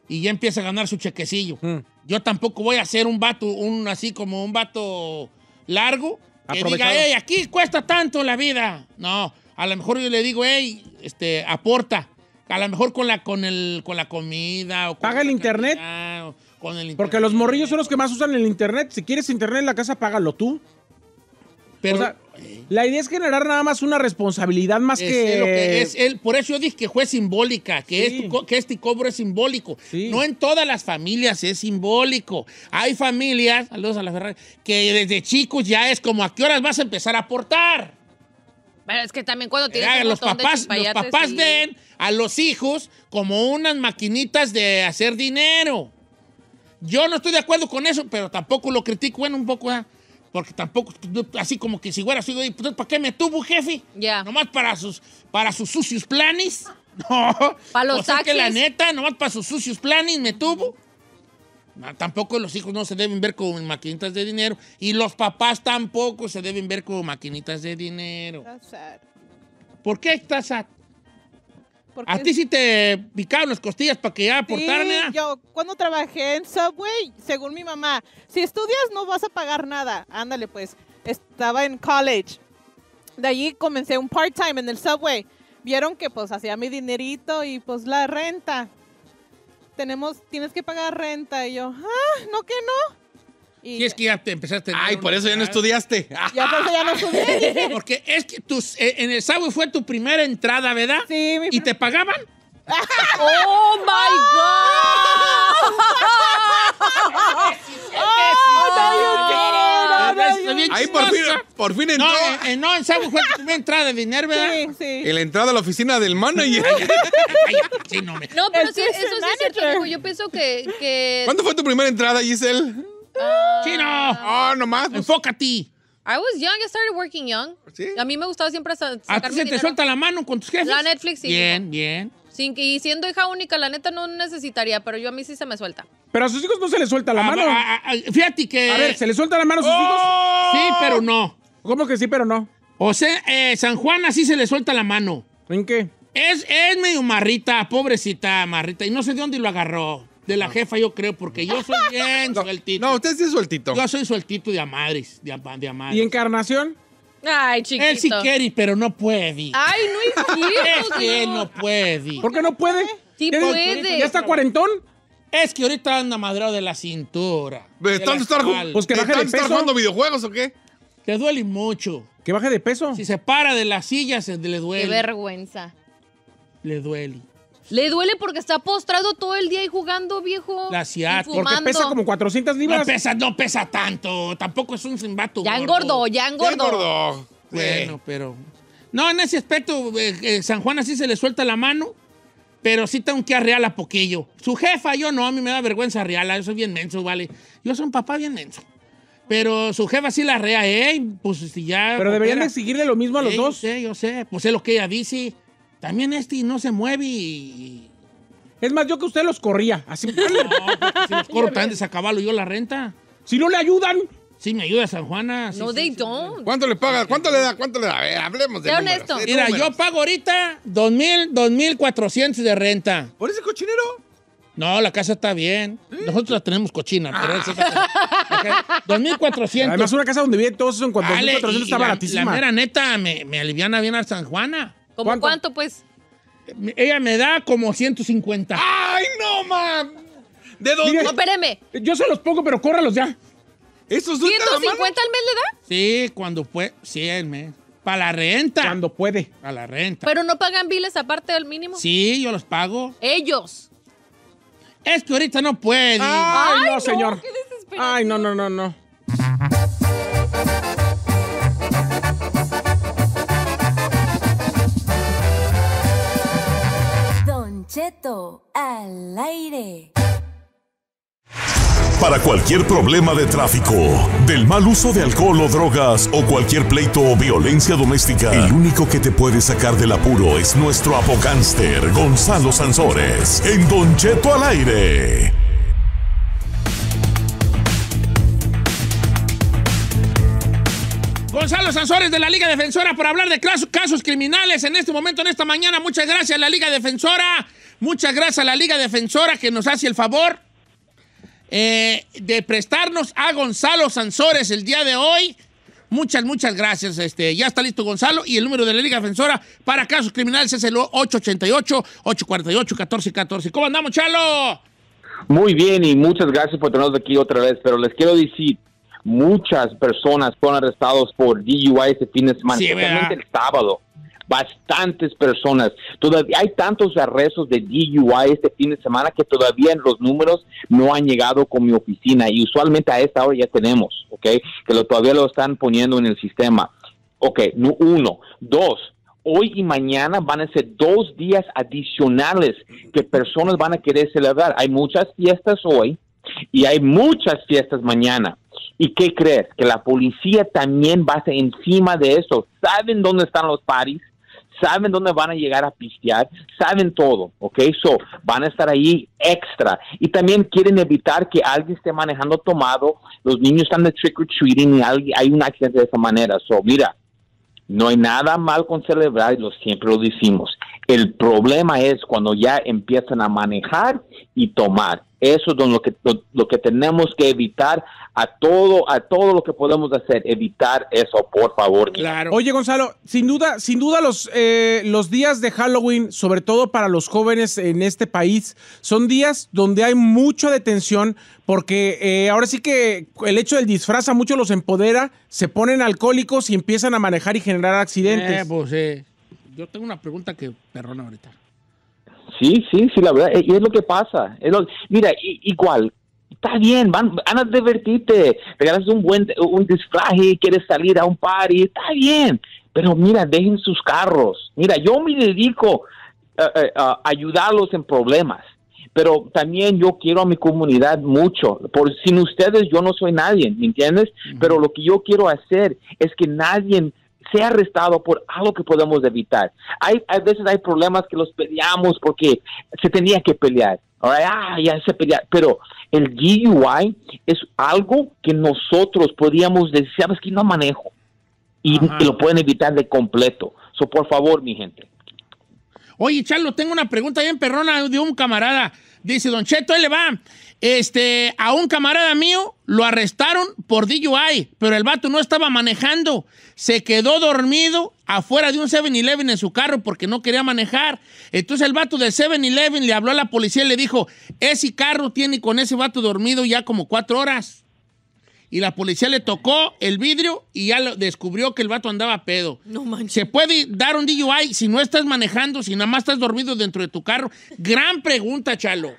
Speaker 2: y ya empieza a ganar su chequecillo, mm. yo tampoco voy a ser un vato, un así como un vato largo que diga, hey, aquí cuesta tanto la vida. No, a lo mejor yo le digo, hey, este, aporta. A lo mejor con la, con con la comida. O Paga el internet.
Speaker 4: Porque los morrillos son los que más usan el internet. Si quieres internet en la casa, págalo tú. Pero, eh, la idea es generar nada más una responsabilidad más que... por eso
Speaker 2: yo dije que fue simbólica, que, este, cobro es simbólico. No en todas las familias es simbólico. Hay familias, saludos a la Ferrari, que desde chicos ya es como a qué horas vas a empezar a aportar.
Speaker 5: Pero es que también cuando tienes eh, los papás, los papás ven
Speaker 2: a los hijos como unas maquinitas de hacer dinero. Yo no estoy de acuerdo con eso, pero tampoco lo critico, bueno, un poco, porque tampoco, así como que si hubiera sido, pues, ¿para qué me tuvo, jefe? Ya. Nomás para sus, para sus sucios planes.
Speaker 5: No. Para los o sea que la neta,
Speaker 2: nomás para sus sucios planes me tuvo. tampoco los hijos no se deben ver con maquinitas de dinero. Y los papás tampoco se deben ver con maquinitas de dinero. ¿Por qué estás a ti sí te picaban las costillas para que ya aportaran, ¿eh?
Speaker 7: yo cuando trabajé en Subway, según mi mamá, si estudias no vas a pagar nada. Ándale, pues, estaba en college. De allí comencé un part-time en el Subway. Vieron que pues hacía mi dinerito y pues la renta. Tenemos, tienes que pagar renta. Y yo, ah, no que no
Speaker 2: y, es que ya te empezaste a Ay, por eso ya no estudiaste. Ya por eso ya no estudié. Porque es que tus, eh, en el Subway fue tu primera entrada, ¿verdad? Sí, mi ¿Y te pagaban?
Speaker 1: ¡Oh, my God! Ahí por fin,
Speaker 2: por fin entró. No, eh, eh, no en Subway fue tu primera entrada de dinero, ¿verdad?
Speaker 5: Sí,
Speaker 3: sí. la entrada a la oficina del manager.
Speaker 5: sí, no, me... no, pero sí, eso sí es cierto. Yo pienso que, que... ¿Cuándo fue
Speaker 3: tu primera entrada, Giselle? ¡Chino! Oh, nomás. Pues, enfócate. I
Speaker 5: was young, I started working young. A mí me gustaba siempre sacar ¿A ti se te suelta
Speaker 3: la mano con tus jefes? La
Speaker 5: Netflix sí. Bien, bien. Sin, y siendo hija única, la neta no necesitaría, pero yo a mí sí se me suelta.
Speaker 4: Pero a sus hijos no se les suelta la ah, mano. A, fíjate que... A ver, ¿se les suelta la mano
Speaker 5: a sus
Speaker 2: hijos? ¡Oh!
Speaker 4: Sí, pero no.
Speaker 2: ¿Cómo que sí, pero no? O sea, eh, San Juan así se le suelta la mano. ¿En qué? Es, es medio marrita, pobrecita marrita, y no sé de dónde lo agarró. De la jefa, yo creo, porque yo soy bien sueltito. No, usted sí es sueltito. Yo soy sueltito de amadres, de, ¿Y encarnación?
Speaker 5: Ay, chiquito. Él sí quiere,
Speaker 2: pero no puede.
Speaker 5: Ay, no es cierto, Es que él no
Speaker 2: puede. ¿Por qué no puede? Sí puede. ¿Ya está cuarentón? Es que ahorita anda madrado de la cintura. de ¿Están estar, pues que jugando videojuegos o qué? Le duele mucho. ¿Que baje de peso? Si se para de la silla, se- le Qué
Speaker 5: vergüenza. Le duele. Le duele porque está postrado todo el día y jugando, viejo. La ciudad, porque pesa como
Speaker 2: 400 libras. No pesa, no pesa tanto. Tampoco es un simbato.
Speaker 5: Ya engordó, ya engordó.
Speaker 2: Ya engordó. Bueno, pero. No, en ese aspecto, eh, eh, San Juan así se le suelta la mano, pero sí tengo que arrear a poquillo. Su jefa, yo no, a mí me da vergüenza arrearla. Yo soy bien menso, vale. Yo soy un papá bien menso. Pero su jefa sí la arrea, ¿eh? Pues si ya. Pero deberían de exigirle lo mismo a los dos. Sí, sé, yo sé. Pues sé lo que ella dice. También este no se mueve y... Es más, yo que usted los corría. Así... No, pues, si los corro tan desacabalo yo la renta. Si no le ayudan... si me ayuda San Juana. no, they don't. ¿Cuánto le paga? ¿Cuánto le da? ¿Cuánto le da? A ver, hablemos de números, Mira, yo pago ahorita 2.000, 2.400 de renta.
Speaker 7: ¿Por ese cochinero?
Speaker 2: No, la casa está bien. ¿Eh? Nosotros la tenemos cochina. Pero es 2.400. Además, una casa donde vive todos son 2.400 está baratísima. La mera neta, me, me aliviana bien a San Juana.
Speaker 5: ¿Cómo ¿Cuánto? pues?
Speaker 2: Ella me da como 150. ¡Ay,
Speaker 5: no, man! ¿De dónde? No, espéreme.
Speaker 2: Yo se los pongo, pero córralos ya. ¿150
Speaker 5: al mes le da?
Speaker 2: Sí, cuando puede. 100 al mes. Para la renta. Cuando puede. Para la renta.
Speaker 5: ¿Pero no pagan biles aparte del mínimo?
Speaker 2: Sí, yo los pago.
Speaker 5: ¿Ellos?
Speaker 2: Es que ahorita no puede. Ay, no, señor.
Speaker 4: Ay, no, no, no, no.
Speaker 8: Cheto al aire. Para cualquier problema de tráfico, del mal uso de alcohol o drogas o cualquier pleito o violencia doméstica, el único que te puede sacar del apuro es nuestro apocánster Gonzalo Sanzores, en Don Cheto al aire.
Speaker 2: Gonzalo Sansores de la Liga Defensora por hablar de casos criminales en este momento, en esta mañana. Muchas gracias, la Liga Defensora. Muchas gracias a la Liga Defensora que nos hace el favor eh, de prestarnos a Gonzalo Sansores el día de hoy. Muchas, muchas gracias. Este, ya está listo Gonzalo y el número de la Liga Defensora para casos criminales es el 888-848-1414. ¿Cómo andamos, Chalo?
Speaker 10: Muy bien y muchas gracias por tenernos aquí otra vez, pero les quiero decir, muchas personas fueron arrestados por DUI este fin de semana, especialmente el sábado bastantes personas. Todavía hay tantos arrestos de DUI este fin de semana que todavía los números no han llegado con mi oficina y usualmente a esta hora ya tenemos, ¿ok? Que lo, todavía lo están poniendo en el sistema. Ok, uno. Dos, hoy y mañana van a ser dos días adicionales que personas van a querer celebrar. Hay muchas fiestas hoy y hay muchas fiestas mañana. ¿Y qué crees? Que la policía también va a estar encima de eso. Saben dónde están los paris, saben dónde van a llegar a pistear, saben todo, ¿ok? So, van a estar ahí extra. Y también quieren evitar que alguien esté manejando tomado, los niños están de trick or treating y hay un accidente de esa manera. So, mira, no hay nada mal con celebrar, y lo siempre lo decimos. El problema es cuando ya empiezan a manejar y tomar. Eso es lo que, lo que tenemos que evitar a todo, a todo lo que podemos hacer, evitar eso, por favor.
Speaker 4: Claro. Oye, Gonzalo, sin duda, sin duda los, eh, los días de Halloween, sobre todo para los jóvenes en este país, son días donde hay mucha detención, porque eh, ahora sí que el hecho del disfraz a muchos los empodera, se ponen alcohólicos y empiezan a manejar y generar accidentes. Eh, pues, yo tengo una pregunta que perrona ahorita.
Speaker 10: Sí, sí, sí, la verdad, y es lo que pasa. mira y mira, igual, está bien, van, van a divertirte, ganas un buen un disfraje, quieres salir a un party, está bien, pero mira, dejen sus carros. Mira, yo me dedico eh, eh, a, ayudarlos en problemas, pero también yo quiero a mi comunidad mucho. Por sin ustedes yo no soy nadie, ¿me entiendes? Pero lo que yo quiero hacer es que nadie sea arrestado por algo que podemos evitar. Hay, a veces hay problemas que los peleamos porque se tenía que pelear Ah, ya se pelea. Pero el DUI es algo que nosotros podíamos decir, sabes que no manejo. Y lo pueden evitar de completo. por favor, mi gente.
Speaker 2: Oye, Charlo, tengo una pregunta bien perrona de un camarada. Dice, Don Cheto, él le va. Este, a un camarada mío lo arrestaron por DUI, pero el vato no estaba manejando. Se quedó dormido afuera de un 7-Eleven en su carro porque no quería manejar. Entonces el vato del 7-Eleven le habló a la policía y le dijo, ese carro tiene con ese vato dormido ya como cuatro horas. Y la policía le tocó el vidrio y ya descubrió que el vato andaba pedo. No manches. Se puede dar un DUI si no estás manejando, si nada más estás dormido dentro de tu carro. Gran pregunta, Chalo.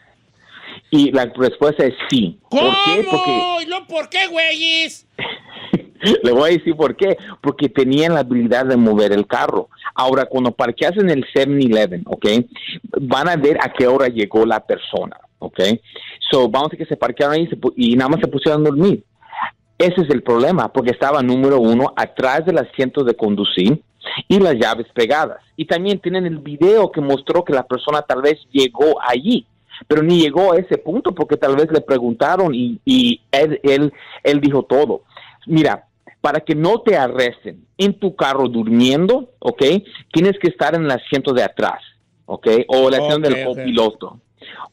Speaker 10: Y la respuesta es sí. ¿Cómo? ¿Por
Speaker 2: qué? ¿Por qué, güeyes?
Speaker 10: Le voy a decir por qué. Porque tenían la habilidad de mover el carro. Ahora, cuando parqueas en el 7-Eleven, ¿ok? Van a ver a qué hora llegó la persona, ¿ok? So, vamos a que se parquearon ahí y, nada más se pusieron a dormir. Ese es el problema, porque estaba número uno atrás del asiento de conducir y las llaves pegadas. Y también tienen el video que mostró que la persona tal vez llegó allí, pero ni llegó a ese punto porque tal vez le preguntaron y, él, él dijo todo. Mira, para que no te arresten en tu carro durmiendo, ¿ok? Tienes que estar en el asiento de atrás, ¿ok? O el asiento del copiloto.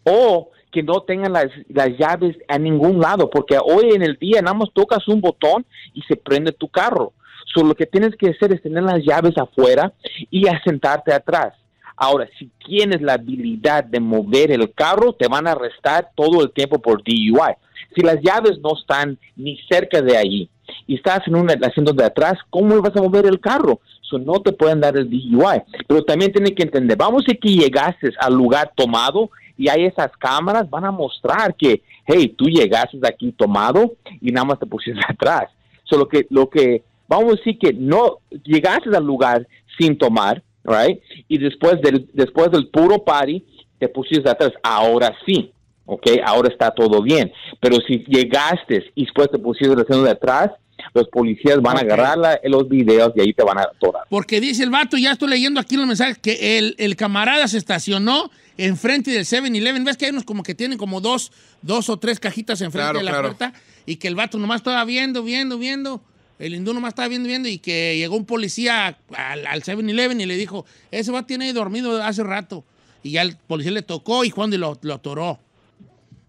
Speaker 10: O que no tengan las, las, llaves a ningún lado, porque hoy en el día nada más tocas un botón y se prende tu carro. Solo lo que tienes que hacer es tener las llaves afuera y asentarte atrás. Ahora, si tienes la habilidad de mover el carro, te van a arrestar todo el tiempo por DUI. Si las llaves no están ni cerca de allí y estás en un asiento de atrás, ¿cómo vas a mover el carro? So, no te pueden dar el DUI. Pero también tienen que entender, vamos a que llegaste al lugar tomado y hay esas cámaras, van a mostrar que, hey, tú llegaste aquí tomado y nada más te pusiste atrás. Solo que, lo que, vamos a decir que no llegaste al lugar sin tomar, right? Y después del, después del puro party, te pusiste atrás. Ahora sí, ¿ok? Ahora está todo bien. Pero si llegaste y después te pusiste haciendo de atrás, los policías van a agarrar los videos y ahí te van a atorar.
Speaker 2: Porque dice el vato, ya estoy leyendo aquí los mensajes, que el, camarada se estacionó enfrente del 7-Eleven. ¿Ves que hay unos como que tienen como dos, dos o tres cajitas enfrente de la puerta? Y que el vato nomás estaba viendo, viendo, viendo. El hindú nomás estaba viendo, viendo y que llegó un policía al, 7-Eleven y le dijo, ese va tiene ahí dormido hace rato. Y ya el policía le tocó y Juan de lo, lo atoró.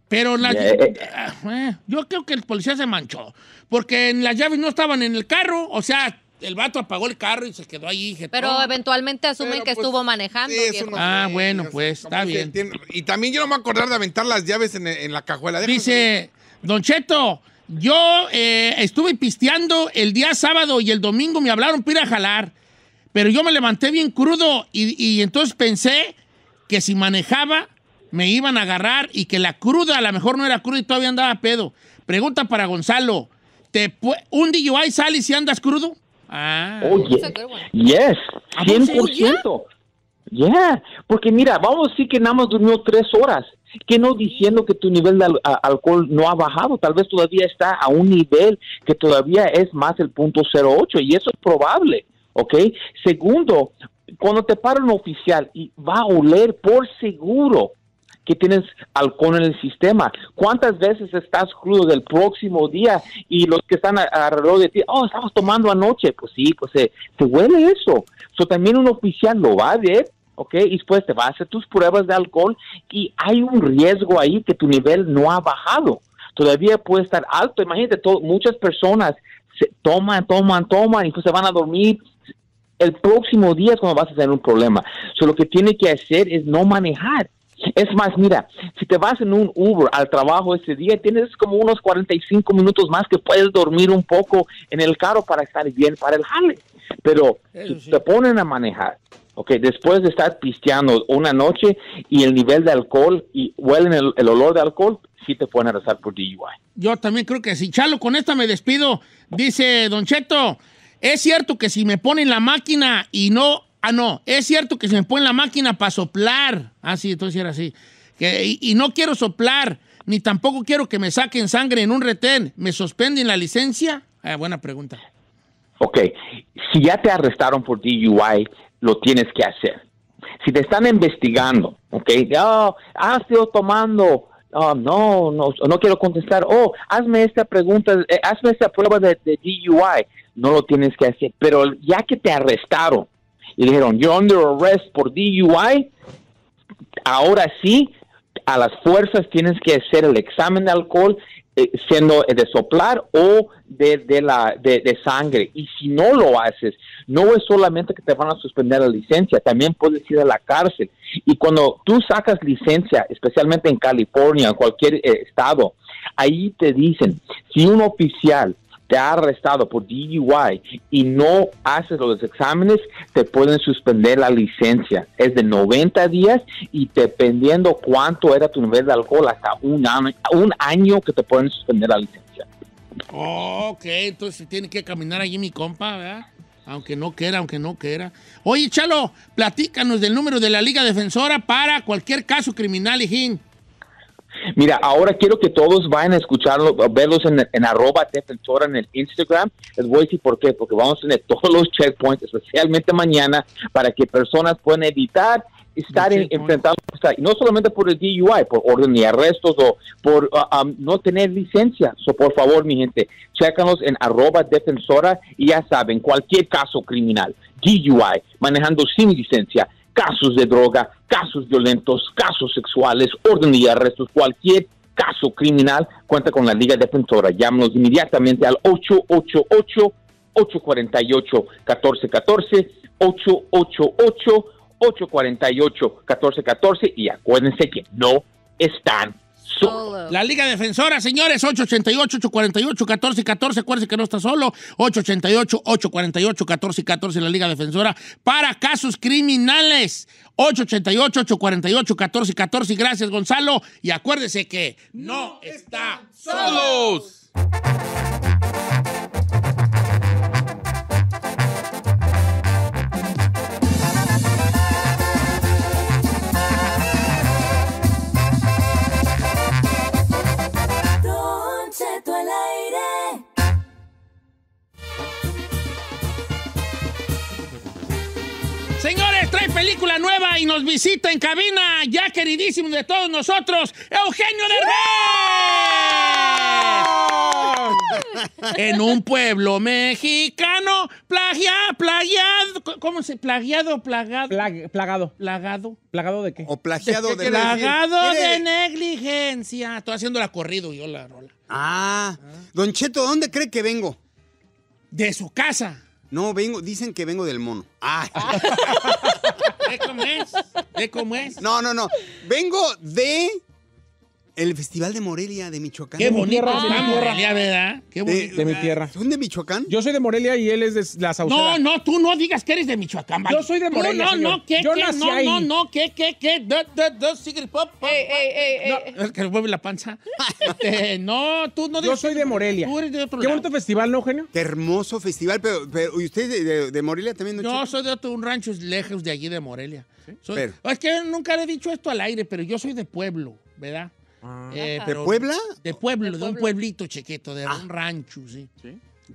Speaker 2: Pero la, eh, eh. Ah, eh, yo creo que el policía se manchó, porque en las llaves no estaban en el carro, o sea, el
Speaker 3: vato apagó el carro y se quedó ahí. Pero
Speaker 5: eventualmente asumen que pues, estuvo manejando. ah,
Speaker 3: bueno, pues está bien. y también yo no me acordar de aventar las llaves en, la cajuela. Dice,
Speaker 2: Don Cheto, yo eh, estuve pisteando el día sábado y el domingo me hablaron para ir a jalar, pero yo me levanté bien crudo y, entonces pensé que si manejaba me iban a agarrar y que la cruda a lo mejor no era cruda y todavía andaba pedo. Pregunta para Gonzalo, ¿te ¿un DUI sale si andas crudo? Ah.
Speaker 1: Oye,
Speaker 10: yes, 100%. Yeah, porque mira, vamos a decir que nada más durmió tres horas que no diciendo que tu nivel de alcohol no ha bajado, tal vez todavía está a un nivel que todavía es más el punto 08 y eso es probable, ¿ok? Segundo, cuando te para un oficial y va a oler por seguro que tienes alcohol en el sistema. ¿Cuántas veces estás crudo del próximo día y los que están alrededor de ti, oh, estamos tomando anoche? Pues sí, pues se se, huele eso. So, también un oficial lo va a ver y después te vas a hacer tus pruebas de alcohol y hay un riesgo ahí que tu nivel no ha bajado. Todavía puede estar alto. Imagínate, muchas personas se toman, toman, toman y pues se van a dormir. El próximo día es cuando vas a tener un problema. So, lo que tiene que hacer es no manejar. Es más, mira, si te vas en un Uber al trabajo ese día, tienes como unos 45 minutos más que puedes dormir un poco en el carro para estar bien para el jale. Pero si te ponen a manejar, Ok, después de estar pisteando una noche y el nivel de alcohol y huelen el, olor de alcohol, sí te pueden arrestar por DUI.
Speaker 2: Yo también creo que sí. Chalo, con esta me despido. Dice Don Cheto, es cierto que si me ponen la máquina y no... Ah, no, es cierto que si me ponen la máquina para soplar. Ah, sí, entonces era así. y, no quiero soplar, ni tampoco quiero que me saquen sangre en un retén. ¿Me suspenden la licencia? Ah, buena pregunta.
Speaker 10: Ok, si ya te arrestaron por DUI, lo tienes que hacer. Si te están investigando, ¿ok? Oh, has sido tomando, oh, no, no, no quiero contestar, oh, hazme esta pregunta, eh, hazme esta prueba de, DUI, no lo tienes que hacer. Pero ya que te arrestaron y dijeron, you're under arrest por DUI, ahora sí, a las fuerzas tienes que hacer el examen de alcohol eh, siendo de soplar o de, la, de, sangre. Y si no lo haces, no es solamente que te van a suspender la licencia, también puedes ir a la cárcel. Y cuando tú sacas licencia, especialmente en California, en cualquier eh, estado, ahí te dicen, si un oficial te ha arrestado por DUI y no haces los exámenes, te pueden suspender la licencia. Es de 90 días y dependiendo cuánto era tu nivel de alcohol, hasta un año, un año que te pueden suspender la licencia. ok,
Speaker 2: entonces tiene que caminar allí mi compa, ¿verdad? Aunque no quiera, aunque no quiera. Oye, Chalo, platícanos del número de la Liga Defensora para cualquier caso criminal, hijín.
Speaker 10: Mira, ahora quiero que todos vayan a escucharlo, a verlos en, en arroba defensora en el Instagram. Les voy a decir por qué, porque vamos a tener todos los checkpoints, especialmente mañana, para que personas puedan editar estar en, enfrentando, no solamente por el DUI, por orden de arrestos o por ah, ah, no tener licencia. So, por favor, mi gente, chécanos en arroba defensora y ya saben, cualquier caso criminal, DUI, manejando sin licencia, casos de droga, casos violentos, casos sexuales, orden de arrestos, cualquier caso criminal, cuenta con la Liga Defensora. Llámenos inmediatamente al 888 848 1414 888 848-1414 y acuérdense que no están
Speaker 2: solos. La Liga Defensora, señores, 888-848-1414, acuérdense que no está solo, 888-848-1414 la Liga Defensora para casos criminales, 888-848-1414, gracias Gonzalo, y acuérdense que no, están
Speaker 3: solos. solos.
Speaker 2: Señores, trae película nueva y nos visita en cabina, ya queridísimo de todos nosotros, Eugenio Derbez. en un pueblo mexicano, plagiado, plagiado, ¿cómo se? Plagiado, plagado. plagado. Plagado. ¿Plagado de qué? O
Speaker 11: plagiado de, de, Plagado de,
Speaker 2: negligencia. Estoy haciendo la corrido y la rola.
Speaker 11: Ah, ah, Don Cheto, ¿dónde cree que vengo? De su casa. No, vengo, dicen que vengo del mono. Ay. ¿De cómo es? ¿De cómo es? No, no, no. Vengo de el Festival de Morelia de Michoacán. Qué bonito ah, de
Speaker 4: mi Morelia, ¿verdad? Qué bonito. De, mi tierra. ¿Son de Michoacán? Yo soy de Morelia y él es de la Sauceda. No,
Speaker 2: no, tú no digas que eres de Michoacán. Yo soy de Morelia, No, no, no, ¿qué, Yo qué, nací no, ahí. no, no, qué, qué, qué, da, que mueve la panza.
Speaker 11: Este, no, tú no digas. Yo soy de Morelia. Tú eres de otro Qué bonito festival, ¿no, genio? Qué hermoso festival, pero, pero ¿y usted de, de, Morelia también? No, Yo
Speaker 2: soy de otro, un rancho lejos de allí de Morelia. Soy, Es que nunca le he dicho esto al aire, pero yo soy de pueblo, ¿verdad?
Speaker 11: Ah. Eh, ¿De Puebla?
Speaker 2: De pueblo, de, un pueblito chiquito, de ah. un rancho, sí.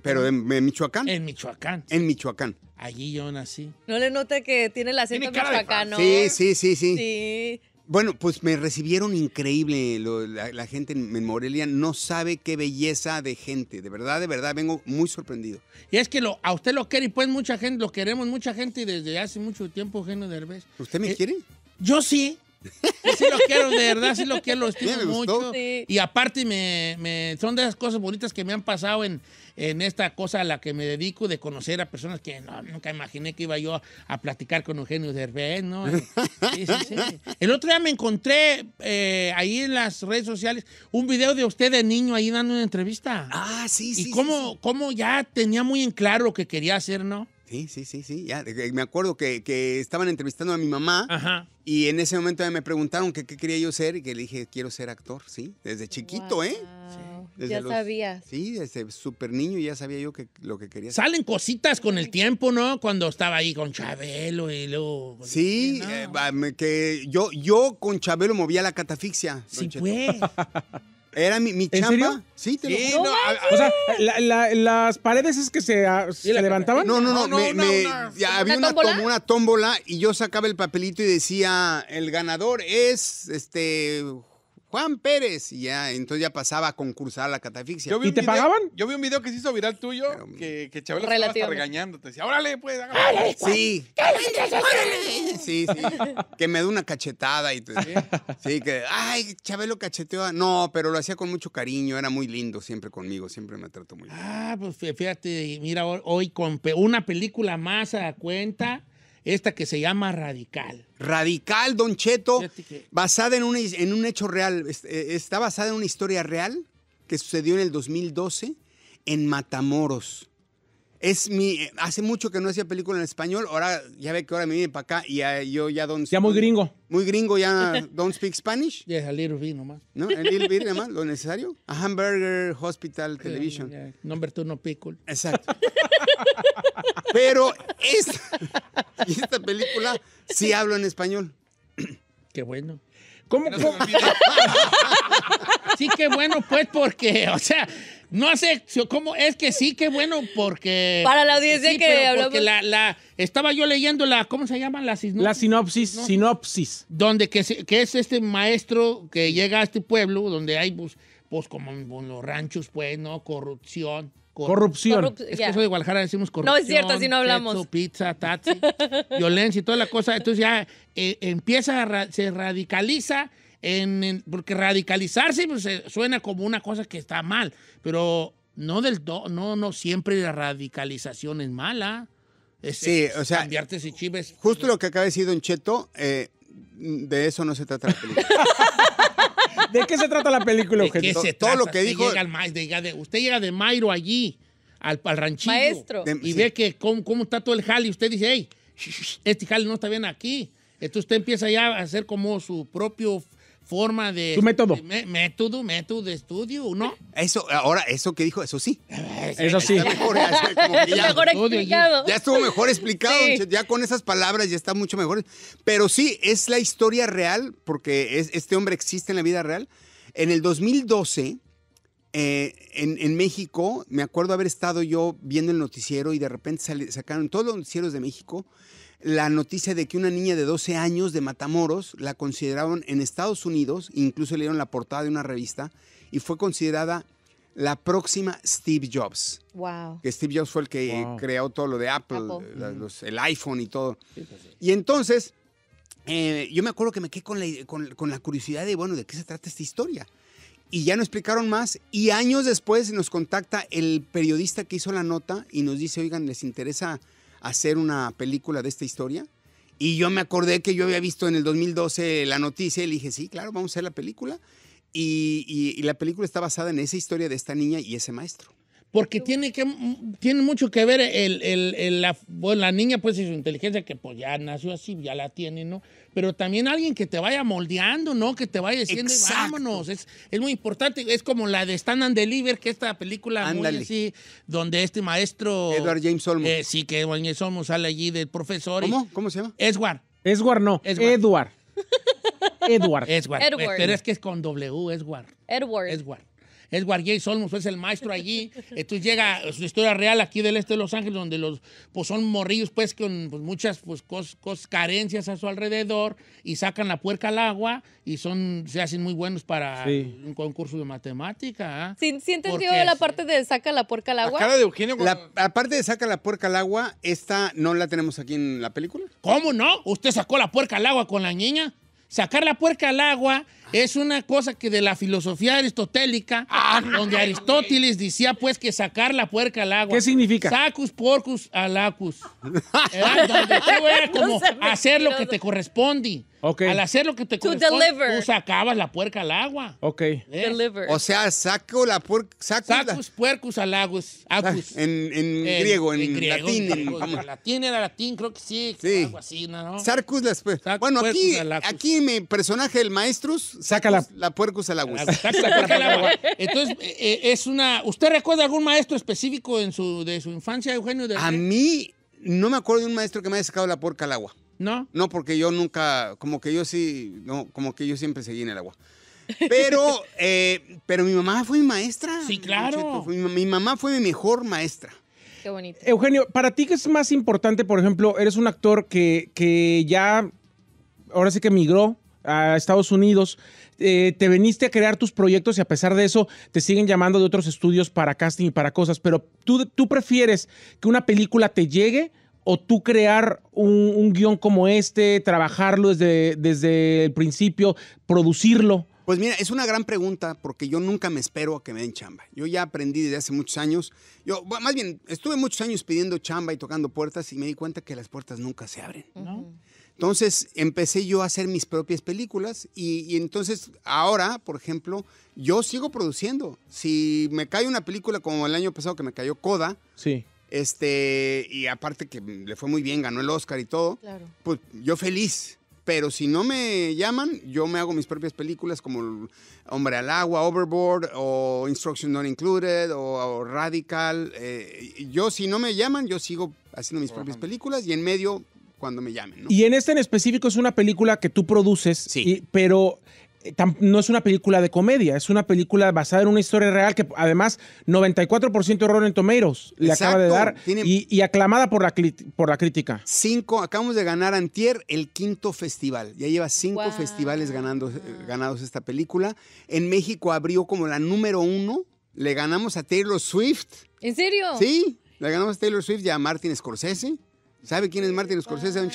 Speaker 11: ¿Pero en, Michoacán? En Michoacán. En Michoacán. Allí yo nací.
Speaker 5: ¿No le note que tiene el acento michoacano? Sí, sí,
Speaker 11: sí, sí. Bueno, pues me recibieron increíble. la, gente en Morelia no sabe qué belleza de gente. De verdad, de verdad, vengo muy sorprendido.
Speaker 2: Y es que lo, a usted lo quiere y pues mucha gente, lo queremos mucha gente y desde hace mucho tiempo, Geno Derbez. ¿Usted me eh, quiere? Yo sí.
Speaker 12: Sí lo quiero, de verdad, sí lo quiero, lo estimo mucho. Y
Speaker 2: aparte me, son de esas cosas bonitas que me han pasado en, en esta cosa a la que me dedico de conocer a personas que nunca imaginé que iba yo a, platicar con Eugenio Derbez, ¿no? Sí, El otro día me encontré eh, ahí en las redes sociales un video de usted de niño ahí dando una entrevista. Ah, sí, sí. Y cómo, ya tenía muy en claro lo que quería hacer, ¿no?
Speaker 11: Sí, sí, sí, sí. Ya, me acuerdo que, estaban entrevistando a mi mamá y en ese momento me preguntaron qué quería yo ser y que le dije, quiero ser actor, sí, desde chiquito, ¿eh?
Speaker 1: Sí. ya sabía.
Speaker 11: Sí, desde súper niño ya sabía yo que lo que quería Salen cositas con el tiempo,
Speaker 2: ¿no? Cuando estaba ahí con
Speaker 11: Chabelo y luego... Sí, eh, que yo, yo con Chabelo movía la catafixia. Sí, pues. Era mi, mi Sí, te lo digo O sea, las paredes es que se, levantaban. No, no, no, había una tómbola y yo sacaba el papelito y decía, el ganador es este Juan Pérez. Y ya, entonces ya pasaba a concursar la catafixia. ¿Y te pagaban? Yo vi un video que se hizo viral tuyo que, Chabelo estaba regañando. Te decía, órale,
Speaker 3: pues. Ah, sí.
Speaker 11: Sí, sí. que me da una cachetada y te, ¿Sí? sí, que, ay, Chabelo cacheteó. No, pero lo hacía con mucho cariño, era muy lindo siempre conmigo, siempre me trató muy bien.
Speaker 2: Ah, pues fíjate, mira, hoy con una película más a cuenta esta que se llama Radical.
Speaker 11: Radical, Don Cheto, basada en en un hecho real. Eh, está basada en una historia real que sucedió en el 2012 en Matamoros es mi. Eh, hace mucho que no hacía película en español. Ahora ya ve que ahora me vine para acá y eh, yo ya don. Ya muy gringo. Muy gringo, ya don't speak Spanish. Yes, a little bit nomás. ¿No? A little bit nomás, lo necesario. A hamburger, hospital, television. Number two, no pickle. Exacto. Pero esta, película sí hablo en español. Qué bueno. ¿Cómo? cómo? sí, qué bueno, pues, porque, o
Speaker 2: sea. No sé cómo, es que sí, qué bueno, porque... Para la audiencia que hablamos. la, estaba yo leyendo la, ¿cómo se llama? La, sinopsis, la sinopsis, sinopsis. Donde que, es este maestro que llega a este pueblo, donde hay, pues, pues como los ranchos, pues, ¿no? Corrupción. corrupción. es que eso de Guadalajara decimos corrupción. No es cierto, así no hablamos. pizza, taxi, violencia y toda la cosa. Entonces ya eh, empieza, se radicaliza porque radicalizarse pues, eh, suena como una cosa que está mal, pero no del no, no siempre la radicalización es mala.
Speaker 11: sí, o sea,
Speaker 2: cambiarte ese chives
Speaker 11: Justo lo que acaba de decir Don Cheto, eh, de eso no se trata la película. ¿De qué se trata la película, ¿De Todo lo que usted
Speaker 2: Llega de, usted llega de Mairo allí, al, ranchito y ve que cómo, está todo el jale. Y usted dice, hey, este jale no está bien aquí. Entonces usted empieza ya a hacer como su propio forma de... ¿Tu método.
Speaker 11: método, método de estudio, ¿no? Eso, ahora, eso que dijo, eso sí. Eso sí. ya,
Speaker 1: estuvo mejor explicado.
Speaker 11: Ya estuvo mejor explicado, ya con esas palabras ya está mucho mejor. Pero sí, es la historia real, porque este hombre existe en la vida real. En el 2012... Eh, en, en, México, me acuerdo haber estado yo viendo el noticiero y de repente sacaron todos los noticieros de México la noticia de que una niña de 12 años de Matamoros la consideraron en Estados Unidos, incluso le dieron la portada de una revista, y fue considerada la próxima Steve Jobs. Wow. Que Steve Jobs fue el que creó todo lo de Apple, el iPhone y todo. Pues y entonces, eh, yo me acuerdo que me quedé con la, con la curiosidad de, bueno, ¿de qué se trata esta historia? y ya no explicaron más. Y años después nos contacta el periodista que hizo la nota y nos dice, oigan, ¿les interesa hacer una película de esta historia. Y yo me acordé que yo había visto en el 2012 la noticia y le dije, sí, claro, vamos a hacer la película. Y, y la película está basada en esa historia de esta niña y ese maestro porque tiene, que, mm, tiene mucho que ver el,
Speaker 2: pues, la, niña, pues, y su inteligencia, que pues ya nació así, ya la tiene, ¿no? Pero también alguien que te vaya moldeando, ¿no? Que te vaya diciendo, vámonos. Es, es, muy importante. Es como la de Stand and Deliver, que esta película donde este maestro. Edward James Olmos. Eh, sí, que Edward Olmos sale allí del profesor. ¿Cómo? ¿Cómo se llama? Edward. Edward no.
Speaker 4: Edward. Edward.
Speaker 2: Edward. Edward. Edward. Pero es que es con W, Edward.
Speaker 5: Edward. Edward.
Speaker 2: Edward y Solmos es pues, el maestro allí. Entonces llega su historia real aquí del este de Los Ángeles, donde los, pues son morrillos, pues, con pues, muchas pues, carencias a su alrededor y sacan la puerca al agua y son, se hacen muy buenos para un concurso de matemática. ¿eh? Sí,
Speaker 5: la parte de saca la puerca al agua. de Eugenio.
Speaker 11: La, parte de saca la puerca al agua, esta no la tenemos aquí en la película. ¿Cómo no? ¿Usted sacó la puerca al agua con la niña? Sacar
Speaker 2: la puerca al agua es una cosa que de la filosofía aristotélica, ah, donde Aristóteles decía pues que sacar la puerca al agua. ¿Qué significa? Sacus porcus alacus. acus. como hacer lo que te corresponde. Al hacer lo que te corresponde, tú sacabas la puerca al agua.
Speaker 11: Ok. O sea, saco la puerca. Sacus porcus puercus al En, griego, en, latín. En, latín era latín, creo que sí. sí. Sarcus, bueno, aquí, aquí mi personaje, el maestro... Pues, saca la, la usa al agua. la al agua. Entonces, eh, eh, es una. ¿Usted recuerda algún maestro específico en su, de su infancia, Eugenio? A mí no me acuerdo de un maestro que me haya sacado la puerca al agua. ¿No? No, porque yo nunca, como que yo sí, no, como que yo siempre seguí en el agua. Pero, eh, pero mi mamá fue mi maestra. Sí, claro. mi, mamá fue mi mejor maestra. Qué bonito. Eugenio, para ti, ¿qué es más importante?
Speaker 4: Por ejemplo, eres un actor que, que ya, ahora sí que emigró a Estados Unidos, eh, te veniste a crear tus proyectos y a pesar de eso te siguen llamando de otros estudios para casting y para cosas, pero tú, tú prefieres que una película te llegue o tú crear un, guión como este, trabajarlo desde, desde el principio, producirlo.
Speaker 11: Pues mira, es una gran pregunta porque yo nunca me espero a que me den chamba. Yo ya aprendí desde hace muchos años. Yo, más bien, estuve muchos años pidiendo chamba y tocando puertas y me di cuenta que las puertas nunca se abren. ¿No? Entonces empecé yo a hacer mis propias películas y, entonces ahora, por ejemplo, yo sigo produciendo. Si me cae una película como el año pasado que me cayó Coda, este, y aparte que le fue muy bien, ganó el Oscar y todo, pues yo feliz. Pero si no me llaman, yo me hago mis propias películas como Hombre al Agua, Overboard o Instruction Not Included o, Radical. Eh, yo si no me llaman, yo sigo haciendo mis propias películas y en medio cuando me llamen.
Speaker 4: Y en este en específico es una película que tú produces, pero eh, no es una película de comedia, es una película basada en una historia real que además 94% de en Tomeros le acaba de dar y, aclamada por la, por la crítica.
Speaker 11: Cinco, acabamos de ganar Antier el quinto festival, ya lleva cinco festivales ganando, eh, ganados esta película. En México abrió como la número uno, le ganamos a Taylor Swift.
Speaker 1: ¿En serio? Sí,
Speaker 11: le ganamos a Taylor Swift y a Martin Scorsese. ¿Sabe quién es Martin Scorsese, Don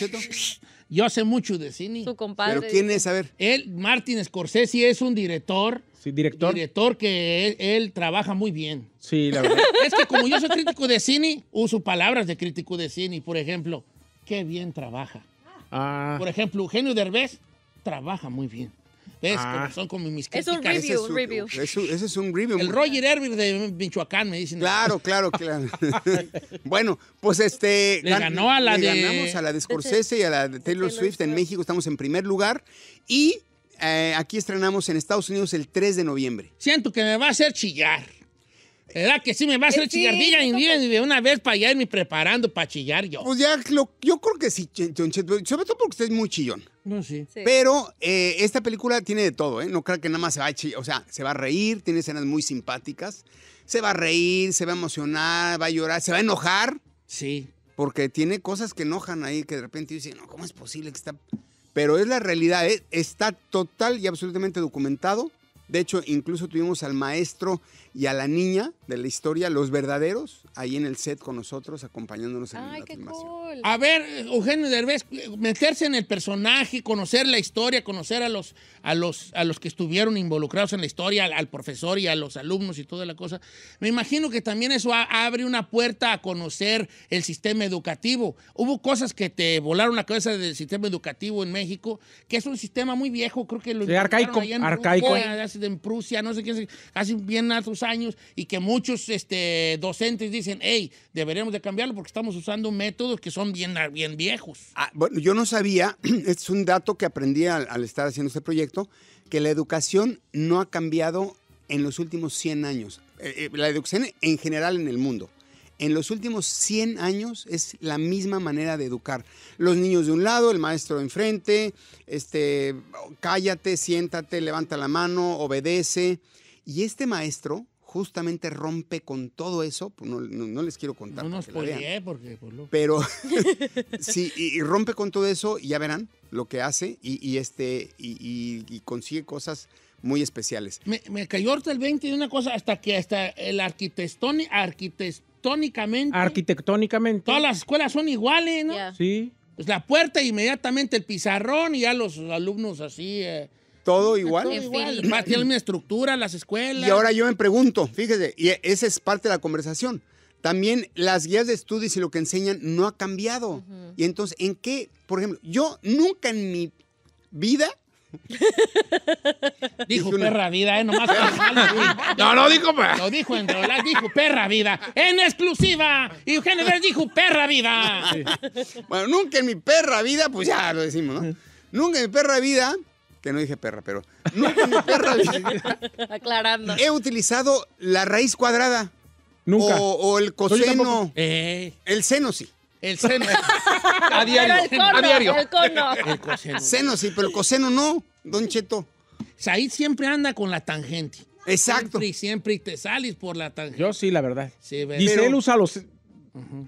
Speaker 11: Yo sé mucho de cine. Su compadre. ¿Pero quién es? A ver.
Speaker 2: Él, Martin Scorsese, es un director. Sí, director. Director que él, trabaja muy bien.
Speaker 4: Sí, la verdad.
Speaker 2: es que como yo soy crítico de cine, uso palabras de crítico de cine. Por ejemplo, qué bien trabaja. Ah. Por ejemplo, Eugenio Derbez trabaja muy bien.
Speaker 11: ¿Ves? Ah. son como mis críticas. Es un review, ese es un review. El Roger Herbert de Michoacán, me dicen. Claro, claro, claro. bueno, pues este... Le ganó a la ganamos a la de Scorsese y a la de Taylor, Swift. En México estamos en primer lugar. Y eh, aquí estrenamos en Estados Unidos el 3 de noviembre.
Speaker 2: Siento que me va a hacer chillar. ¿Verdad que sí me va a hacer chillar? Díganme de una vez para allá irme preparando para chillar yo. Pues ya,
Speaker 11: yo creo que sí, Sobre todo porque usted es muy chillón. Pero eh, esta película tiene de todo, ¿eh? No creo que nada más se va a chillar. O sea, se va a reír, tiene escenas muy simpáticas. Se va a reír, se va a emocionar, va a llorar, se va a enojar. Sí. Porque tiene cosas que enojan ahí que de repente dicen, no, ¿cómo es posible que está.? Pero es la realidad, ¿eh? está total y absolutamente documentado. De hecho, incluso tuvimos al maestro y a la niña de la historia, los verdaderos, ahí en el set con nosotros, acompañándonos en Ay, la qué Cool.
Speaker 2: A ver, Eugenio Derbez, meterse en el personaje, conocer la historia, conocer a los, a los, a los que estuvieron involucrados en la historia, al, profesor y a los alumnos y toda la cosa. Me imagino que también eso abre una puerta a conocer el sistema educativo. Hubo cosas que te volaron la cabeza del sistema educativo en México, que es un sistema muy viejo, creo que lo arcaico, en arcaico. en Prusia, no sé qué, casi bien años y que muchos este, docentes dicen, hey, deberíamos de cambiarlo porque estamos usando métodos que son bien, bien viejos.
Speaker 11: Ah, bueno, yo no sabía, es un dato que aprendí al, estar haciendo este proyecto, que la educación no ha cambiado en los últimos 100 años. Eh, eh, la educación en general en el mundo. En los últimos 100 años es la misma manera de educar. Los niños de un lado, el maestro enfrente, este, cállate, siéntate, levanta la mano, obedece. Y este maestro justamente rompe con todo eso. Pues, no, les quiero contar. No nos Podía,
Speaker 2: porque. Pues, Pero
Speaker 11: sí, y, rompe con todo eso y ya verán lo que hace y, este, y, consigue cosas muy especiales.
Speaker 2: Me, cayó hasta el 20 de una cosa, hasta que hasta el arquitectónicamente.
Speaker 11: Arquitectónicamente. Todas las
Speaker 2: escuelas son iguales, ¿no? Sí. Pues la puerta inmediatamente el pizarrón y ya los alumnos así. Eh,
Speaker 11: todo igual. igual. Más mi
Speaker 2: estructura, las
Speaker 11: escuelas. Y ahora yo me pregunto, fíjese, y esa es parte de la conversación. También las guías de estudios y lo que enseñan no ha cambiado. Y entonces, ¿en qué? Por ejemplo, yo nunca en mi vida dijo perra vida, ¿eh? Nomás no, lo dijo perra. Lo dijo en
Speaker 2: Rolas, dijo perra vida. En exclusiva. Y Eugenio dijo perra vida.
Speaker 11: Bueno, nunca en mi perra vida, pues ya lo decimos, ¿no? Nunca en mi perra vida no dije perra, pero nunca mi perra.
Speaker 5: Aclarando. He
Speaker 11: utilizado la raíz cuadrada. Nunca. O, el coseno. Eh. El seno sí. El seno. a diario. el a El El coseno. Seno sí, pero el coseno no, Don
Speaker 2: Cheto. Said siempre anda con la tangente. Exacto. Siempre, siempre te sales por la
Speaker 4: tangente. Yo sí, la verdad. Sí, ¿verdad? él usa los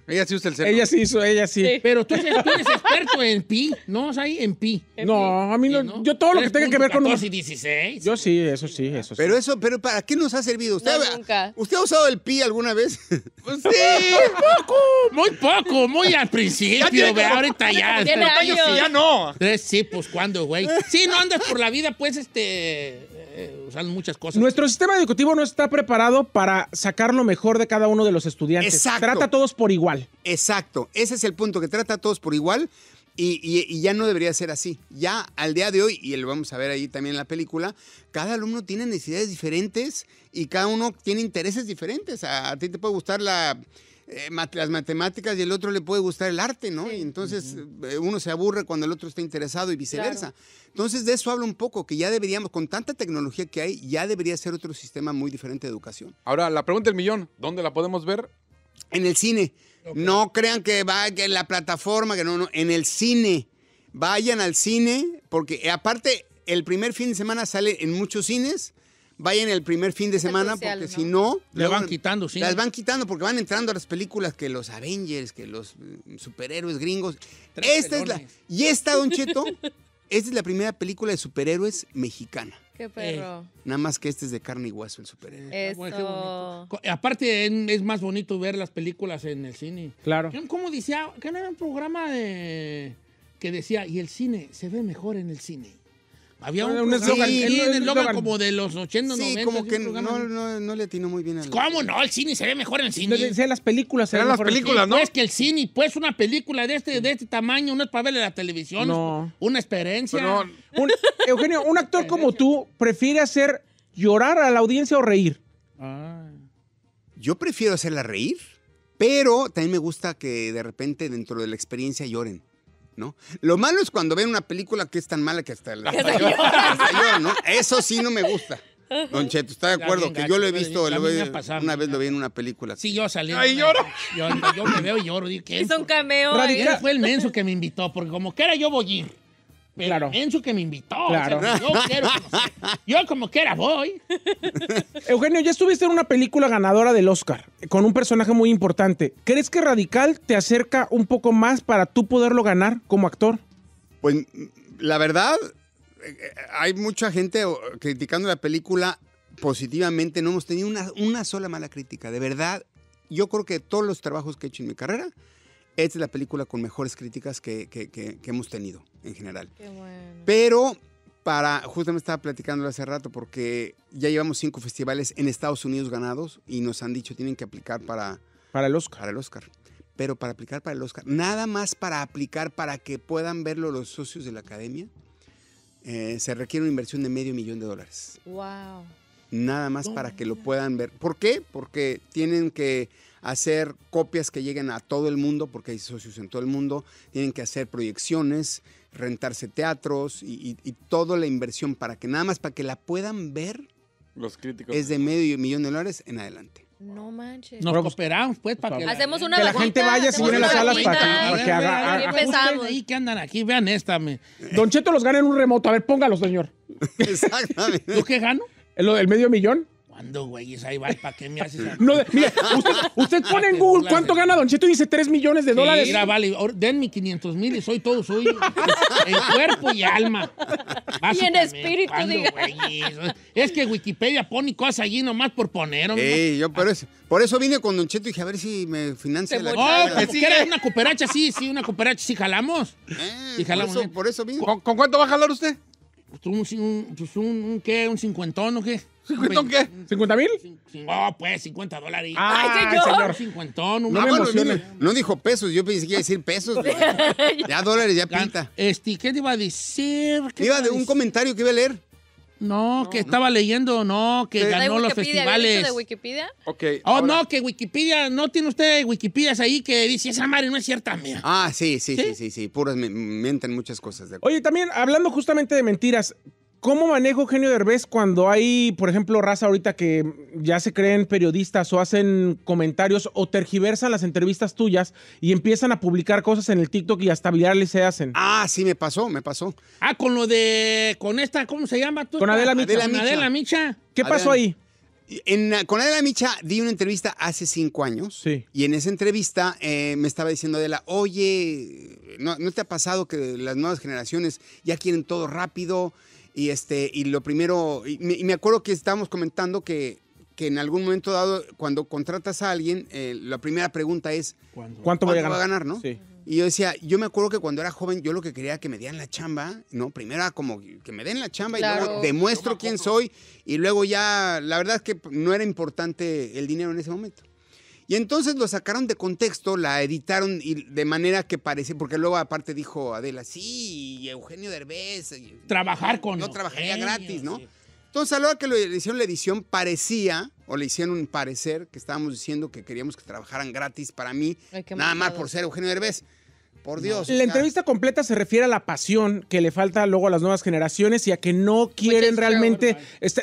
Speaker 4: ella sí usa el cero. Ella sí hizo, ella sí.
Speaker 2: Pero tú eres, experto en pi, ¿no? O ahí en pi. No, a mí no, Yo todo lo que tenga que ver con... 14 y 16.
Speaker 11: Yo sí, eso sí, eso sí. Pero eso, pero ¿para qué nos ha servido? ¿Usted, nunca. ¿Usted ha usado el pi alguna vez? Pues sí, muy poco. Muy poco, muy al principio,
Speaker 2: ya tiene, ahorita ya. años. ya no. Tres, sí, pues cuándo, güey. Sí, no andas por la vida,
Speaker 11: pues, este... Eh, Usan muchas cosas.
Speaker 4: Nuestro sistema educativo no está preparado para sacar lo mejor de cada uno de los estudiantes. Exacto. Trata a todos por igual.
Speaker 11: Exacto. Ese es el punto, que trata a todos por igual. Y, ya no debería ser así. Ya al día de hoy, y lo vamos a ver ahí también en la película, cada alumno tiene necesidades diferentes y cada uno tiene intereses diferentes. a ti te puede gustar la, eh, las matemáticas y el otro le puede gustar el arte, ¿no? Y entonces eh, uno se aburre cuando el otro está interesado y viceversa. Entonces de eso hablo un poco, que ya deberíamos, con tanta tecnología que hay, ya debería ser otro sistema muy diferente de educación. Ahora, la pregunta del millón, ¿dónde la podemos ver? En el cine. No crean que va que en la plataforma, que no, no, en el cine. Vayan al cine, porque aparte el primer fin de semana sale en muchos cines vayan el primer fin de semana porque si no... Le van quitando, sí. Las van quitando porque van entrando a las películas que los Avengers, que los mm, superhéroes gringos. esta es la... Y esta, Don Cheto, esta es la primera película de superhéroes mexicana.
Speaker 5: Qué perro. Eh,
Speaker 11: nada más que este es de carne y hueso, el superhéroe.
Speaker 5: Eso. Ah,
Speaker 2: aparte, es más bonito ver las películas en el cine. Claro. ¿Cómo decía? Que no era un programa de... que decía, y el cine se ve mejor en el cine.
Speaker 11: Había un, como de los 80, sí, 90. como que no, le atinó muy bien. Al... ¿Cómo no? El cine se ve mejor en el cine.
Speaker 2: No, las películas. Eran las películas, ¿no? Es que el cine, pues una película de este, de este tamaño, no es para ver la televisión. No. Una experiencia.
Speaker 4: Un, Eugenio, un
Speaker 11: actor como tú prefiere hacer llorar a la audiencia o reír. Ah. Yo prefiero hacerla reír, pero también me gusta que de repente dentro de la experiencia lloren. Lo malo es cuando ven una película que es tan mala que hasta el Eso sí no me gusta. Don Cheto, ¿está de acuerdo? que yo lo he visto, una vez lo vi en una película. Sí, yo salí. ¡Ay, lloro! Yo, me veo y lloro. ¿qué es? un cameo. Radical. ¿eh?
Speaker 2: fue el menso que me invitó, porque como que era yo bollín claro. que me invitó. yo, quiero yo como quiera voy.
Speaker 4: Eugenio, ya estuviste en una película ganadora del Oscar con un personaje muy importante. ¿Crees que Radical te acerca un poco más para tú
Speaker 11: poderlo ganar como actor? Pues mm, la verdad, eh, hay mucha gente criticando la película positivamente. No hemos tenido una, una sola mala crítica. De verdad, yo creo que todos los trabajos que he hecho en mi carrera esta es la película con mejores críticas que, hemos tenido en general. Qué bueno. Pero para, justamente estaba platicando hace rato porque ya llevamos cinco festivales en Estados Unidos ganados y nos han dicho tienen que aplicar para... Para el Oscar. Para el Oscar. Pero para aplicar para el Oscar, nada más para aplicar para que puedan verlo los socios de la academia, eh, se requiere una inversión de medio millón de dólares. ¡Wow! Nada más para que lo puedan ver. ¿Por qué? Porque tienen que hacer copias que lleguen a todo el mundo, porque hay socios en todo el mundo, tienen que hacer proyecciones, rentarse teatros y, toda la inversión para que nada más para que la puedan ver. Los críticos. Es de medio millón de dólares en adelante. No
Speaker 2: manches. Nos recuperamos pues, pues, para que, la, una la gente vaya y viene a las salas para que, haga. andan aquí, vean esta. Me.
Speaker 4: Don Cheto los gana en un remoto. A ver, póngalo señor. Exactamente. ¿Yo qué gano? el medio millón?
Speaker 2: güey? Ahí va, ¿para qué me haces? No, usted, pone en Google cuánto
Speaker 4: gana Don Cheto y dice 3 millones de dólares. Mira, vale, denme
Speaker 2: 500 mil y soy todo suyo. En cuerpo y alma.
Speaker 5: Y en espíritu, diga.
Speaker 2: Es que Wikipedia pone cosas allí nomás por poner. Sí,
Speaker 11: yo por eso, por eso vine con Don Cheto y dije a ver si me financia la Oh, que una cooperacha, sí, sí, una cooperacha, sí, jalamos. Eh, jalamos. Por eso, eh. por ¿Con cuánto va a jalar usted? Pues, un,
Speaker 2: pues, un, un, ¿qué? ¿Un cincuentón o qué? ¿Cincuentón qué? ¿Cincuenta mil?
Speaker 11: No, pues, cincuenta
Speaker 1: dólares. Ah, ¡Ay, señor! señor.
Speaker 11: Cincuentón. Un ah, no, me no dijo pesos, yo pensé que iba a decir pesos. ya dólares, ya pinta. Este, ¿qué te iba a decir? iba, a de un comentario que iba a leer.
Speaker 2: No, que estaba leyendo, no, que ganó los festivales. de Wikipedia? Ok. oh, no, que Wikipedia, no tiene usted Wikipedia ahí que dice, esa madre no es cierta mía.
Speaker 11: Ah, sí, sí, sí, sí, sí, puras mienten muchas cosas. De... Oye,
Speaker 4: también hablando justamente de mentiras, ¿Cómo manejo Genio Derbez cuando hay, por ejemplo, raza ahorita que ya se creen periodistas o hacen comentarios o tergiversan las entrevistas tuyas y empiezan a publicar cosas en el TikTok y hasta virales se hacen? Ah, sí, me pasó, me pasó.
Speaker 2: Ah, con lo de. con esta, ¿cómo se llama tú? Con Adela Micha.
Speaker 11: ¿Qué pasó ahí? En, con Adela Micha di una entrevista hace cinco años. Sí. Y en esa entrevista eh, me estaba diciendo Adela, oye, ¿no, ¿no, te ha pasado que las nuevas generaciones ya quieren todo rápido? Y, este, y lo primero, y me, acuerdo que estábamos comentando que, que, en algún momento dado, cuando contratas a alguien, eh, la primera pregunta es, ¿cuánto, a ganar? va a ganar? ¿no? Y yo decía, yo me acuerdo que cuando era joven, yo lo que quería era que me dieran la chamba, ¿no? Primero era como que me den la chamba y luego demuestro quién soy. Y luego ya, la verdad es que no era importante el dinero en ese momento. Y entonces lo sacaron de contexto, la editaron y de manera que parecía, porque luego aparte dijo Adela, sí, Eugenio Derbez. Trabajar con. No trabajaría gratis, ¿no? Entonces, a la hora que le hicieron la edición, parecía, o le hicieron un parecer, que estábamos diciendo que queríamos que trabajaran gratis para mí,
Speaker 1: nada más por ser Eugenio
Speaker 11: Derbez. Por Dios. La entrevista
Speaker 4: completa se refiere a la pasión que le falta luego a las nuevas generaciones y a que no quieren realmente,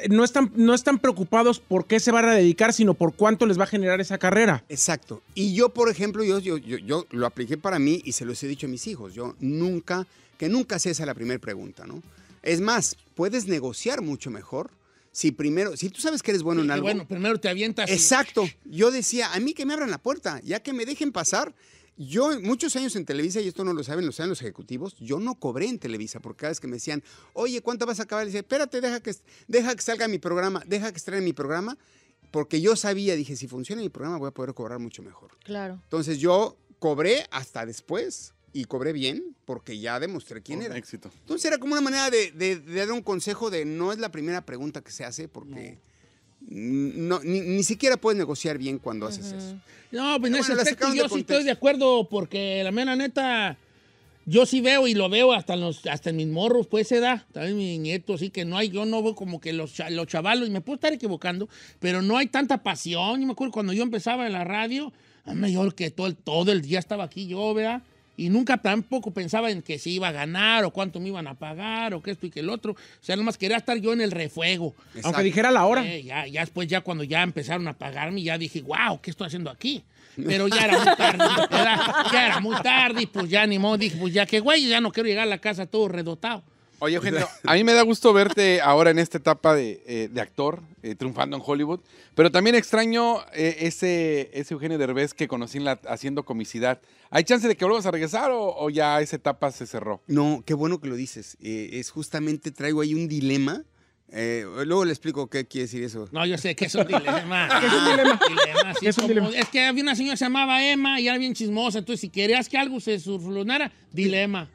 Speaker 4: no, están, no están preocupados por qué se van a dedicar, sino por cuánto les
Speaker 11: va a generar esa carrera. Exacto. Y yo, por ejemplo, yo, yo, yo, lo apliqué para mí y se lo he dicho a mis hijos. Yo nunca, que nunca sea esa la primera pregunta, ¿no? Es más, puedes negociar mucho mejor si primero, si tú sabes que eres bueno en algo. Bueno,
Speaker 2: primero te avientas.
Speaker 11: Exacto. Yo decía, a mí que me abran la puerta, ya que me dejen pasar. Yo muchos años en Televisa, y esto no lo saben, lo saben los ejecutivos, yo no cobré en Televisa, porque cada vez que me decían, oye, ¿cuánto vas a acabar? Le decía, espérate, deja que, deja que salga mi programa, deja que estrene mi programa, porque yo sabía, dije, si funciona mi programa voy a poder cobrar mucho mejor. Claro. Entonces yo cobré hasta después y cobré bien, porque ya demostré quién era. Éxito. Entonces era como una manera de, dar un consejo de no es la primera pregunta que se hace, porque no, ni, siquiera puedes negociar bien cuando haces eso. No,
Speaker 2: pues en ese aspecto yo sí estoy de acuerdo porque la mera neta, yo sí veo y lo veo hasta en, los, hasta en mis morros, pues se ¿eh, da, también mi nieto, así que no hay, yo no veo como que los, los chavalos, me puedo estar equivocando, pero no hay tanta pasión. Yo me acuerdo cuando yo empezaba en la radio, a que todo, todo el día estaba aquí yo, vea y nunca tampoco pensaba en que se iba a ganar o cuánto me iban a pagar o que esto y que el otro. O sea, nomás quería estar yo en el refuego. Aunque dijera la hora. ya, ya después, ya cuando ya empezaron a pagarme, ya dije, wow, ¿qué estoy haciendo aquí? Pero ya era muy tarde, ya era muy tarde, y pues ya ni modo, dije, pues ya que güey, ya no quiero llegar a la casa todo redotado.
Speaker 3: Oye, Eugenio, a mí me da gusto verte ahora en esta etapa de, eh, actor, eh, triunfando en Hollywood, pero también extraño eh, ese, ese Eugenio Derbez que conocí en la, haciendo comicidad. ¿Hay chance de que vuelvas a regresar o,
Speaker 11: ya esa etapa se cerró? No, qué bueno que lo dices. es justamente, traigo ahí un dilema. luego le explico qué quiere decir eso. No, yo
Speaker 2: sé que es un dilema. ¿Qué es un dilema? es, es, que había una señora que se llamaba Emma y era bien chismosa. Entonces, si querías que algo se surflonara, dilema.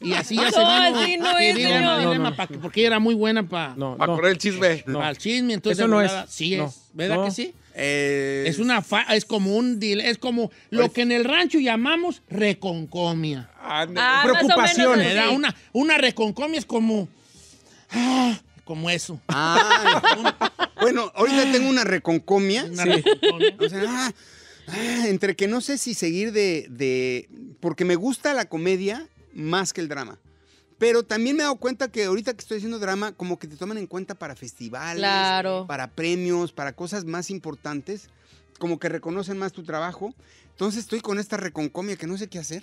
Speaker 2: Y así ya se así no es, dilema, no, dilema porque era muy buena para para correr el chisme. Para el chisme, entonces Eso no es. sí es, ¿verdad que sí? es una es como un es como lo pues que en el rancho llamamos reconcomia.
Speaker 11: Ah, ah una
Speaker 2: una reconcomia es como ah,
Speaker 11: como eso. Ah, bueno, ahorita ah. tengo una reconcomia. Una reconcomia. O sea, entre que no sé si seguir de, de, Porque me gusta la comedia más que el drama. Pero también me he dado cuenta que ahorita que estoy haciendo drama, como que te toman en cuenta para festivales, para premios, para cosas más importantes, como que reconocen más tu trabajo. Entonces estoy con esta reconcomia que no sé qué hacer.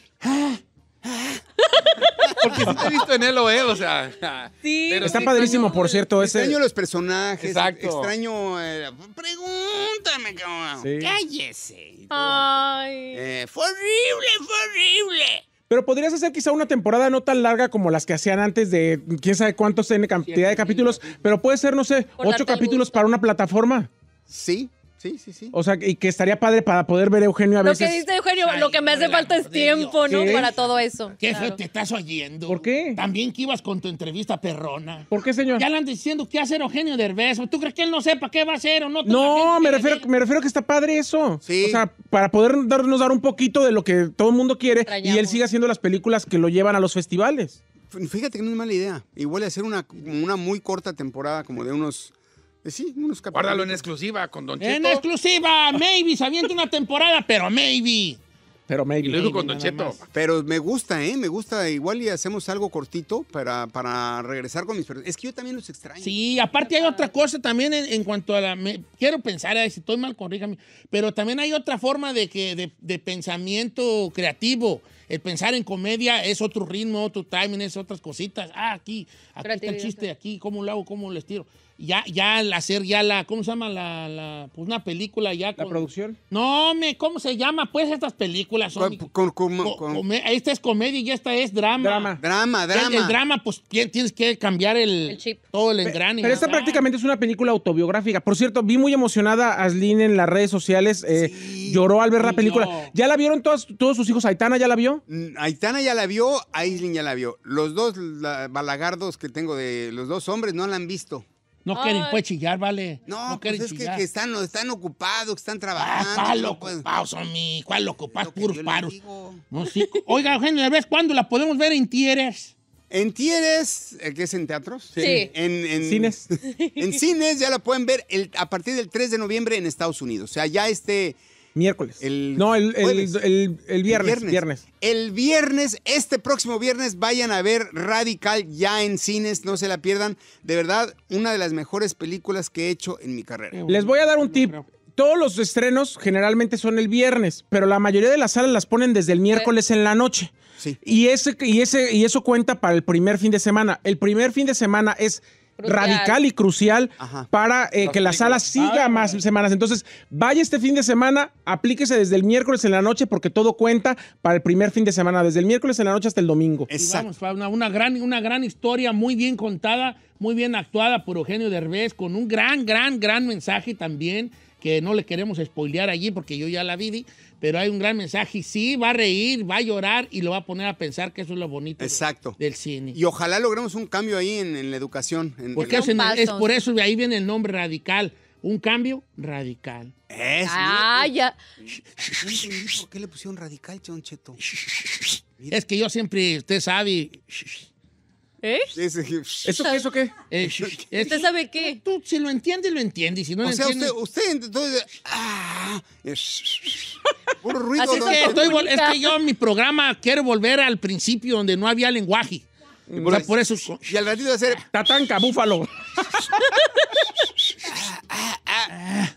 Speaker 11: Porque sí te he visto en el o o sea. Sí. Pero está padrísimo, por cierto. Ese... Extraño los personajes. Exacto. Extraño. Eh, pregúntame, cabrón.
Speaker 1: Cállese. Ay. Eh, fue horrible, fue horrible.
Speaker 11: Pero
Speaker 4: podrías hacer quizá una temporada no tan larga como las que hacían antes de quién sabe cuántos en cantidad de capítulos, pero puede ser, no sé, ocho capítulos para una plataforma.
Speaker 11: Sí,
Speaker 5: Sí, sí, sí.
Speaker 4: O sea, y que estaría padre para poder ver a Eugenio a veces. Lo que dice
Speaker 5: Eugenio, lo que me hace falta es tiempo, ¿no? Para todo
Speaker 2: eso. ¿Qué te estás oyendo? ¿Por qué? También que ibas con tu entrevista perrona.
Speaker 4: ¿Por qué, señor? Ya le andan
Speaker 2: diciendo qué hacer Eugenio Derveso. ¿Tú crees que él no sepa qué va a hacer o no? No, me
Speaker 4: refiero, me refiero a que está padre eso. Sí. O sea, para poder darnos dar un poquito de lo que todo el mundo quiere y él siga haciendo las
Speaker 11: películas que lo llevan a los festivales. Fíjate que no es mala idea. Y Igual a hacer una, una muy corta temporada, como de unos eh, sí, Guárdalo en
Speaker 3: exclusiva con Don Cheto. En exclusiva,
Speaker 11: maybe, se una temporada, pero maybe. Pero maybe. lo con Don Cheto. Pero me gusta, ¿eh? Me gusta. Igual y hacemos algo cortito para, para regresar con mis Es que yo también los extraño.
Speaker 2: Sí, aparte hay otra cosa también en, cuanto a la... quiero pensar, si estoy mal, corrígame. Pero también hay otra forma de, que, de, pensamiento creativo el pensar en comedia es otro ritmo, otro timing, es otras cositas. Ah, aquí, aquí está el chiste, aquí, ¿cómo lo hago? ¿Cómo les tiro? ya, ya al hacer ya la, ¿cómo se llama? La, pues una película ya. ¿La producción? No, me, ¿cómo se llama? Pues estas películas son. esta es comedia y esta es drama. Drama, drama, drama. El, drama, pues tienes que cambiar el, todo el
Speaker 11: engrane. Pero, esta ah.
Speaker 4: prácticamente es una película autobiográfica. Por cierto, vi muy emocionada a Aslin en las redes sociales. Eh, lloró al ver la película.
Speaker 11: ¿Ya la vieron todos sus hijos? ¿Aitana ya la vio? Mm, Aitana ya la vio, Aislin ya la vio. Los dos balagardos que tengo de los dos hombres no la han visto.
Speaker 2: No quieren pues chillar, vale. No,
Speaker 11: no pues, quieren es Que, que, están, están ocupados, que están ah, trabajando. Ah, ¿Cuál mi ¿Cuál ocupados? Puros paros. No, Oiga, Eugenio, cuándo la podemos ver en Tieres? En Tieres, eh, que es en teatros. Sí. En, cines. En cines ya la pueden ver a partir del 3 de noviembre en Estados Unidos. O sea, ya este Miércoles. no, el, el, el, viernes, viernes, El viernes, este próximo viernes, vayan a ver Radical ya en cines, no se la pierdan. De verdad, una de las mejores películas que he hecho en mi carrera. Les voy a dar un tip. Todos los estrenos
Speaker 4: generalmente son el viernes, pero la mayoría de las salas las ponen desde el miércoles en la noche. Sí. Y, ese, y, ese, y eso cuenta para el primer fin de semana. El primer fin de semana es radical y crucial para eh, que la sala siga más semanas. Entonces, vaya este fin de semana, aplíquese desde el miércoles en la noche porque todo cuenta para el primer fin de semana, desde el miércoles en la noche hasta el domingo. Exacto.
Speaker 2: Vamos, una, una, gran, una gran historia muy bien contada, muy bien actuada por Eugenio Derbez, con un gran, gran, gran mensaje también que no le queremos spoilear allí porque yo ya la vi, pero hay un gran mensaje y sí, va a reír, va a llorar y lo va a poner a
Speaker 11: pensar que eso es lo bonito del cine. Y ojalá logremos un cambio ahí en, la educación. Porque es, por eso,
Speaker 2: ahí viene el nombre radical. Un cambio
Speaker 11: radical.
Speaker 2: Es, ah, ya.
Speaker 11: ¿Por qué le pusieron radical, Choncheto?
Speaker 2: Es que yo siempre, usted sabe,
Speaker 11: ¿Eh? Ese- ¿Eso qué? ¿Eso qué? Eh, ¿Usted
Speaker 2: sabe qué? Tú, si lo entiende lo entiendes. Si no lo O sea, usted,
Speaker 11: usted entonces. Ah, es- puro
Speaker 12: ruido.
Speaker 2: Así es que- Estoy es que yo en mi programa quiero volver al principio donde no había lenguaje. O sea, por eso... Y al ratito de hacer. Tatanca, búfalo. Ah,
Speaker 12: ah, ah,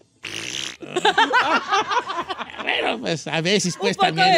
Speaker 2: bueno, pues a veces pues también.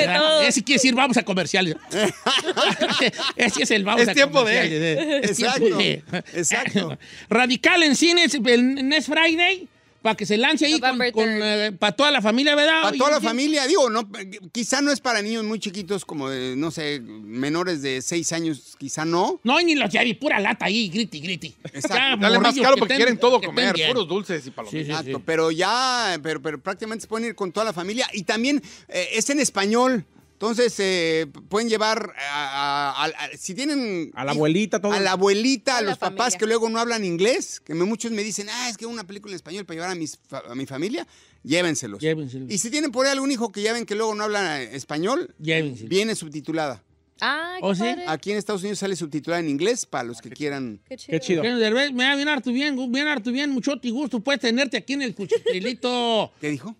Speaker 2: Ese quiere decir vamos a comerciales. Ese es el vamos a tiempo comerciales. Eh. De... Exacto. Radical en cines, el Next Friday para que se lance ahí eh, para toda la
Speaker 11: familia, ¿verdad? Para toda la familia, digo, no, quizá no es para niños muy chiquitos, como no sé, menores de seis años, quizá no. No, ni los hay pura lata ahí, griti, griti. Exacto. Dale más caro porque quieren todo comer, puros dulces y palomitas. Exacto, pero ya, pero, pero prácticamente se pueden ir con toda la familia. Y también eh, es en español. Entonces, eh, pueden llevar, a, si tienen... A la abuelita, todo. A la abuelita, a, los papás que luego no hablan inglés, que muchos me dicen, ah, es que una película en español para llevar a, a mi familia, llévenselos. Llévenselos. Y si tienen por ahí algún hijo que ya ven que luego no hablan español, llévenselos. Viene subtitulada.
Speaker 1: Ah, ¿Oh, ¿O sí?
Speaker 11: Aquí en Estados Unidos sale subtitulada en inglés para los ah, que quieran. Qué chido. Qué chido. Me bien
Speaker 2: Artu bien, bien muchacho, bien, mucho gusto, puedes tenerte aquí en el cuchitrilito ¿Qué dijo?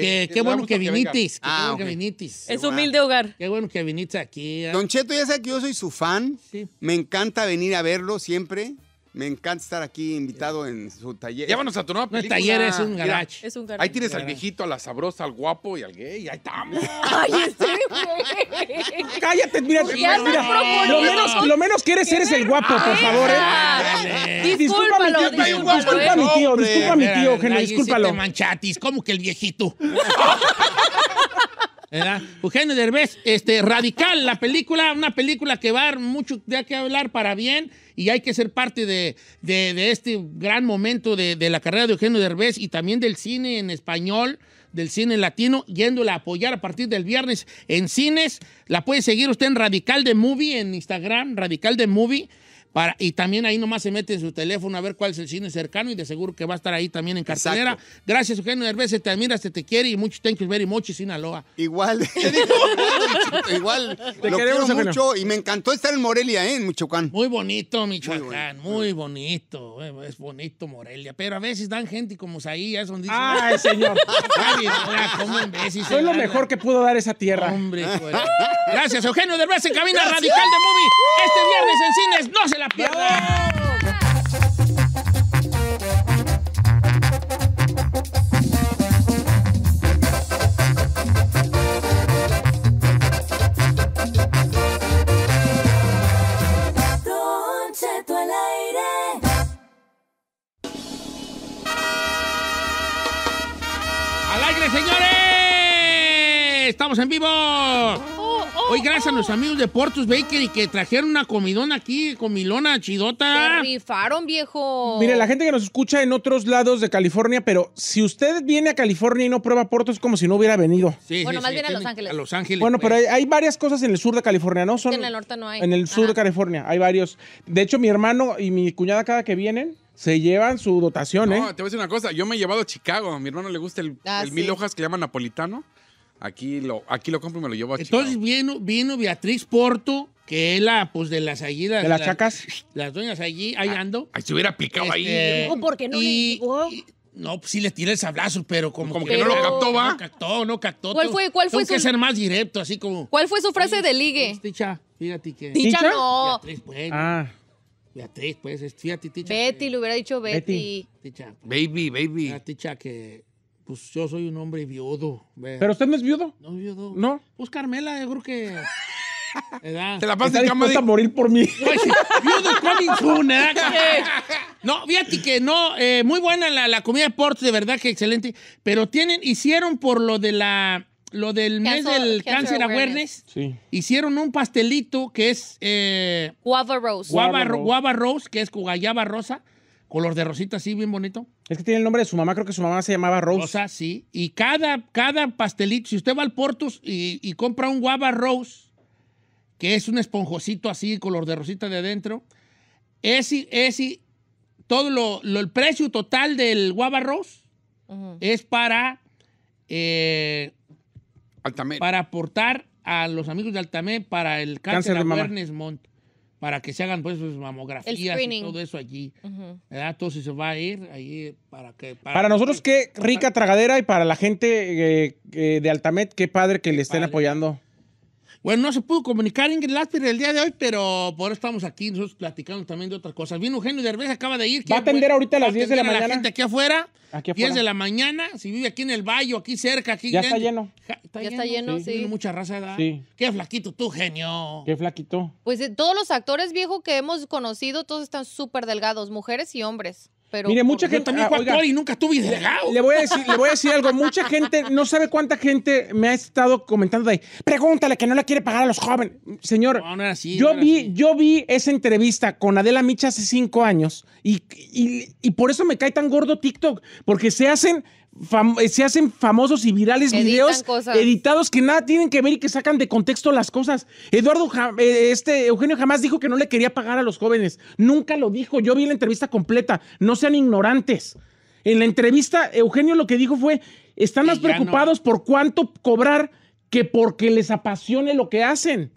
Speaker 2: qué bueno que vinitis. bueno que Es humilde hogar. Qué bueno que viniste aquí. ¿eh? Don
Speaker 11: Cheto, ya sabe que yo soy su fan. Me encanta venir a verlo siempre. Me encanta estar aquí invitado en su taller.
Speaker 3: Llévanos a tu nueva película.
Speaker 11: No taller, es un
Speaker 3: garage.
Speaker 1: es un garage. Ahí tienes al
Speaker 11: viejito, a la
Speaker 3: sabrosa, al guapo y al gay. Ahí estamos.
Speaker 4: Ay, este güey. Cállate, mira. mira, Lo, menos, lo menos que eres, eres el guapo, por ah, favor. ¿eh? disculpa, mi tío, disculpa, mi tío, Disculpa, mi tío, Disculpa, mi
Speaker 2: tío, Discúlpalo. manchatis, ¿cómo que el viejito? ¿verdad? Eugenio Derbez, este, Radical, la película, una película que va a dar mucho de que hablar para bien y hay que ser parte de, de, este gran momento de, la carrera de Eugenio Derbez y también del cine en español, del cine latino, yéndola a apoyar a partir del viernes en cines. La puede seguir usted en Radical de Movie en Instagram, Radical de Movie y también ahí nomás se mete en su teléfono a ver cuál es el cine cercano y de seguro que va a estar ahí también en cartelera. Gracias, Eugenio Derbez, te admira, te, te quiere y mucho thank you very much, Sinaloa.
Speaker 11: Igual, igual, te queremos mucho y me encantó estar en Morelia, ¿eh? en Michoacán. Muy bonito,
Speaker 2: Michoacán, muy, bonito, eh, es bonito Morelia, pero a veces dan gente como ahí, es donde ¡Ay, señor! Fue lo mejor
Speaker 4: que pudo dar esa tierra. Hombre, pues. Gracias, Eugenio Derbez, en Cabina Radical de Movie. Este viernes en cines, no se la la aire.
Speaker 9: ¡Al aire, señores!
Speaker 2: ¡Estamos en vivo! Hoy gracias a los amigos de Portus Bakery que trajeron una comidona aquí, comilona chidota. Se
Speaker 5: rifaron, viejo. Mire, la gente
Speaker 4: que nos escucha en otros lados de California, pero si usted viene a California y no prueba Portus, es como si no hubiera venido.
Speaker 1: Sí,
Speaker 5: bueno, más bien a Los
Speaker 2: Ángeles. A Los
Speaker 4: Ángeles. Bueno, pero pues. hay, varias cosas en el sur de California, ¿no? en el
Speaker 5: norte no hay. En el
Speaker 4: sur de California hay varios. De hecho, mi hermano y mi cuñada cada que vienen se llevan su dotación, no, ¿eh? te
Speaker 3: voy a decir una cosa. Yo me he llevado a Chicago. A mi hermano le gusta el, ah, mil hojas que llaman napolitano. Aquí lo, aquí lo compro y me lo llevo a Entonces vino, vino Beatriz Porto,
Speaker 2: que es la, pues, de las allí. ¿De las chacas? Las, las dueñas allí, ahí ah, ando. Ahí se hubiera picado ahí. Este, ¿Por qué no No, pues sí le tira el sablazo, pero como, como que, no lo captó, ¿va? No captó, no captó. ¿Cuál fue, cuál fue su... que ser más directo, así como...
Speaker 5: ¿Cuál fue su frase de ligue? Pues, ticha,
Speaker 2: fíjate que... Ticha, no. Beatriz, bueno. Ah. Beatriz, pues, fíjate, Ticha. Betty,
Speaker 5: le hubiera dicho Betty. Betty.
Speaker 2: Ticha. Baby, baby. Ticha, que pues yo soy un hombre viudo.
Speaker 4: ¿Pero usted no es viudo? No, viudo. ¿No?
Speaker 2: Pues Carmela, yo creo que... Te la pasa en cama de... a
Speaker 4: morir por mí.
Speaker 2: Viudo ¿eh? no, fíjate que no, eh, muy buena la, comida de Ports, de verdad que excelente. Pero tienen, hicieron por lo de la del mes del cáncer awareness, sí. hicieron un pastelito que es eh,
Speaker 5: guava rose. Guava, guava, rose.
Speaker 2: guava rose, que es cugayaba rosa color de rosita, sí, bien bonito. Es que tiene el nombre de su mamá, creo que su mamá se llamaba Rose. Rosa, sí. Y cada, cada pastelito, si usted va al Portus y, compra un guava Rose, que es un esponjosito así, color de rosita de adentro, ese, ese, todo lo, el precio total del guava Rose es para... Eh, Para aportar a los amigos de Altamé para el cáncer, cáncer de Mont para que se hagan pues sus mamografías y todo eso allí. Uh -huh. se va a ir ahí para que... Para, nosotros qué
Speaker 4: rica tragadera y para la gente eh, eh, de Altamed, qué padre que le estén apoyando.
Speaker 2: Bueno, no se pudo comunicar Ingrid Lázaro el día de hoy, pero por eso estamos aquí nosotros platicando también de otras cosas. Vino Eugenio Derbez, acaba de ir. Va a atender
Speaker 4: ahorita a las 10 de la mañana. La gente aquí
Speaker 2: afuera, aquí afuera. 10 de la mañana, si vive aquí en el valle, aquí cerca, aquí. Ya está lleno. ya
Speaker 5: está lleno, sí. mucha raza de
Speaker 4: edad. Sí.
Speaker 2: Qué flaquito tú, genio.
Speaker 4: Qué flaquito.
Speaker 5: Pues eh, todos los actores viejos que hemos conocido, todos están súper delgados, mujeres y hombres.
Speaker 1: Mire, mucha gente. también ah, fui y nunca tuve delegado. Le voy, a decir, voy decir algo. Mucha
Speaker 4: gente, no sabe cuánta gente me ha estado comentando de ahí. Pregúntale que no le quiere pagar a los jóvenes. Señor,
Speaker 2: yo, vi,
Speaker 4: yo vi esa entrevista con Adela Micha hace cinco años y por eso me cae tan gordo TikTok, porque se hacen eh, se hacen famosos y virales videos editados que nada tienen que ver y que sacan de contexto las cosas. Eduardo, eh, este Eugenio jamás dijo que no le quería pagar a los jóvenes. Nunca lo dijo. Yo vi la entrevista completa. No sean ignorantes. En la entrevista, Eugenio lo que dijo fue, están más preocupados por cuánto cobrar que porque les apasione lo que hacen.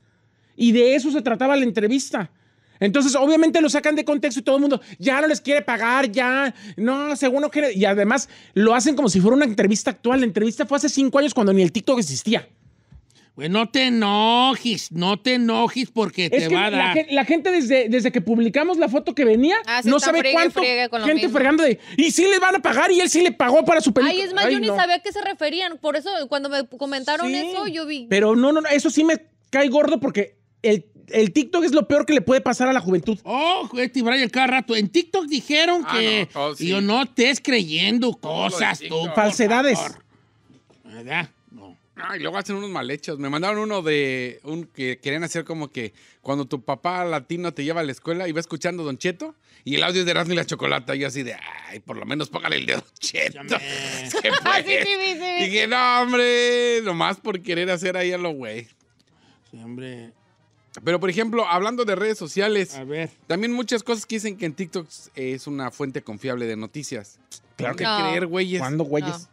Speaker 4: Y de eso se trataba la entrevista. Entonces, obviamente lo sacan de contexto y todo el mundo ya no les quiere pagar, ya, no, según no quiere. Y además lo hacen como si fuera una entrevista actual. La entrevista fue hace cinco años cuando ni el TikTok existía.
Speaker 2: Pues no te enojes, no te enojes porque
Speaker 4: te va a dar. La, gente desde, desde que publicamos la foto que venía, ah, no sabe cuánto gente fregando de, y sí les van a pagar y él sí le pagó para su película. Ay, es más, yo ni sabía
Speaker 5: a qué se referían, por eso cuando me comentaron eso yo vi.
Speaker 4: Pero no, no, no, eso sí me cae gordo porque el, el TikTok es lo peor que le puede pasar a la juventud.
Speaker 2: Oh, este Brian, cada rato. En TikTok dijeron ah, que no, yo no estés creyendo cosas, tú. Falsedades.
Speaker 3: ¿Verdad? Ah, no. y luego hacen unos mal hechos. Me mandaron uno de un que querían hacer como que cuando tu papá latino te lleva a la escuela y va escuchando Don Cheto y el audio es de Erasmo la Chocolata. Y yo así de, ay, por lo menos póngale el dedo Cheto.
Speaker 1: ¿Qué fue. sí, sí, Dije, no,
Speaker 3: hombre, nomás por querer hacer ahí a lo güey. Sí, hombre. Pero, por ejemplo, hablando de redes sociales, también muchas cosas que dicen que en TikTok es una fuente confiable de noticias. Claro que creer, güeyes. ¿Cuándo, güeyes?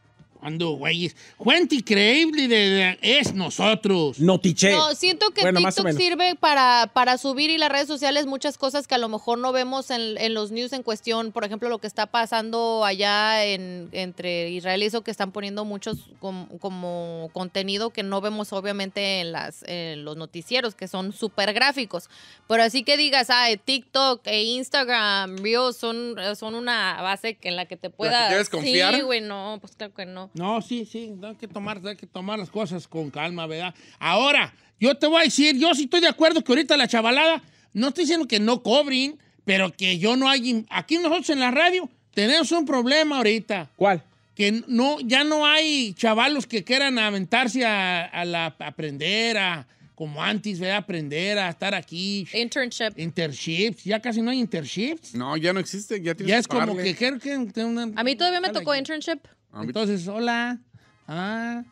Speaker 3: cuando güey. Cuenta
Speaker 2: increíble es nosotros. Notiche. No, siento que TikTok sirve
Speaker 5: para, para subir y las redes sociales muchas cosas que a lo mejor no vemos en, los news en cuestión. Por ejemplo, lo que está pasando allá en- entre Israel y eso que están poniendo muchos como contenido que no vemos obviamente en, las, los noticieros, que son súper gráficos. Pero así que digas, ah TikTok e Instagram, son, son una base en la que te puedas... confiar? Sí, güey, no, pues claro que no.
Speaker 2: No, sí, sí, hay que tomar, hay que tomar las cosas con calma, ¿verdad? Ahora, yo te voy a decir, yo sí estoy de acuerdo que ahorita la chavalada, no estoy diciendo que no cobren, pero que yo no hay, aquí nosotros en la radio tenemos un problema ahorita. ¿Cuál? Que no, ya no hay chavalos que quieran aventarse a, aprender, a, como antes, ¿verdad? Aprender a estar aquí. Internship. Internships. Ya casi no hay internships. No, ya no existe. Ya, es como que, que, A mí todavía me tocó internship. Ah, Entonces, hola. Ah,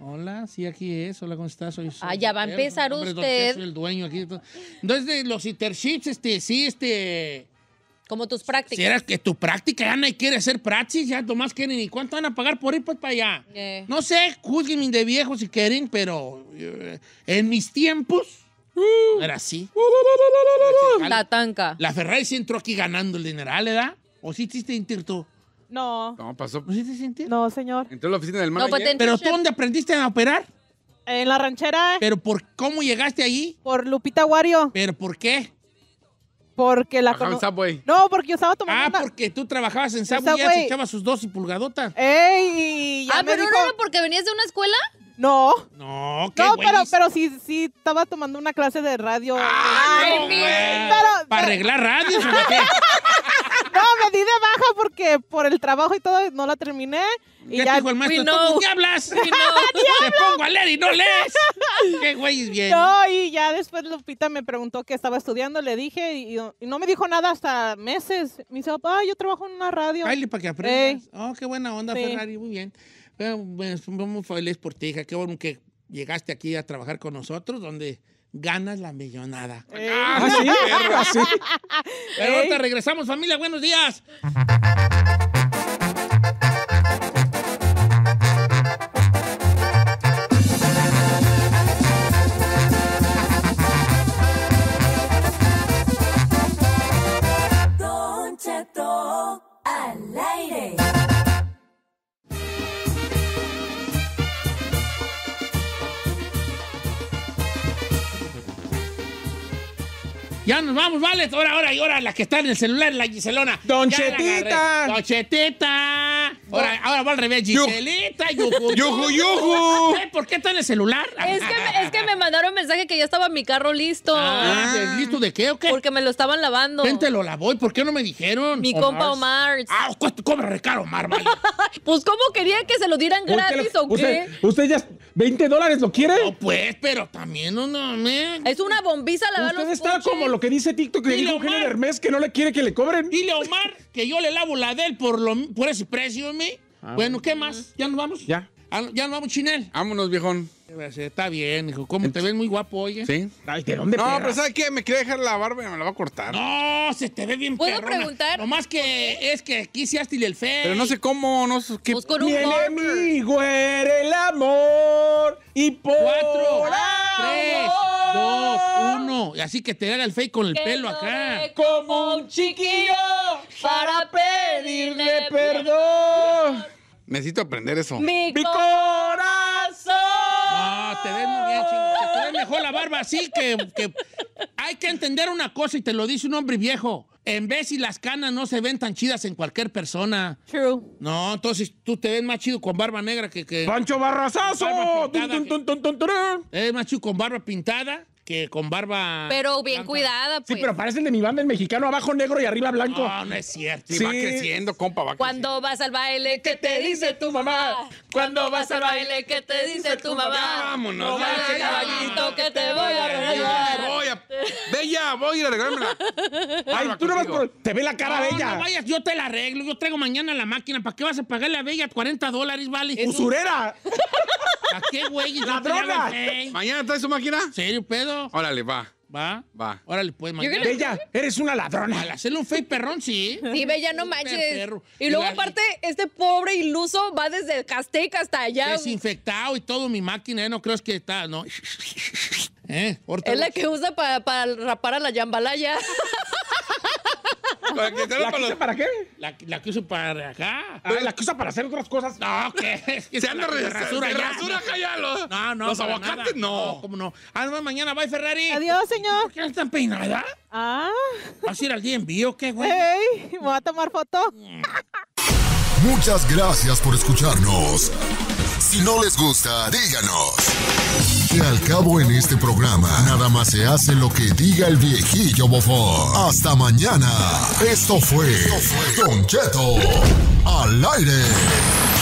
Speaker 2: hola, sí, aquí es. Hola, ¿cómo estás? Soy, ah, ya va a empezar usted. Soy el dueño aquí. Entonces, los internships, este, sí, este... Como tus prácticas. Si que tu práctica ya y quiere hacer praxis, ya nomás quieren. ¿Y cuánto van a pagar por ir pues, para allá? Eh. No sé, juzguenme de viejo si quieren, pero eh, en mis tiempos uh. era así.
Speaker 7: la tanca.
Speaker 2: La Ferrari sí entró aquí ganando el dineral, ¿verdad? ¿O sí
Speaker 7: hiciste sí, no. ¿Cómo pasó. ¿Sí te sentí? No, señor. Entró a la oficina del manager. Pues, ¿Pero tú dónde aprendiste a operar? En la ranchera, ¿Pero por cómo llegaste ahí? por Lupita Wario, ¿Pero por qué? porque la cosa. en No, porque yo estaba tomando Ah, porque tú trabajabas en Subway y ya se echaba sus dos y pulgadota.
Speaker 5: ¡Ey! Ah, pero no era porque venías de una
Speaker 7: escuela. No, No, qué no, pero, pero sí, sí, estaba tomando una clase de radio. Ah, Ay, Para arreglar radios, ¿o qué? No, me di de baja porque por el trabajo y todo no la terminé. Y ¿Qué ya, te dijo el maestro? No. ¿Qué hablas? No. Te pongo a leer y no lees. Qué güey es bien. No, y ya después Lupita me preguntó qué estaba estudiando, le dije y, no me dijo nada hasta meses. Me dice, papá, yo trabajo en una radio. Baile para que aprendas. Oh, qué buena onda, Ferrari, muy bien. Bueno, muy
Speaker 2: feliz por ti, hija. Qué bueno que llegaste aquí a trabajar con nosotros, donde ganas la millonada.
Speaker 1: Ah, Pero ahorita
Speaker 2: regresamos, familia. Buenos días. Ya nos vamos, vale. Ahora, ahora y ahora, las que están en el celular, la Giselona. donchetita ¡Donchetita! Ahora, va al revés, Giselita, yuju. Yuju,
Speaker 1: yuju.
Speaker 5: ¿Por qué está en el celular? Es que, me, es que mandaron mensaje que ya estaba mi carro listo. Ah, ¿Listo de qué o qué? Porque me lo estaban lavando. Vente, lo lavó. ¿Y por qué no me dijeron? Mi compa Omar. Ah,
Speaker 4: cobra recaro, Omar,
Speaker 5: Pues, ¿cómo quería que se lo dieran gratis o qué?
Speaker 4: Usted, ya... ¿20 dólares lo quiere? No, pues,
Speaker 5: pero también no, no, me. Es una bombiza
Speaker 2: lavar Usted los
Speaker 4: está como lo que dice TikTok, que dijo Omar, Hermes, que no le quiere
Speaker 2: que le cobren. Dile a Omar que yo le lavo la de él por, lo, por ese precio. Ah. bueno, ¿qué más? ¿Ya nos vamos? Ya. Ah, ya no vamos,
Speaker 3: Chinel. Vámonos, viejón. Está bien, hijo. ¿Cómo te ves muy guapo, oye? Sí. ¿de dónde No, pero ¿sabes qué? Me quiere dejar la barba y me la va a cortar. No, se te ve bien ¿Puedo
Speaker 2: preguntar. no más que es que aquí se hasta el fe. Pero no
Speaker 3: sé cómo, no sé qué. Pues con un Mi enemigo era el
Speaker 4: amor y por Cuatro, tres,
Speaker 2: dos, uno. Y
Speaker 3: Así que te haga el fe con el pelo acá.
Speaker 4: Como un chiquillo para pedirle perdón.
Speaker 3: Necesito aprender eso. ¡Mi,
Speaker 4: corazón!
Speaker 2: No, te ves muy bien, Te ves mejor la barba así que, Hay que entender una cosa y te lo dice un hombre viejo. En vez y las canas no se ven tan chidas en cualquier persona. True. No, entonces tú te ves más chido con barba negra que... que ¡Pancho Barrazazo! ves más chido con barba pintada que con barba. Pero
Speaker 5: bien cuidada, pues. Sí, pero
Speaker 4: parece el de mi banda, el mexicano, abajo negro y arriba
Speaker 5: blanco. No, no es
Speaker 4: cierto.
Speaker 2: Sí. Va
Speaker 3: creciendo,
Speaker 5: compa, va Cuando vas al baile, ¿qué te dice tu mamá? Cuando vas al baile, ¿qué te dice tu mamá? Vámonos, no ya, caballito, que te voy a arreglar. Voy a...
Speaker 3: Bella, voy a ir a arreglármela.
Speaker 1: Ay, tú no vas por... Te ve la cara, no, Bella. No
Speaker 5: vayas, yo te la
Speaker 2: arreglo. Yo traigo mañana la máquina. ¿Para qué vas a pagarle a Bella 40 dólares, vale? ¿Usurera? ¿A qué, güey? ¿Ladrona?
Speaker 3: Mañana traes su máquina. ¿Serio, pedo? Órale, va. ¿Va?
Speaker 2: Va. Órale, le pues, mañana. Bella, eres una ladrona. hacerle un fake
Speaker 5: perrón, sí. Sí, Bella, no manches. Y luego, aparte, este pobre iluso va desde Casteca hasta allá. Desinfectado
Speaker 2: y todo mi máquina, ¿eh? No creo que está, ¿no? ¿Eh? Es la que usa
Speaker 5: para rapar a la jambalaya.
Speaker 2: ¿La, para, para qué? La, la que para acá. Ah, la que para hacer otras cosas. No, ¿qué? se anda de rasura rasura acá ya no, no, los aguacates, no. no. ¿Cómo no?
Speaker 7: Además, ah, mañana bye, Ferrari. Adiós, señor. ¿Por qué están peinada? Ah. ¿Vas a ir al día vivo qué, güey? Ey, me voy a tomar foto. Mm.
Speaker 8: Muchas gracias por escucharnos. Si no les gusta,
Speaker 1: díganos.
Speaker 8: Que al cabo en este programa, nada más se hace lo que diga el viejillo bofón. Hasta mañana. Esto fue, Esto
Speaker 1: al aire.